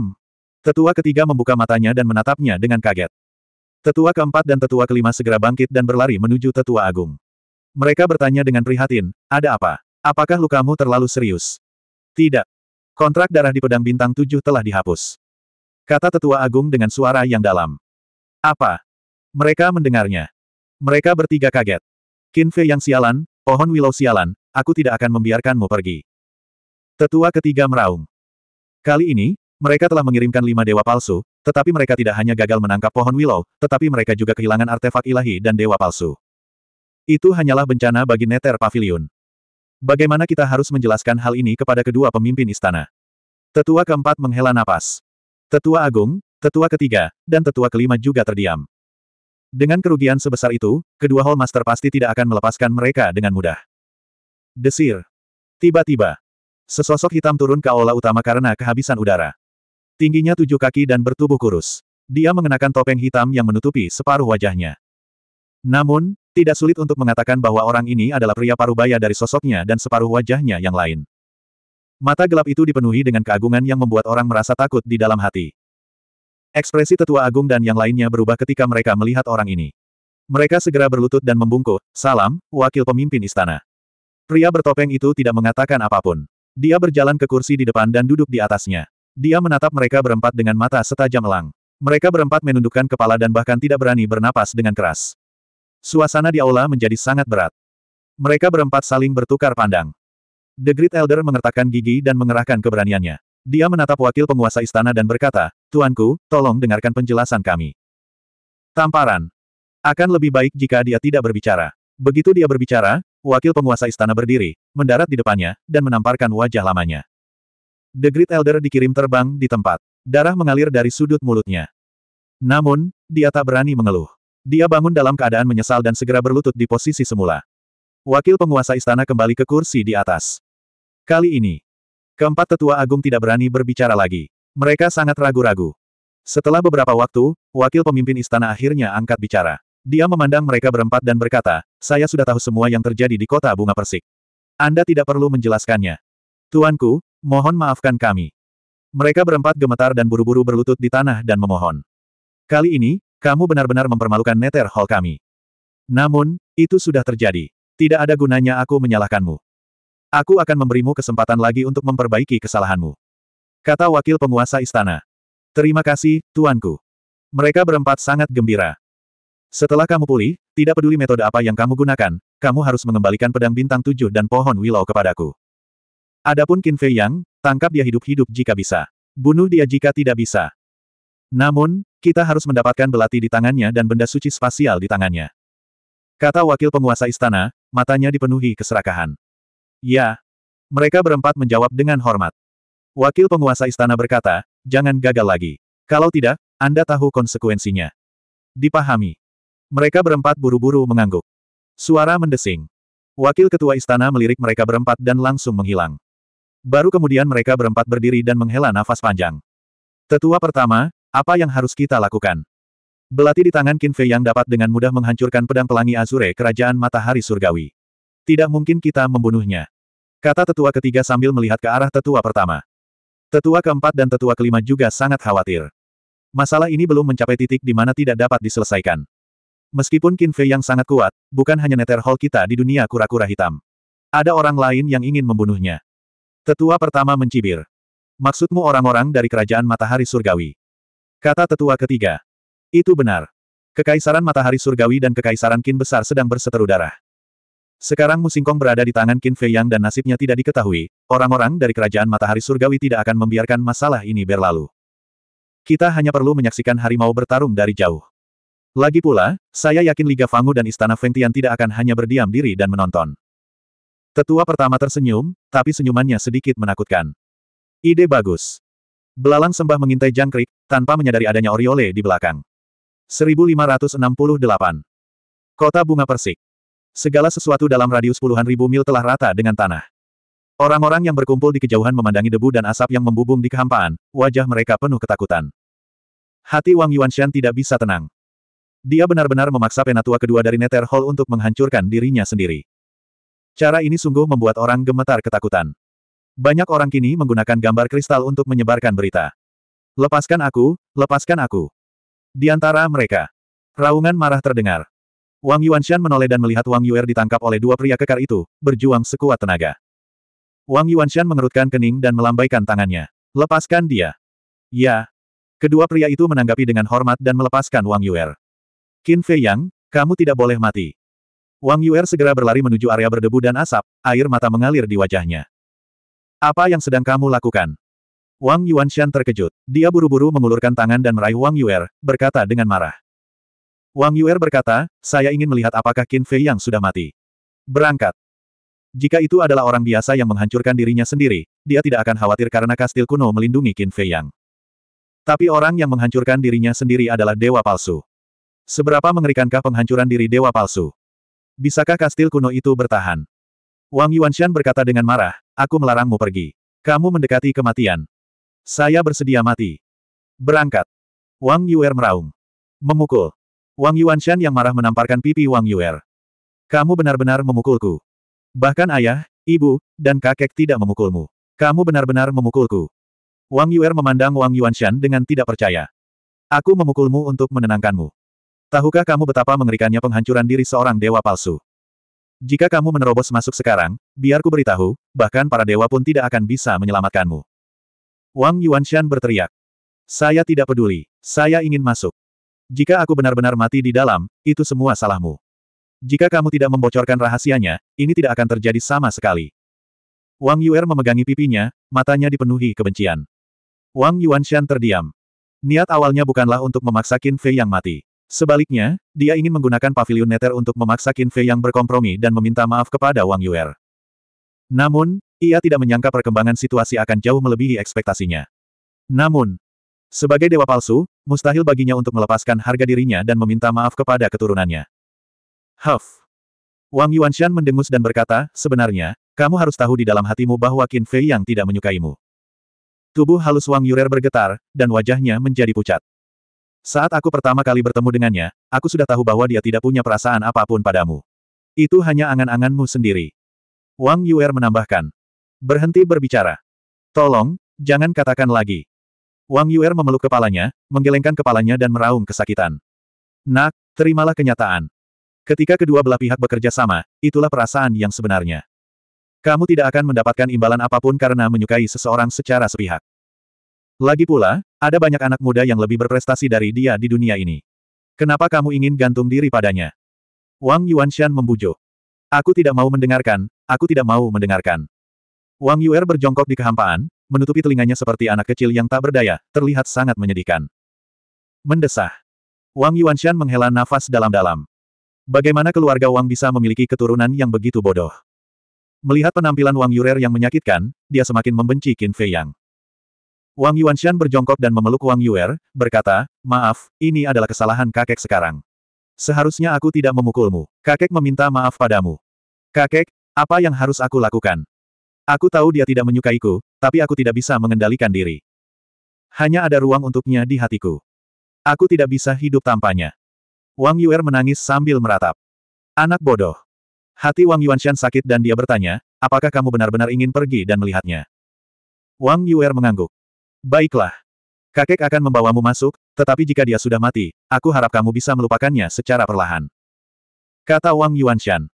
Tetua ketiga membuka matanya dan menatapnya dengan kaget. Tetua keempat dan tetua kelima segera bangkit dan berlari menuju tetua agung. Mereka bertanya dengan prihatin, ada apa? Apakah lukamu terlalu serius? Tidak. Kontrak darah di pedang bintang tujuh telah dihapus. Kata tetua agung dengan suara yang dalam. Apa? Mereka mendengarnya. Mereka bertiga kaget. Kinfe yang sialan, Pohon Willow sialan, aku tidak akan membiarkanmu pergi. Tetua ketiga meraung. Kali ini, mereka telah mengirimkan lima dewa palsu, tetapi mereka tidak hanya gagal menangkap pohon Willow, tetapi mereka juga kehilangan artefak ilahi dan dewa palsu. Itu hanyalah bencana bagi Nether Pavilion. Bagaimana kita harus menjelaskan hal ini kepada kedua pemimpin istana? Tetua keempat menghela napas. Tetua Agung, Tetua ketiga, dan tetua kelima juga terdiam. Dengan kerugian sebesar itu, kedua Hall Master pasti tidak akan melepaskan mereka dengan mudah. Desir. Tiba-tiba. Sesosok hitam turun ke aula utama karena kehabisan udara. Tingginya tujuh kaki dan bertubuh kurus. Dia mengenakan topeng hitam yang menutupi separuh wajahnya. Namun, tidak sulit untuk mengatakan bahwa orang ini adalah pria parubaya dari sosoknya dan separuh wajahnya yang lain. Mata gelap itu dipenuhi dengan keagungan yang membuat orang merasa takut di dalam hati. Ekspresi tetua agung dan yang lainnya berubah ketika mereka melihat orang ini. Mereka segera berlutut dan membungkuk, salam, wakil pemimpin istana. Pria bertopeng itu tidak mengatakan apapun. Dia berjalan ke kursi di depan dan duduk di atasnya. Dia menatap mereka berempat dengan mata setajam elang. Mereka berempat menundukkan kepala dan bahkan tidak berani bernapas dengan keras. Suasana di aula menjadi sangat berat. Mereka berempat saling bertukar pandang. The Great Elder mengertakkan gigi dan mengerahkan keberaniannya. Dia menatap wakil penguasa istana dan berkata, Tuanku, tolong dengarkan penjelasan kami. Tamparan. Akan lebih baik jika dia tidak berbicara. Begitu dia berbicara, wakil penguasa istana berdiri, mendarat di depannya, dan menamparkan wajah lamanya. The Great Elder dikirim terbang di tempat. Darah mengalir dari sudut mulutnya. Namun, dia tak berani mengeluh. Dia bangun dalam keadaan menyesal dan segera berlutut di posisi semula. Wakil penguasa istana kembali ke kursi di atas. Kali ini, Keempat tetua agung tidak berani berbicara lagi. Mereka sangat ragu-ragu. Setelah beberapa waktu, wakil pemimpin istana akhirnya angkat bicara. Dia memandang mereka berempat dan berkata, saya sudah tahu semua yang terjadi di kota bunga persik. Anda tidak perlu menjelaskannya. Tuanku, mohon maafkan kami. Mereka berempat gemetar dan buru-buru berlutut di tanah dan memohon. Kali ini, kamu benar-benar mempermalukan Nether Hall kami. Namun, itu sudah terjadi. Tidak ada gunanya aku menyalahkanmu. Aku akan memberimu kesempatan lagi untuk memperbaiki kesalahanmu. Kata wakil penguasa istana. Terima kasih, tuanku. Mereka berempat sangat gembira. Setelah kamu pulih, tidak peduli metode apa yang kamu gunakan, kamu harus mengembalikan pedang bintang tujuh dan pohon willow kepadaku. Adapun Qin Fei Yang, tangkap dia hidup-hidup jika bisa. Bunuh dia jika tidak bisa. Namun, kita harus mendapatkan belati di tangannya dan benda suci spasial di tangannya. Kata wakil penguasa istana, matanya dipenuhi keserakahan. Ya. Mereka berempat menjawab dengan hormat. Wakil penguasa istana berkata, jangan gagal lagi. Kalau tidak, Anda tahu konsekuensinya. Dipahami. Mereka berempat buru-buru mengangguk. Suara mendesing. Wakil ketua istana melirik mereka berempat dan langsung menghilang. Baru kemudian mereka berempat berdiri dan menghela nafas panjang. Tetua pertama, apa yang harus kita lakukan? Belati di tangan Qin Fei yang dapat dengan mudah menghancurkan pedang pelangi Azure Kerajaan Matahari Surgawi. Tidak mungkin kita membunuhnya. Kata tetua ketiga sambil melihat ke arah tetua pertama. Tetua keempat dan tetua kelima juga sangat khawatir. Masalah ini belum mencapai titik di mana tidak dapat diselesaikan. Meskipun Qin Fei yang sangat kuat, bukan hanya neter hall kita di dunia kura-kura hitam. Ada orang lain yang ingin membunuhnya. Tetua pertama mencibir. Maksudmu orang-orang dari kerajaan matahari surgawi? Kata tetua ketiga. Itu benar. Kekaisaran matahari surgawi dan kekaisaran Qin besar sedang berseteru darah. Sekarang Musingkong berada di tangan Qin Fei Yang dan nasibnya tidak diketahui, orang-orang dari kerajaan matahari surgawi tidak akan membiarkan masalah ini berlalu. Kita hanya perlu menyaksikan harimau bertarung dari jauh. Lagi pula, saya yakin Liga Fangu dan Istana Feng Tian tidak akan hanya berdiam diri dan menonton. Tetua pertama tersenyum, tapi senyumannya sedikit menakutkan. Ide bagus. Belalang sembah mengintai jangkrik, tanpa menyadari adanya Oriole di belakang. 1568 Kota Bunga Persik Segala sesuatu dalam radius puluhan ribu mil telah rata dengan tanah. Orang-orang yang berkumpul di kejauhan memandangi debu dan asap yang membubung di kehampaan, wajah mereka penuh ketakutan. Hati Wang Yuanshan tidak bisa tenang. Dia benar-benar memaksa penatua kedua dari Nether Hall untuk menghancurkan dirinya sendiri. Cara ini sungguh membuat orang gemetar ketakutan. Banyak orang kini menggunakan gambar kristal untuk menyebarkan berita. Lepaskan aku, lepaskan aku. Di antara mereka, raungan marah terdengar. Wang Yuanshan menoleh dan melihat Wang Yuer ditangkap oleh dua pria kekar itu, berjuang sekuat tenaga. Wang Yuanshan mengerutkan kening dan melambaikan tangannya. Lepaskan dia. Ya. Kedua pria itu menanggapi dengan hormat dan melepaskan Wang Yuer. Qin Fei Yang, kamu tidak boleh mati. Wang Yuer segera berlari menuju area berdebu dan asap, air mata mengalir di wajahnya. Apa yang sedang kamu lakukan? Wang Yuanshan terkejut. Dia buru-buru mengulurkan tangan dan meraih Wang Yuer, berkata dengan marah. Wang Yuer berkata, saya ingin melihat apakah Qin Fei yang sudah mati. Berangkat. Jika itu adalah orang biasa yang menghancurkan dirinya sendiri, dia tidak akan khawatir karena kastil kuno melindungi Qin Fei yang. Tapi orang yang menghancurkan dirinya sendiri adalah dewa palsu. Seberapa mengerikankah penghancuran diri dewa palsu? Bisakah kastil kuno itu bertahan? Wang Yuanshan berkata dengan marah, aku melarangmu pergi. Kamu mendekati kematian. Saya bersedia mati. Berangkat. Wang Yuer meraung. Memukul. Wang Yuanshan yang marah menamparkan pipi Wang Yuer. Kamu benar-benar memukulku. Bahkan ayah, ibu, dan kakek tidak memukulmu. Kamu benar-benar memukulku. Wang Yuer memandang Wang Yuanshan dengan tidak percaya. Aku memukulmu untuk menenangkanmu. Tahukah kamu betapa mengerikannya penghancuran diri seorang dewa palsu? Jika kamu menerobos masuk sekarang, biarku beritahu, bahkan para dewa pun tidak akan bisa menyelamatkanmu. Wang Yuanshan berteriak. Saya tidak peduli. Saya ingin masuk. Jika aku benar-benar mati di dalam, itu semua salahmu. Jika kamu tidak membocorkan rahasianya, ini tidak akan terjadi sama sekali. Wang Yuer memegangi pipinya, matanya dipenuhi kebencian. Wang Yuanshan terdiam. Niat awalnya bukanlah untuk memaksa Qin Fei yang mati. Sebaliknya, dia ingin menggunakan pavilion neter untuk memaksa Qin Fei yang berkompromi dan meminta maaf kepada Wang Yuer. Namun, ia tidak menyangka perkembangan situasi akan jauh melebihi ekspektasinya. Namun, sebagai dewa palsu, mustahil baginya untuk melepaskan harga dirinya dan meminta maaf kepada keturunannya. Huff. Wang Yuanshan mendengus dan berkata, sebenarnya, kamu harus tahu di dalam hatimu bahwa Qin Fei yang tidak menyukaimu. Tubuh halus Wang Yurer bergetar, dan wajahnya menjadi pucat. Saat aku pertama kali bertemu dengannya, aku sudah tahu bahwa dia tidak punya perasaan apapun padamu. Itu hanya angan-anganmu sendiri. Wang Yuer menambahkan. Berhenti berbicara. Tolong, jangan katakan lagi. Wang Yuer memeluk kepalanya, menggelengkan kepalanya dan meraung kesakitan. Nak, terimalah kenyataan. Ketika kedua belah pihak bekerja sama, itulah perasaan yang sebenarnya. Kamu tidak akan mendapatkan imbalan apapun karena menyukai seseorang secara sepihak. Lagi pula, ada banyak anak muda yang lebih berprestasi dari dia di dunia ini. Kenapa kamu ingin gantung diri padanya? Wang Yuanshan membujuk. Aku tidak mau mendengarkan, aku tidak mau mendengarkan. Wang Yuer berjongkok di kehampaan, menutupi telinganya seperti anak kecil yang tak berdaya, terlihat sangat menyedihkan. Mendesah. Wang Yuanshan menghela nafas dalam-dalam. Bagaimana keluarga Wang bisa memiliki keturunan yang begitu bodoh? Melihat penampilan Wang Yurer yang menyakitkan, dia semakin membenci Qin Fei Yang. Wang Yuanshan berjongkok dan memeluk Wang Yuer, berkata, Maaf, ini adalah kesalahan kakek sekarang. Seharusnya aku tidak memukulmu. Kakek meminta maaf padamu. Kakek, apa yang harus aku lakukan? Aku tahu dia tidak menyukaiku, tapi aku tidak bisa mengendalikan diri. Hanya ada ruang untuknya di hatiku. Aku tidak bisa hidup tanpanya. Wang Yuer menangis sambil meratap. Anak bodoh. Hati Wang Yuanshan sakit dan dia bertanya, apakah kamu benar-benar ingin pergi dan melihatnya? Wang Yuer mengangguk. Baiklah. Kakek akan membawamu masuk, tetapi jika dia sudah mati, aku harap kamu bisa melupakannya secara perlahan. Kata Wang Yuanshan.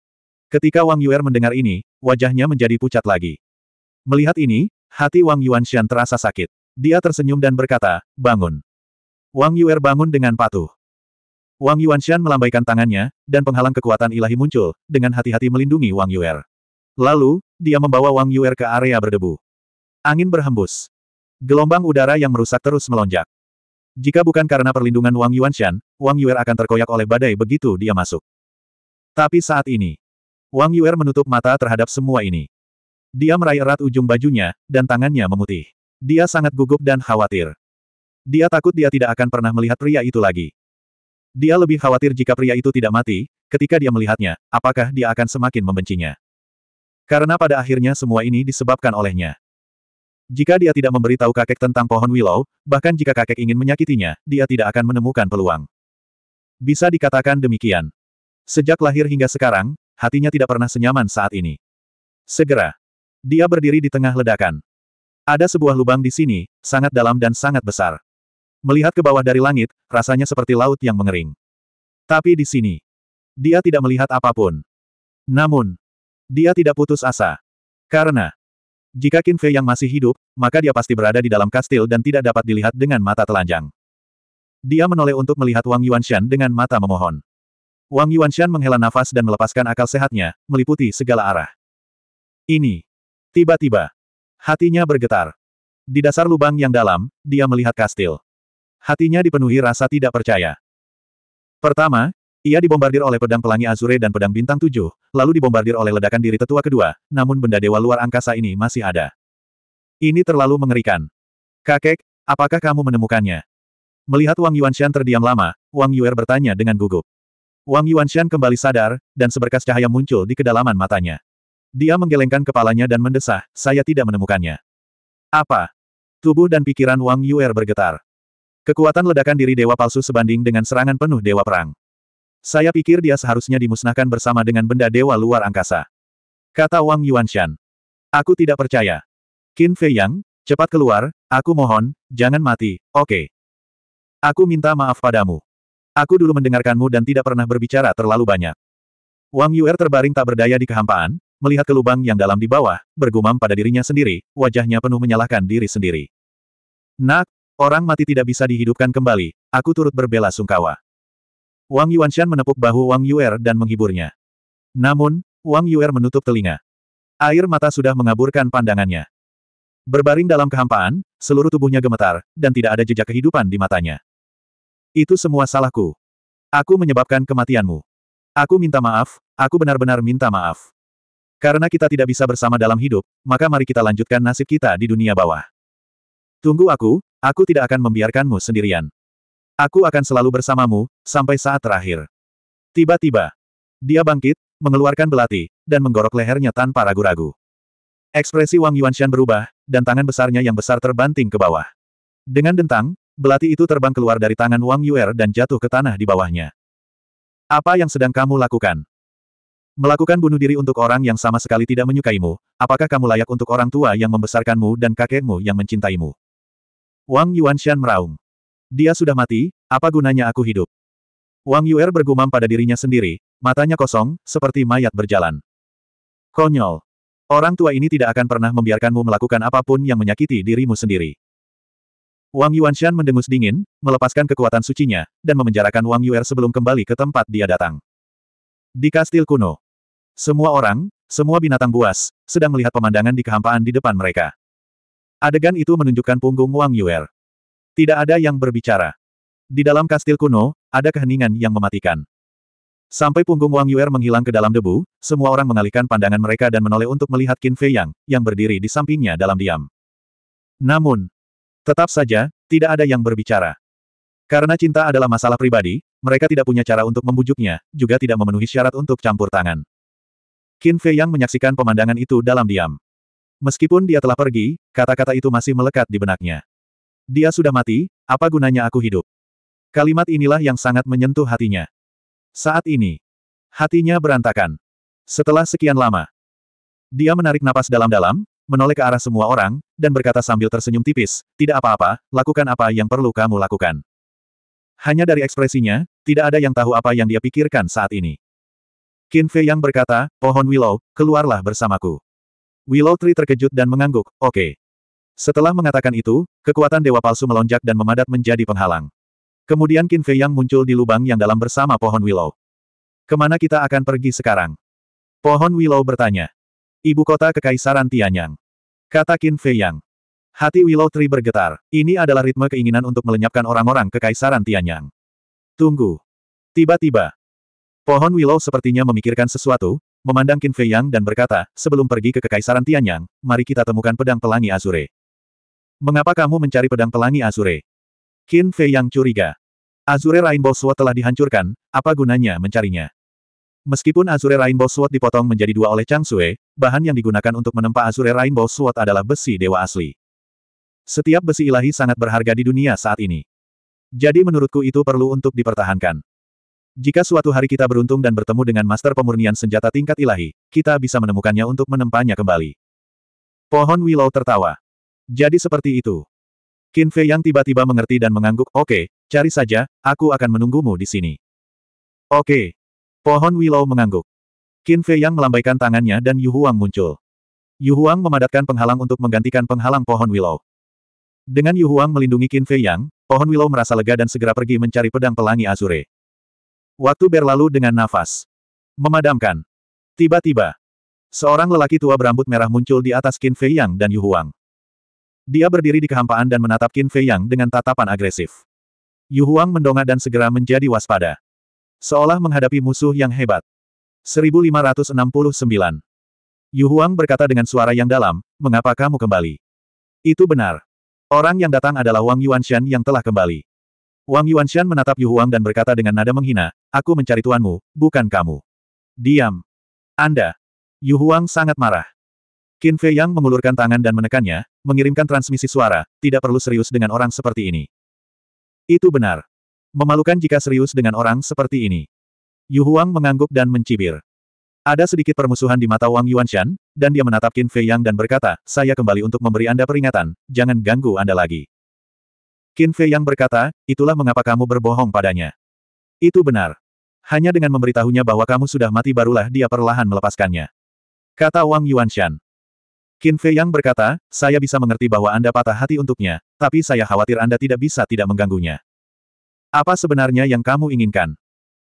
Ketika Wang Yuer mendengar ini, wajahnya menjadi pucat lagi. Melihat ini, hati Wang Yuanshan terasa sakit. Dia tersenyum dan berkata, bangun. Wang Yuer bangun dengan patuh. Wang Yuanshan melambaikan tangannya, dan penghalang kekuatan ilahi muncul, dengan hati-hati melindungi Wang Yuer. Lalu, dia membawa Wang Yuer ke area berdebu. Angin berhembus. Gelombang udara yang merusak terus melonjak. Jika bukan karena perlindungan Wang Yuanshan, Wang Yuer akan terkoyak oleh badai begitu dia masuk. Tapi saat ini, Wang Yuer menutup mata terhadap semua ini. Dia meraih erat ujung bajunya, dan tangannya memutih. Dia sangat gugup dan khawatir. Dia takut dia tidak akan pernah melihat pria itu lagi. Dia lebih khawatir jika pria itu tidak mati, ketika dia melihatnya, apakah dia akan semakin membencinya. Karena pada akhirnya semua ini disebabkan olehnya. Jika dia tidak memberitahu kakek tentang pohon willow, bahkan jika kakek ingin menyakitinya, dia tidak akan menemukan peluang. Bisa dikatakan demikian. Sejak lahir hingga sekarang, hatinya tidak pernah senyaman saat ini. Segera, dia berdiri di tengah ledakan. Ada sebuah lubang di sini, sangat dalam dan sangat besar. Melihat ke bawah dari langit, rasanya seperti laut yang mengering. Tapi di sini, dia tidak melihat apapun. Namun, dia tidak putus asa. Karena, jika Qin Fei yang masih hidup, maka dia pasti berada di dalam kastil dan tidak dapat dilihat dengan mata telanjang. Dia menoleh untuk melihat Wang Yuanshan dengan mata memohon. Wang Yuanshan menghela nafas dan melepaskan akal sehatnya, meliputi segala arah. Ini. Tiba-tiba. Hatinya bergetar. Di dasar lubang yang dalam, dia melihat kastil. Hatinya dipenuhi rasa tidak percaya. Pertama, ia dibombardir oleh pedang pelangi Azure dan pedang bintang tujuh, lalu dibombardir oleh ledakan diri tetua kedua, namun benda dewa luar angkasa ini masih ada. Ini terlalu mengerikan. Kakek, apakah kamu menemukannya? Melihat Wang Yuanshan terdiam lama, Wang Yuer bertanya dengan gugup. Wang Yuanshan kembali sadar, dan seberkas cahaya muncul di kedalaman matanya. Dia menggelengkan kepalanya dan mendesah, saya tidak menemukannya. Apa? Tubuh dan pikiran Wang Yuer bergetar. Kekuatan ledakan diri dewa palsu sebanding dengan serangan penuh dewa perang. Saya pikir dia seharusnya dimusnahkan bersama dengan benda dewa luar angkasa. Kata Wang Yuanshan. Aku tidak percaya. Qin Fei Yang, cepat keluar, aku mohon, jangan mati, oke. Okay. Aku minta maaf padamu. Aku dulu mendengarkanmu dan tidak pernah berbicara terlalu banyak. Wang Yuer terbaring tak berdaya di kehampaan, melihat ke lubang yang dalam di bawah, bergumam pada dirinya sendiri, wajahnya penuh menyalahkan diri sendiri. Nak, orang mati tidak bisa dihidupkan kembali, aku turut berbela sungkawa. Wang Yuanshan menepuk bahu Wang Yuer dan menghiburnya. Namun, Wang Yuer menutup telinga. Air mata sudah mengaburkan pandangannya. Berbaring dalam kehampaan, seluruh tubuhnya gemetar, dan tidak ada jejak kehidupan di matanya. Itu semua salahku. Aku menyebabkan kematianmu. Aku minta maaf, aku benar-benar minta maaf. Karena kita tidak bisa bersama dalam hidup, maka mari kita lanjutkan nasib kita di dunia bawah. Tunggu aku, aku tidak akan membiarkanmu sendirian. Aku akan selalu bersamamu, sampai saat terakhir. Tiba-tiba, dia bangkit, mengeluarkan belati, dan menggorok lehernya tanpa ragu-ragu. Ekspresi Wang Yuanshan berubah, dan tangan besarnya yang besar terbanting ke bawah. Dengan dentang, Belati itu terbang keluar dari tangan Wang Yuer dan jatuh ke tanah di bawahnya. Apa yang sedang kamu lakukan? Melakukan bunuh diri untuk orang yang sama sekali tidak menyukaimu, apakah kamu layak untuk orang tua yang membesarkanmu dan kakekmu yang mencintaimu? Wang Yuanshan meraung. Dia sudah mati, apa gunanya aku hidup? Wang Yuer bergumam pada dirinya sendiri, matanya kosong, seperti mayat berjalan. Konyol. Orang tua ini tidak akan pernah membiarkanmu melakukan apapun yang menyakiti dirimu sendiri. Wang Yuanshan mendengus dingin, melepaskan kekuatan sucinya, dan memenjarakan Wang Yuer sebelum kembali ke tempat dia datang. Di kastil kuno. Semua orang, semua binatang buas, sedang melihat pemandangan di kehampaan di depan mereka. Adegan itu menunjukkan punggung Wang Yuer. Tidak ada yang berbicara. Di dalam kastil kuno, ada keheningan yang mematikan. Sampai punggung Wang Yuer menghilang ke dalam debu, semua orang mengalihkan pandangan mereka dan menoleh untuk melihat Qin Fei Yang, yang berdiri di sampingnya dalam diam. Namun, Tetap saja, tidak ada yang berbicara. Karena cinta adalah masalah pribadi, mereka tidak punya cara untuk membujuknya, juga tidak memenuhi syarat untuk campur tangan. Qin Fei yang menyaksikan pemandangan itu dalam diam. Meskipun dia telah pergi, kata-kata itu masih melekat di benaknya. Dia sudah mati, apa gunanya aku hidup? Kalimat inilah yang sangat menyentuh hatinya. Saat ini, hatinya berantakan. Setelah sekian lama, dia menarik napas dalam-dalam, menoleh ke arah semua orang, dan berkata sambil tersenyum tipis, tidak apa-apa, lakukan apa yang perlu kamu lakukan. Hanya dari ekspresinya, tidak ada yang tahu apa yang dia pikirkan saat ini. Qin Fei yang berkata, pohon Willow, keluarlah bersamaku. Willow Tree terkejut dan mengangguk, oke. Okay. Setelah mengatakan itu, kekuatan dewa palsu melonjak dan memadat menjadi penghalang. Kemudian Qin Fei yang muncul di lubang yang dalam bersama pohon Willow. Kemana kita akan pergi sekarang? Pohon Willow bertanya. Ibu kota Kekaisaran Tianyang. Kata Qin Fei Yang. Hati Willow Tree bergetar. Ini adalah ritme keinginan untuk melenyapkan orang-orang Kekaisaran Tianyang. Tunggu. Tiba-tiba. Pohon Willow sepertinya memikirkan sesuatu, memandang Qin Fei Yang dan berkata, sebelum pergi ke Kekaisaran Tianyang, mari kita temukan pedang pelangi Azure. Mengapa kamu mencari pedang pelangi Azure? Qin Fei Yang curiga. Azure Rainbow Sword telah dihancurkan, apa gunanya mencarinya? Meskipun Azure Rainbow Sword dipotong menjadi dua oleh Chang Sue, bahan yang digunakan untuk menempa Azure Rainbow Sword adalah besi dewa asli. Setiap besi ilahi sangat berharga di dunia saat ini. Jadi menurutku itu perlu untuk dipertahankan. Jika suatu hari kita beruntung dan bertemu dengan master pemurnian senjata tingkat ilahi, kita bisa menemukannya untuk menempanya kembali. Pohon Willow tertawa. Jadi seperti itu. Qin Fei yang tiba-tiba mengerti dan mengangguk, oke, okay, cari saja, aku akan menunggumu di sini. Oke, okay, Pohon Willow mengangguk. Qin Fei Yang melambaikan tangannya dan Yu Huang muncul. Yu Huang memadatkan penghalang untuk menggantikan penghalang pohon Willow. Dengan Yu Huang melindungi Qin Fei Yang, pohon Willow merasa lega dan segera pergi mencari pedang pelangi Azure. Waktu berlalu dengan nafas. Memadamkan. Tiba-tiba, seorang lelaki tua berambut merah muncul di atas Qin Fei Yang dan Yu Huang. Dia berdiri di kehampaan dan menatap Qin Fei Yang dengan tatapan agresif. Yu Huang mendongak dan segera menjadi waspada. Seolah menghadapi musuh yang hebat. 1569. Yu Huang berkata dengan suara yang dalam, mengapa kamu kembali? Itu benar. Orang yang datang adalah Wang Yuanshan yang telah kembali. Wang Yuanshan menatap Yu Huang dan berkata dengan nada menghina, aku mencari tuanmu, bukan kamu. Diam. Anda. Yu Huang sangat marah. Qin Fei Yang mengulurkan tangan dan menekannya, mengirimkan transmisi suara, tidak perlu serius dengan orang seperti ini. Itu benar. Memalukan jika serius dengan orang seperti ini. Yu Huang mengangguk dan mencibir. Ada sedikit permusuhan di mata Wang Yuanshan, dan dia menatap Qin Fei Yang dan berkata, saya kembali untuk memberi Anda peringatan, jangan ganggu Anda lagi. Qin Fei Yang berkata, itulah mengapa kamu berbohong padanya. Itu benar. Hanya dengan memberitahunya bahwa kamu sudah mati barulah dia perlahan melepaskannya. Kata Wang Yuanshan. Qin Fei Yang berkata, saya bisa mengerti bahwa Anda patah hati untuknya, tapi saya khawatir Anda tidak bisa tidak mengganggunya. Apa sebenarnya yang kamu inginkan?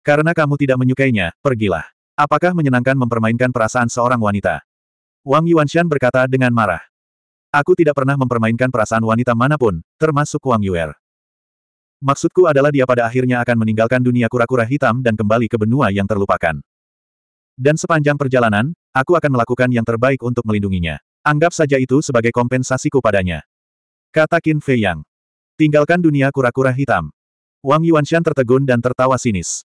Karena kamu tidak menyukainya, pergilah. Apakah menyenangkan mempermainkan perasaan seorang wanita? Wang Yuanshan berkata dengan marah. Aku tidak pernah mempermainkan perasaan wanita manapun, termasuk Wang Yuer. Maksudku adalah dia pada akhirnya akan meninggalkan dunia kura-kura hitam dan kembali ke benua yang terlupakan. Dan sepanjang perjalanan, aku akan melakukan yang terbaik untuk melindunginya. Anggap saja itu sebagai kompensasiku padanya. Kata Qin Fei Yang. Tinggalkan dunia kura-kura hitam. Wang Yuanshan tertegun dan tertawa sinis.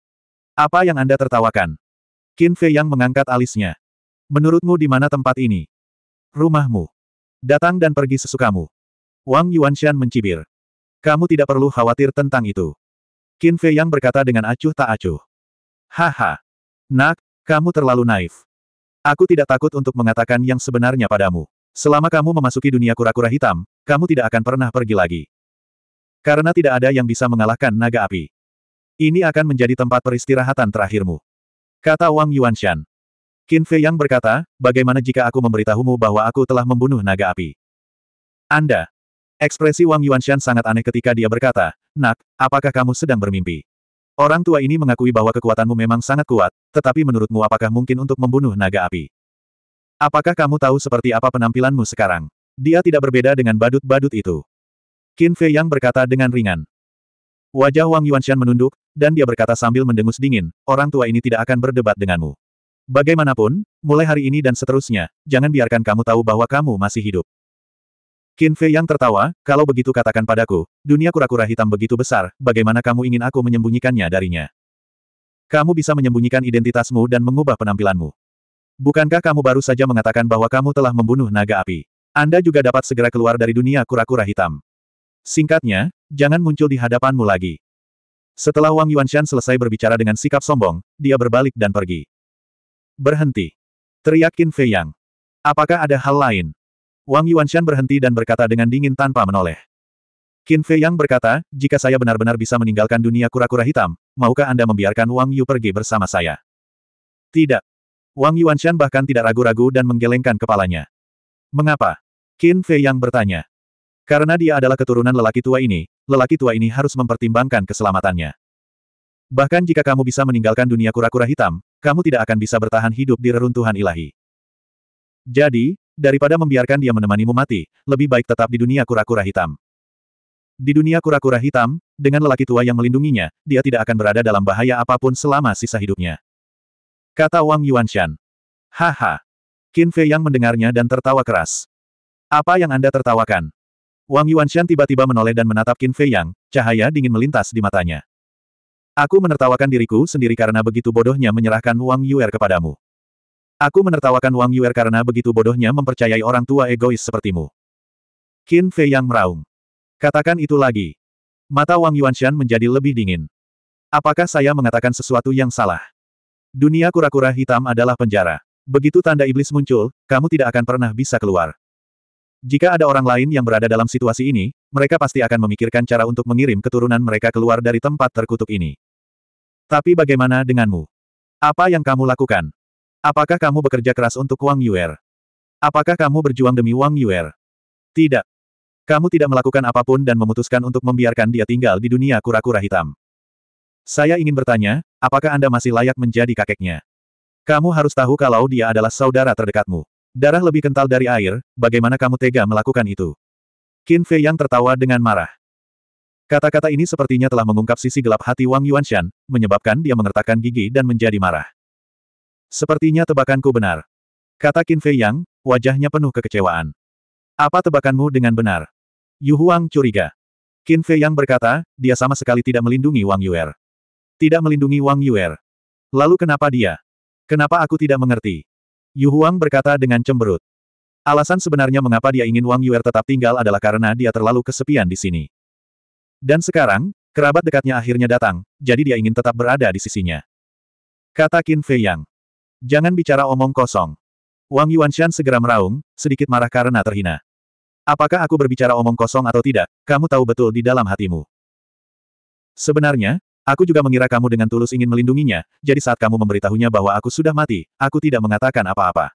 Apa yang Anda tertawakan? Qin Fei yang mengangkat alisnya. Menurutmu di mana tempat ini? Rumahmu. Datang dan pergi sesukamu. Wang Yuanshan mencibir. Kamu tidak perlu khawatir tentang itu. Qin Fei yang berkata dengan acuh tak acuh. Haha. Nak, kamu terlalu naif. Aku tidak takut untuk mengatakan yang sebenarnya padamu. Selama kamu memasuki dunia kura-kura hitam, kamu tidak akan pernah pergi lagi. Karena tidak ada yang bisa mengalahkan naga api. Ini akan menjadi tempat peristirahatan terakhirmu. Kata Wang Yuanshan. Qin Fei Yang berkata, bagaimana jika aku memberitahumu bahwa aku telah membunuh naga api? Anda. Ekspresi Wang Yuanshan sangat aneh ketika dia berkata, Nak, apakah kamu sedang bermimpi? Orang tua ini mengakui bahwa kekuatanmu memang sangat kuat, tetapi menurutmu apakah mungkin untuk membunuh naga api? Apakah kamu tahu seperti apa penampilanmu sekarang? Dia tidak berbeda dengan badut-badut itu. Qin Fei Yang berkata dengan ringan. Wajah Wang Yuanshan menunduk, dan dia berkata sambil mendengus dingin, orang tua ini tidak akan berdebat denganmu. Bagaimanapun, mulai hari ini dan seterusnya, jangan biarkan kamu tahu bahwa kamu masih hidup. Qin Fei Yang tertawa, kalau begitu katakan padaku, dunia kura-kura hitam begitu besar, bagaimana kamu ingin aku menyembunyikannya darinya? Kamu bisa menyembunyikan identitasmu dan mengubah penampilanmu. Bukankah kamu baru saja mengatakan bahwa kamu telah membunuh naga api? Anda juga dapat segera keluar dari dunia kura-kura hitam. Singkatnya, jangan muncul di hadapanmu lagi. Setelah Wang Yuanshan selesai berbicara dengan sikap sombong, dia berbalik dan pergi. Berhenti. Teriak Qin Fei Yang. Apakah ada hal lain? Wang Yuanshan berhenti dan berkata dengan dingin tanpa menoleh. Qin Fei Yang berkata, jika saya benar-benar bisa meninggalkan dunia kura-kura hitam, maukah Anda membiarkan Wang Yu pergi bersama saya? Tidak. Wang Yuanshan bahkan tidak ragu-ragu dan menggelengkan kepalanya. Mengapa? Qin Fei Yang bertanya. Karena dia adalah keturunan lelaki tua ini, lelaki tua ini harus mempertimbangkan keselamatannya. Bahkan jika kamu bisa meninggalkan dunia kura-kura hitam, kamu tidak akan bisa bertahan hidup di reruntuhan ilahi. Jadi, daripada membiarkan dia menemanimu mati, lebih baik tetap di dunia kura-kura hitam. Di dunia kura-kura hitam, dengan lelaki tua yang melindunginya, dia tidak akan berada dalam bahaya apapun selama sisa hidupnya. Kata Wang Yuanshan. Haha. Qin Fei yang mendengarnya dan tertawa keras. Apa yang Anda tertawakan? Wang Yuanshan tiba-tiba menoleh dan menatap Qin Fei Yang, cahaya dingin melintas di matanya. Aku menertawakan diriku sendiri karena begitu bodohnya menyerahkan Wang Yuer kepadamu. Aku menertawakan Wang Yuer karena begitu bodohnya mempercayai orang tua egois sepertimu. Qin Fei Yang meraung. Katakan itu lagi. Mata Wang Yuanshan menjadi lebih dingin. Apakah saya mengatakan sesuatu yang salah? Dunia kura-kura hitam adalah penjara. Begitu tanda iblis muncul, kamu tidak akan pernah bisa keluar. Jika ada orang lain yang berada dalam situasi ini, mereka pasti akan memikirkan cara untuk mengirim keturunan mereka keluar dari tempat terkutuk ini. Tapi bagaimana denganmu? Apa yang kamu lakukan? Apakah kamu bekerja keras untuk Wang Yuer? Apakah kamu berjuang demi Wang Yuer? Tidak. Kamu tidak melakukan apapun dan memutuskan untuk membiarkan dia tinggal di dunia kura-kura hitam. Saya ingin bertanya, apakah Anda masih layak menjadi kakeknya? Kamu harus tahu kalau dia adalah saudara terdekatmu. Darah lebih kental dari air, bagaimana kamu tega melakukan itu? Qin Fei yang tertawa dengan marah. Kata-kata ini sepertinya telah mengungkap sisi gelap hati Wang Yuanshan, menyebabkan dia mengertakkan gigi dan menjadi marah. Sepertinya tebakanku benar. Kata Qin Fei Yang, wajahnya penuh kekecewaan. Apa tebakanmu dengan benar? Yu Huang curiga. Qin Fei Yang berkata, dia sama sekali tidak melindungi Wang Yuer. Tidak melindungi Wang Yuer. Lalu kenapa dia? Kenapa aku tidak mengerti? Yu Huang berkata dengan cemberut. Alasan sebenarnya mengapa dia ingin Wang Yuer tetap tinggal adalah karena dia terlalu kesepian di sini. Dan sekarang, kerabat dekatnya akhirnya datang, jadi dia ingin tetap berada di sisinya. Kata Qin Fei Yang. Jangan bicara omong kosong. Wang Yuanshan segera meraung, sedikit marah karena terhina. Apakah aku berbicara omong kosong atau tidak, kamu tahu betul di dalam hatimu. Sebenarnya, Aku juga mengira kamu dengan tulus ingin melindunginya, jadi saat kamu memberitahunya bahwa aku sudah mati, aku tidak mengatakan apa-apa.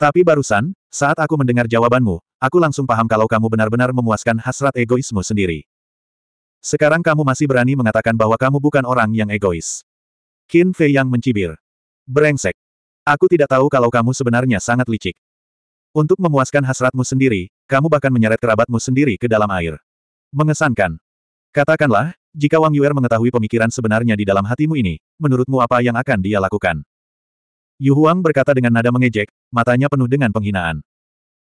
Tapi barusan, saat aku mendengar jawabanmu, aku langsung paham kalau kamu benar-benar memuaskan hasrat egoismu sendiri. Sekarang kamu masih berani mengatakan bahwa kamu bukan orang yang egois. Qin Fei yang mencibir. Brengsek. Aku tidak tahu kalau kamu sebenarnya sangat licik. Untuk memuaskan hasratmu sendiri, kamu bahkan menyeret kerabatmu sendiri ke dalam air. Mengesankan. Katakanlah, jika Wang Yuer mengetahui pemikiran sebenarnya di dalam hatimu ini, menurutmu apa yang akan dia lakukan? Yu Huang berkata dengan nada mengejek, matanya penuh dengan penghinaan.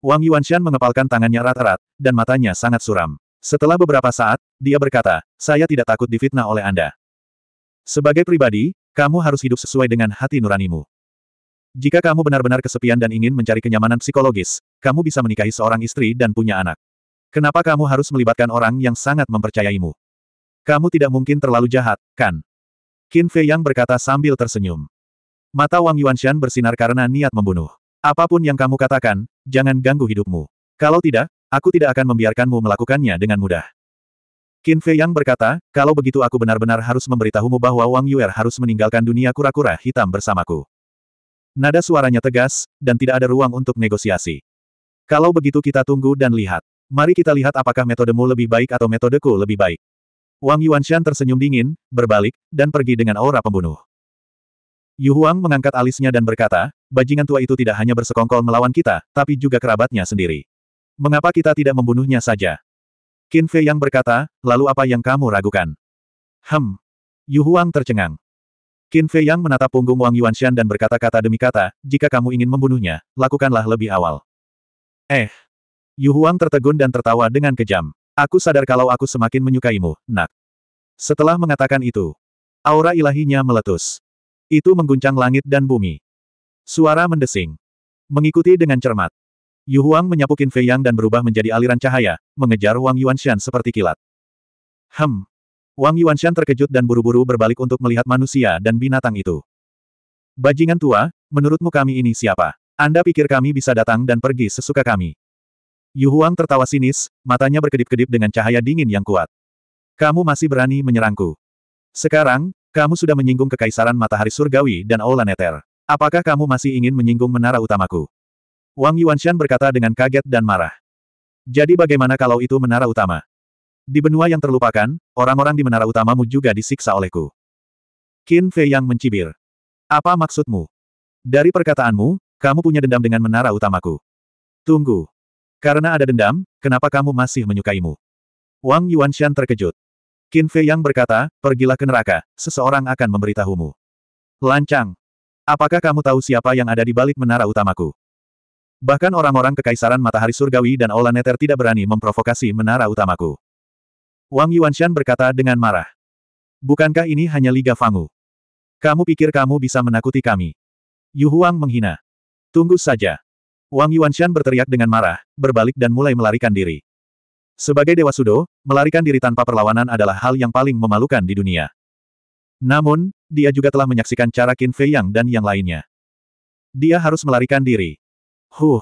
Wang Yuanshan mengepalkan tangannya rata rata dan matanya sangat suram. Setelah beberapa saat, dia berkata, saya tidak takut difitnah oleh Anda. Sebagai pribadi, kamu harus hidup sesuai dengan hati nuranimu. Jika kamu benar-benar kesepian dan ingin mencari kenyamanan psikologis, kamu bisa menikahi seorang istri dan punya anak. Kenapa kamu harus melibatkan orang yang sangat mempercayaimu? Kamu tidak mungkin terlalu jahat, kan? Qin Fei Yang berkata sambil tersenyum. Mata Wang Yuanshan bersinar karena niat membunuh. Apapun yang kamu katakan, jangan ganggu hidupmu. Kalau tidak, aku tidak akan membiarkanmu melakukannya dengan mudah. Qin Fei Yang berkata, kalau begitu aku benar-benar harus memberitahumu bahwa Wang Yuer harus meninggalkan dunia kura-kura hitam bersamaku. Nada suaranya tegas, dan tidak ada ruang untuk negosiasi. Kalau begitu kita tunggu dan lihat. Mari kita lihat apakah metodemu lebih baik atau metodeku lebih baik. Wang Yuanshan tersenyum dingin, berbalik, dan pergi dengan aura pembunuh. Yu Huang mengangkat alisnya dan berkata, bajingan tua itu tidak hanya bersekongkol melawan kita, tapi juga kerabatnya sendiri. Mengapa kita tidak membunuhnya saja? Qin Fei yang berkata, lalu apa yang kamu ragukan? Hem. Yu Huang tercengang. Qin Fei yang menatap punggung Wang Yuanshan dan berkata-kata demi kata, jika kamu ingin membunuhnya, lakukanlah lebih awal. Eh. Yu Huang tertegun dan tertawa dengan kejam. Aku sadar kalau aku semakin menyukaimu, nak. Setelah mengatakan itu, aura ilahinya meletus. Itu mengguncang langit dan bumi. Suara mendesing. Mengikuti dengan cermat. Yu Huang menyapukin Fei Yang dan berubah menjadi aliran cahaya, mengejar Wang Yuan Yuanshan seperti kilat. Hem. Wang Yuan Yuanshan terkejut dan buru-buru berbalik untuk melihat manusia dan binatang itu. Bajingan tua, menurutmu kami ini siapa? Anda pikir kami bisa datang dan pergi sesuka kami? Yu Huang tertawa sinis, matanya berkedip-kedip dengan cahaya dingin yang kuat. Kamu masih berani menyerangku. Sekarang, kamu sudah menyinggung kekaisaran matahari surgawi dan aula neter. Apakah kamu masih ingin menyinggung menara utamaku? Wang Yuanshan berkata dengan kaget dan marah. Jadi bagaimana kalau itu menara utama? Di benua yang terlupakan, orang-orang di menara utamamu juga disiksa olehku. Qin Fei yang mencibir. Apa maksudmu? Dari perkataanmu, kamu punya dendam dengan menara utamaku. Tunggu. Karena ada dendam, kenapa kamu masih menyukaimu? Wang Yuanshan terkejut. Qin Fei Yang berkata, pergilah ke neraka, seseorang akan memberitahumu. Lancang. Apakah kamu tahu siapa yang ada di balik menara utamaku? Bahkan orang-orang kekaisaran matahari surgawi dan Ola Neter tidak berani memprovokasi menara utamaku. Wang Yuanshan berkata dengan marah. Bukankah ini hanya Liga Fangu? Kamu pikir kamu bisa menakuti kami? Yu Huang menghina. Tunggu saja. Wang Yuanshan berteriak dengan marah, berbalik dan mulai melarikan diri. Sebagai Dewa Sudo, melarikan diri tanpa perlawanan adalah hal yang paling memalukan di dunia. Namun, dia juga telah menyaksikan cara Qin Fei Yang dan yang lainnya. Dia harus melarikan diri. Huh.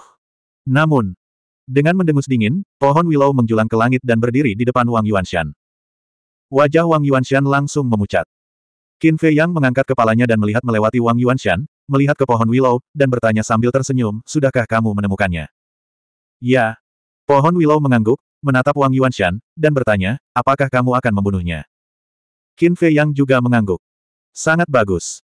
Namun, dengan mendengus dingin, pohon willow menjulang ke langit dan berdiri di depan Wang Yuanshan. Wajah Wang Yuanshan langsung memucat. Qin Fei Yang mengangkat kepalanya dan melihat melewati Wang Yuanshan, melihat ke pohon willow, dan bertanya sambil tersenyum, sudahkah kamu menemukannya? Ya. Pohon willow mengangguk, menatap Wang Yuanshan, dan bertanya, apakah kamu akan membunuhnya? Qin Fei Yang juga mengangguk. Sangat bagus.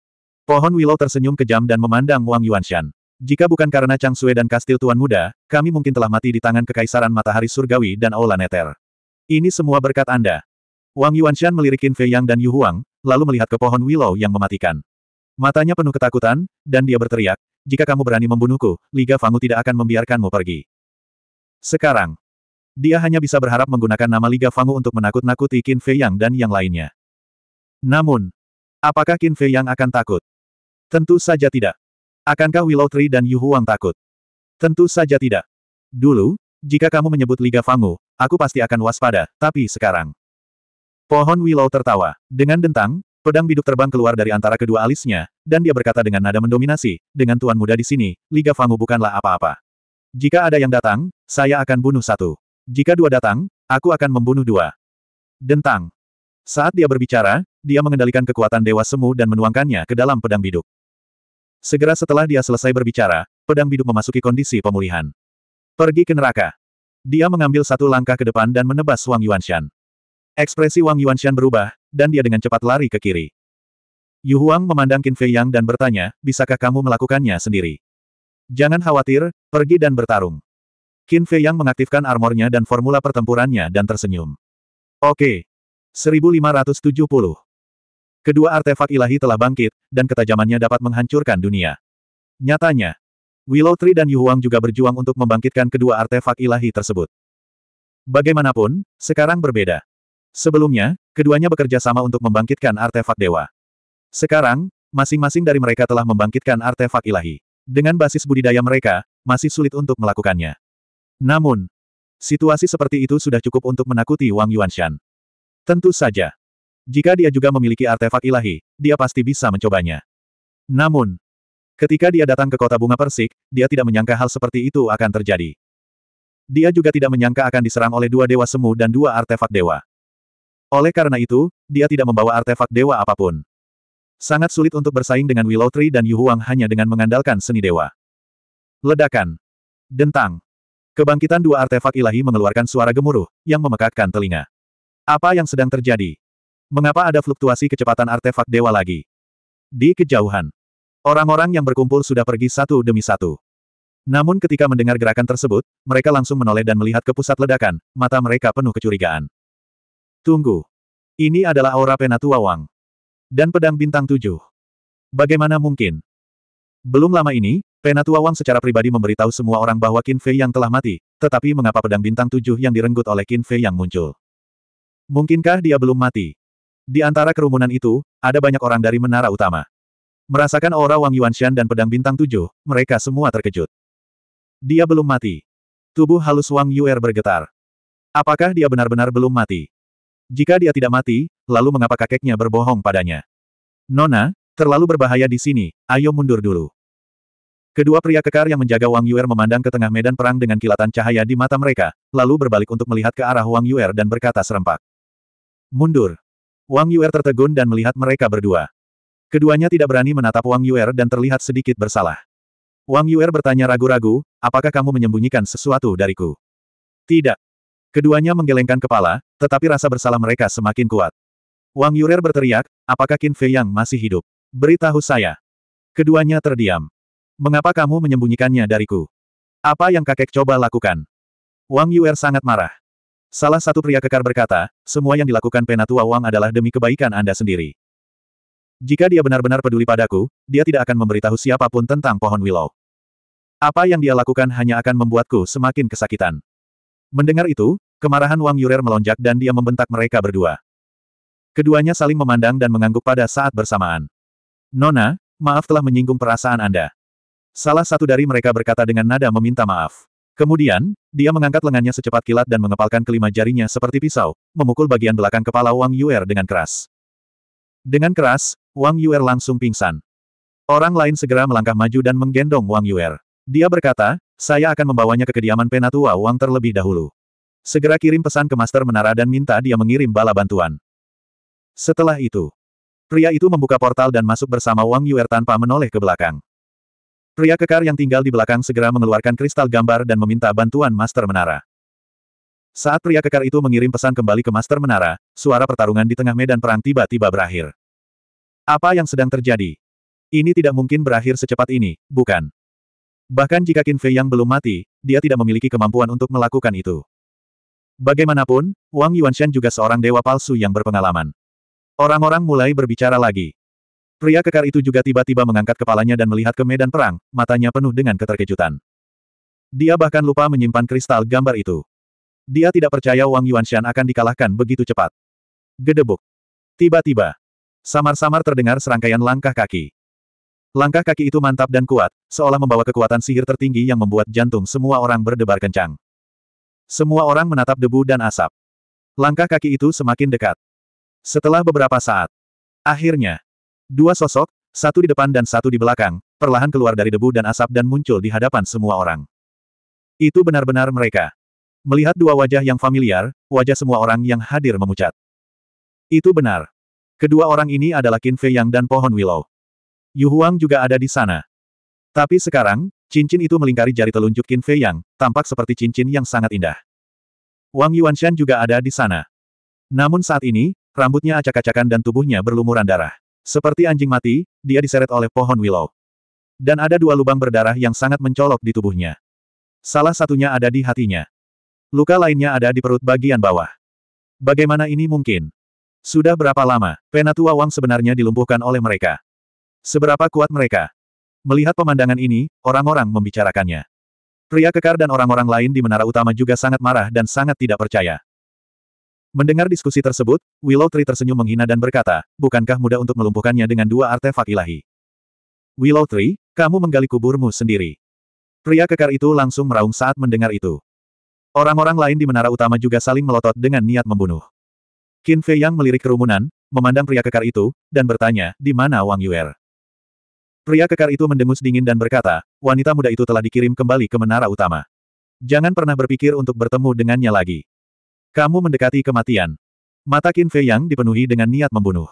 Pohon willow tersenyum kejam dan memandang Wang Yuanshan. Jika bukan karena Chang Sue dan kastil Tuan Muda, kami mungkin telah mati di tangan Kekaisaran Matahari Surgawi dan Aula Neter. Ini semua berkat Anda. Wang Yuanshan melirik Qin Fei Yang dan Yu Huang, lalu melihat ke pohon willow yang mematikan. Matanya penuh ketakutan, dan dia berteriak, jika kamu berani membunuhku, Liga Fangu tidak akan membiarkanmu pergi. Sekarang, dia hanya bisa berharap menggunakan nama Liga Fangu untuk menakut-nakuti Qin Fei Yang dan yang lainnya. Namun, apakah Qin Fei Yang akan takut? Tentu saja tidak. Akankah Willow Tree dan Yu Huang takut? Tentu saja tidak. Dulu, jika kamu menyebut Liga Fangu, aku pasti akan waspada, tapi sekarang. Pohon Willow tertawa. Dengan dentang, pedang biduk terbang keluar dari antara kedua alisnya, dan dia berkata dengan nada mendominasi, dengan tuan muda di sini, Liga Fangu bukanlah apa-apa. Jika ada yang datang, saya akan bunuh satu. Jika dua datang, aku akan membunuh dua. Dentang. Saat dia berbicara, dia mengendalikan kekuatan Dewa Semu dan menuangkannya ke dalam pedang biduk. Segera setelah dia selesai berbicara, pedang biduk memasuki kondisi pemulihan. Pergi ke neraka. Dia mengambil satu langkah ke depan dan menebas Wang Yuanshan. Ekspresi Wang Yuanshan berubah, dan dia dengan cepat lari ke kiri. Yu Huang memandang Qin Fei Yang dan bertanya, bisakah kamu melakukannya sendiri? Jangan khawatir, pergi dan bertarung. Qin Fei Yang mengaktifkan armornya dan formula pertempurannya dan tersenyum. Oke. 1570. Kedua artefak ilahi telah bangkit, dan ketajamannya dapat menghancurkan dunia. Nyatanya, Willow Tree dan Yu Huang juga berjuang untuk membangkitkan kedua artefak ilahi tersebut. Bagaimanapun, sekarang berbeda. Sebelumnya, keduanya bekerja sama untuk membangkitkan artefak dewa. Sekarang, masing-masing dari mereka telah membangkitkan artefak ilahi. Dengan basis budidaya mereka, masih sulit untuk melakukannya. Namun, situasi seperti itu sudah cukup untuk menakuti Wang Yuanshan. Tentu saja. Jika dia juga memiliki artefak ilahi, dia pasti bisa mencobanya. Namun, ketika dia datang ke kota bunga persik, dia tidak menyangka hal seperti itu akan terjadi. Dia juga tidak menyangka akan diserang oleh dua dewa semu dan dua artefak dewa. Oleh karena itu, dia tidak membawa artefak dewa apapun. Sangat sulit untuk bersaing dengan Willow Tree dan Yu Huang hanya dengan mengandalkan seni dewa. Ledakan. Dentang. Kebangkitan dua artefak ilahi mengeluarkan suara gemuruh, yang memekakkan telinga. Apa yang sedang terjadi? Mengapa ada fluktuasi kecepatan artefak dewa lagi? Di kejauhan. Orang-orang yang berkumpul sudah pergi satu demi satu. Namun ketika mendengar gerakan tersebut, mereka langsung menoleh dan melihat ke pusat ledakan, mata mereka penuh kecurigaan. Tunggu. Ini adalah aura Penatua Wang. Dan pedang bintang tujuh. Bagaimana mungkin? Belum lama ini, Penatua Wang secara pribadi memberitahu semua orang bahwa Qin Fei yang telah mati, tetapi mengapa pedang bintang tujuh yang direnggut oleh Qin Fei yang muncul? Mungkinkah dia belum mati? Di antara kerumunan itu, ada banyak orang dari menara utama. Merasakan aura Wang Yuanshan dan pedang bintang tujuh, mereka semua terkejut. Dia belum mati. Tubuh halus Wang Yuer bergetar. Apakah dia benar-benar belum mati? Jika dia tidak mati, lalu mengapa kakeknya berbohong padanya? Nona, terlalu berbahaya di sini, ayo mundur dulu. Kedua pria kekar yang menjaga Wang Yuer memandang ke tengah medan perang dengan kilatan cahaya di mata mereka, lalu berbalik untuk melihat ke arah Wang Yuer dan berkata serempak. Mundur. Wang Yuer tertegun dan melihat mereka berdua. Keduanya tidak berani menatap Wang Yuer dan terlihat sedikit bersalah. Wang Yuer bertanya ragu-ragu, apakah kamu menyembunyikan sesuatu dariku? Tidak. Keduanya menggelengkan kepala, tetapi rasa bersalah mereka semakin kuat. Wang Yurer berteriak, apakah Qin Fei Yang masih hidup? Beritahu saya. Keduanya terdiam. Mengapa kamu menyembunyikannya dariku? Apa yang kakek coba lakukan? Wang Yuer sangat marah. Salah satu pria kekar berkata, semua yang dilakukan penatua Wang adalah demi kebaikan Anda sendiri. Jika dia benar-benar peduli padaku, dia tidak akan memberitahu siapapun tentang pohon willow. Apa yang dia lakukan hanya akan membuatku semakin kesakitan. Mendengar itu, Kemarahan Wang Yurer melonjak dan dia membentak mereka berdua. Keduanya saling memandang dan mengangguk pada saat bersamaan. Nona, maaf telah menyinggung perasaan Anda. Salah satu dari mereka berkata dengan nada meminta maaf. Kemudian, dia mengangkat lengannya secepat kilat dan mengepalkan kelima jarinya seperti pisau, memukul bagian belakang kepala Wang Yuer dengan keras. Dengan keras, Wang Yuer langsung pingsan. Orang lain segera melangkah maju dan menggendong Wang Yuer. Dia berkata, saya akan membawanya ke kediaman penatua Wang terlebih dahulu. Segera kirim pesan ke Master Menara dan minta dia mengirim bala bantuan. Setelah itu, pria itu membuka portal dan masuk bersama Wang Yuer tanpa menoleh ke belakang. Pria kekar yang tinggal di belakang segera mengeluarkan kristal gambar dan meminta bantuan Master Menara. Saat pria kekar itu mengirim pesan kembali ke Master Menara, suara pertarungan di tengah medan perang tiba-tiba berakhir. Apa yang sedang terjadi? Ini tidak mungkin berakhir secepat ini, bukan? Bahkan jika Qin Fei yang belum mati, dia tidak memiliki kemampuan untuk melakukan itu. Bagaimanapun, Wang Yuanshan juga seorang dewa palsu yang berpengalaman. Orang-orang mulai berbicara lagi. Pria kekar itu juga tiba-tiba mengangkat kepalanya dan melihat ke medan perang, matanya penuh dengan keterkejutan. Dia bahkan lupa menyimpan kristal gambar itu. Dia tidak percaya Wang Yuanshan akan dikalahkan begitu cepat. Gedebuk. Tiba-tiba. Samar-samar terdengar serangkaian langkah kaki. Langkah kaki itu mantap dan kuat, seolah membawa kekuatan sihir tertinggi yang membuat jantung semua orang berdebar kencang. Semua orang menatap debu dan asap. Langkah kaki itu semakin dekat. Setelah beberapa saat, akhirnya, dua sosok, satu di depan dan satu di belakang, perlahan keluar dari debu dan asap dan muncul di hadapan semua orang. Itu benar-benar mereka. Melihat dua wajah yang familiar, wajah semua orang yang hadir memucat. Itu benar. Kedua orang ini adalah Qin Fei Yang dan Pohon Willow. Yu Huang juga ada di sana. Tapi sekarang, Cincin itu melingkari jari telunjuk Qin Fei Yang, tampak seperti cincin yang sangat indah. Wang Yuanshan juga ada di sana. Namun saat ini, rambutnya acak-acakan dan tubuhnya berlumuran darah. Seperti anjing mati, dia diseret oleh pohon willow. Dan ada dua lubang berdarah yang sangat mencolok di tubuhnya. Salah satunya ada di hatinya. Luka lainnya ada di perut bagian bawah. Bagaimana ini mungkin? Sudah berapa lama, Penatua Wang sebenarnya dilumpuhkan oleh mereka? Seberapa kuat mereka? Melihat pemandangan ini, orang-orang membicarakannya. Pria kekar dan orang-orang lain di menara utama juga sangat marah dan sangat tidak percaya. Mendengar diskusi tersebut, Willow Tree tersenyum menghina dan berkata, bukankah mudah untuk melumpuhkannya dengan dua artefak ilahi? Willow Tree, kamu menggali kuburmu sendiri. Pria kekar itu langsung meraung saat mendengar itu. Orang-orang lain di menara utama juga saling melotot dengan niat membunuh. Qin Fei yang melirik kerumunan, memandang pria kekar itu, dan bertanya, di mana Wang Yuer? Pria kekar itu mendengus dingin dan berkata, wanita muda itu telah dikirim kembali ke menara utama. Jangan pernah berpikir untuk bertemu dengannya lagi. Kamu mendekati kematian. Mata Qin Fei Yang dipenuhi dengan niat membunuh.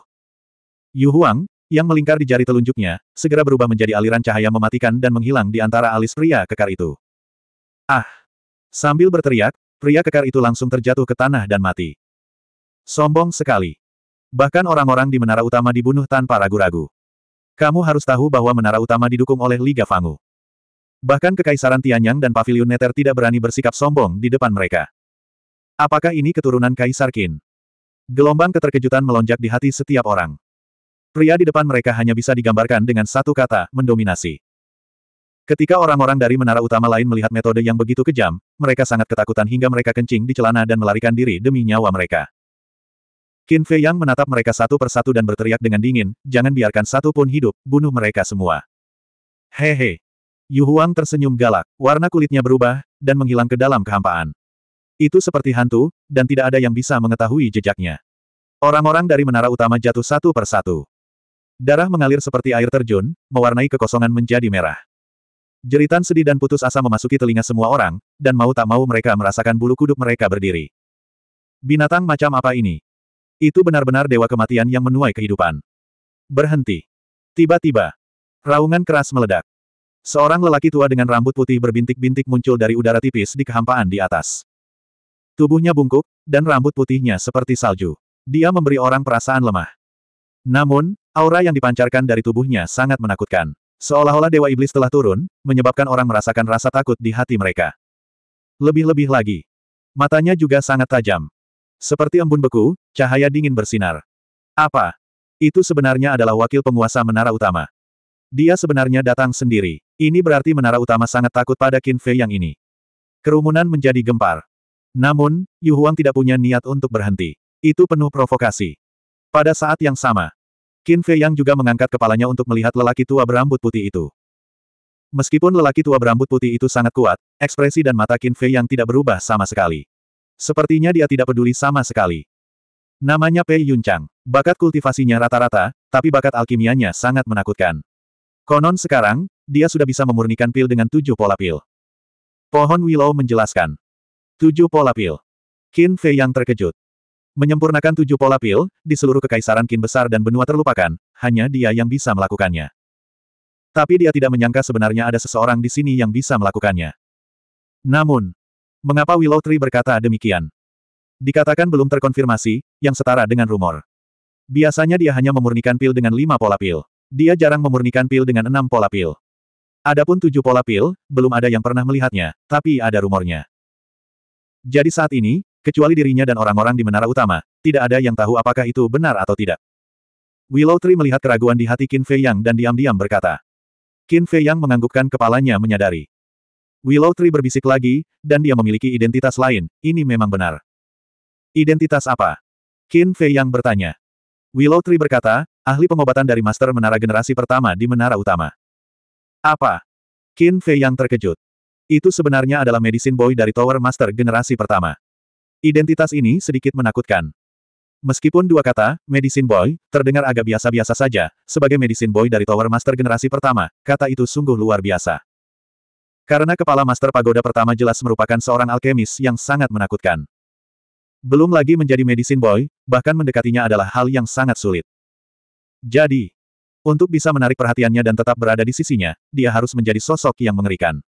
Yu Huang, yang melingkar di jari telunjuknya, segera berubah menjadi aliran cahaya mematikan dan menghilang di antara alis pria kekar itu. Ah! Sambil berteriak, pria kekar itu langsung terjatuh ke tanah dan mati. Sombong sekali. Bahkan orang-orang di menara utama dibunuh tanpa ragu-ragu. Kamu harus tahu bahwa menara utama didukung oleh Liga Fangu. Bahkan Kekaisaran Tianyang dan Paviliun Neter tidak berani bersikap sombong di depan mereka. Apakah ini keturunan Kaisar Qin? Gelombang keterkejutan melonjak di hati setiap orang. Pria di depan mereka hanya bisa digambarkan dengan satu kata, mendominasi. Ketika orang-orang dari menara utama lain melihat metode yang begitu kejam, mereka sangat ketakutan hingga mereka kencing di celana dan melarikan diri demi nyawa mereka. Qin Fei Yang menatap mereka satu persatu dan berteriak dengan dingin, jangan biarkan satu pun hidup, bunuh mereka semua. Hehe. Yu Huang tersenyum galak, warna kulitnya berubah, dan menghilang ke dalam kehampaan. Itu seperti hantu, dan tidak ada yang bisa mengetahui jejaknya. Orang-orang dari menara utama jatuh satu persatu. Darah mengalir seperti air terjun, mewarnai kekosongan menjadi merah. Jeritan sedih dan putus asa memasuki telinga semua orang, dan mau tak mau mereka merasakan bulu kuduk mereka berdiri. Binatang macam apa ini? Itu benar-benar dewa kematian yang menuai kehidupan. Berhenti. Tiba-tiba. Raungan keras meledak. Seorang lelaki tua dengan rambut putih berbintik-bintik muncul dari udara tipis di kehampaan di atas. Tubuhnya bungkuk, dan rambut putihnya seperti salju. Dia memberi orang perasaan lemah. Namun, aura yang dipancarkan dari tubuhnya sangat menakutkan. Seolah-olah Dewa Iblis telah turun, menyebabkan orang merasakan rasa takut di hati mereka. Lebih-lebih lagi. Matanya juga sangat tajam. Seperti embun beku, cahaya dingin bersinar. Apa? Itu sebenarnya adalah wakil penguasa menara utama. Dia sebenarnya datang sendiri. Ini berarti menara utama sangat takut pada Qin Fei yang ini. Kerumunan menjadi gempar. Namun, Yu Huang tidak punya niat untuk berhenti. Itu penuh provokasi. Pada saat yang sama, Qin Fei yang juga mengangkat kepalanya untuk melihat lelaki tua berambut putih itu. Meskipun lelaki tua berambut putih itu sangat kuat, ekspresi dan mata Qin Fei yang tidak berubah sama sekali. Sepertinya dia tidak peduli sama sekali. Namanya Pei Yunchang, Bakat kultivasinya rata-rata, tapi bakat alkimianya sangat menakutkan. Konon sekarang, dia sudah bisa memurnikan pil dengan tujuh pola pil. Pohon Willow menjelaskan. Tujuh pola pil. Qin Fei yang terkejut. Menyempurnakan tujuh pola pil, di seluruh kekaisaran Qin besar dan benua terlupakan, hanya dia yang bisa melakukannya. Tapi dia tidak menyangka sebenarnya ada seseorang di sini yang bisa melakukannya. Namun, Mengapa Willow Tree berkata demikian? Dikatakan belum terkonfirmasi, yang setara dengan rumor. Biasanya dia hanya memurnikan pil dengan lima pola pil. Dia jarang memurnikan pil dengan enam pola pil. Adapun tujuh pola pil, belum ada yang pernah melihatnya, tapi ada rumornya. Jadi saat ini, kecuali dirinya dan orang-orang di menara utama, tidak ada yang tahu apakah itu benar atau tidak. Willow Tree melihat keraguan di hati Qin Fei Yang dan diam-diam berkata. Qin Fei Yang menganggukkan kepalanya menyadari. Willow Tree berbisik lagi, dan dia memiliki identitas lain, ini memang benar. Identitas apa? Qin Fei yang bertanya. Willow Tree berkata, ahli pengobatan dari Master Menara Generasi Pertama di Menara Utama. Apa? Qin Fei yang terkejut. Itu sebenarnya adalah medicine boy dari Tower Master Generasi Pertama. Identitas ini sedikit menakutkan. Meskipun dua kata, medicine boy, terdengar agak biasa-biasa saja, sebagai medicine boy dari Tower Master Generasi Pertama, kata itu sungguh luar biasa. Karena kepala Master Pagoda pertama jelas merupakan seorang alkemis yang sangat menakutkan. Belum lagi menjadi medicine boy, bahkan mendekatinya adalah hal yang sangat sulit. Jadi, untuk bisa menarik perhatiannya dan tetap berada di sisinya, dia harus menjadi sosok yang mengerikan.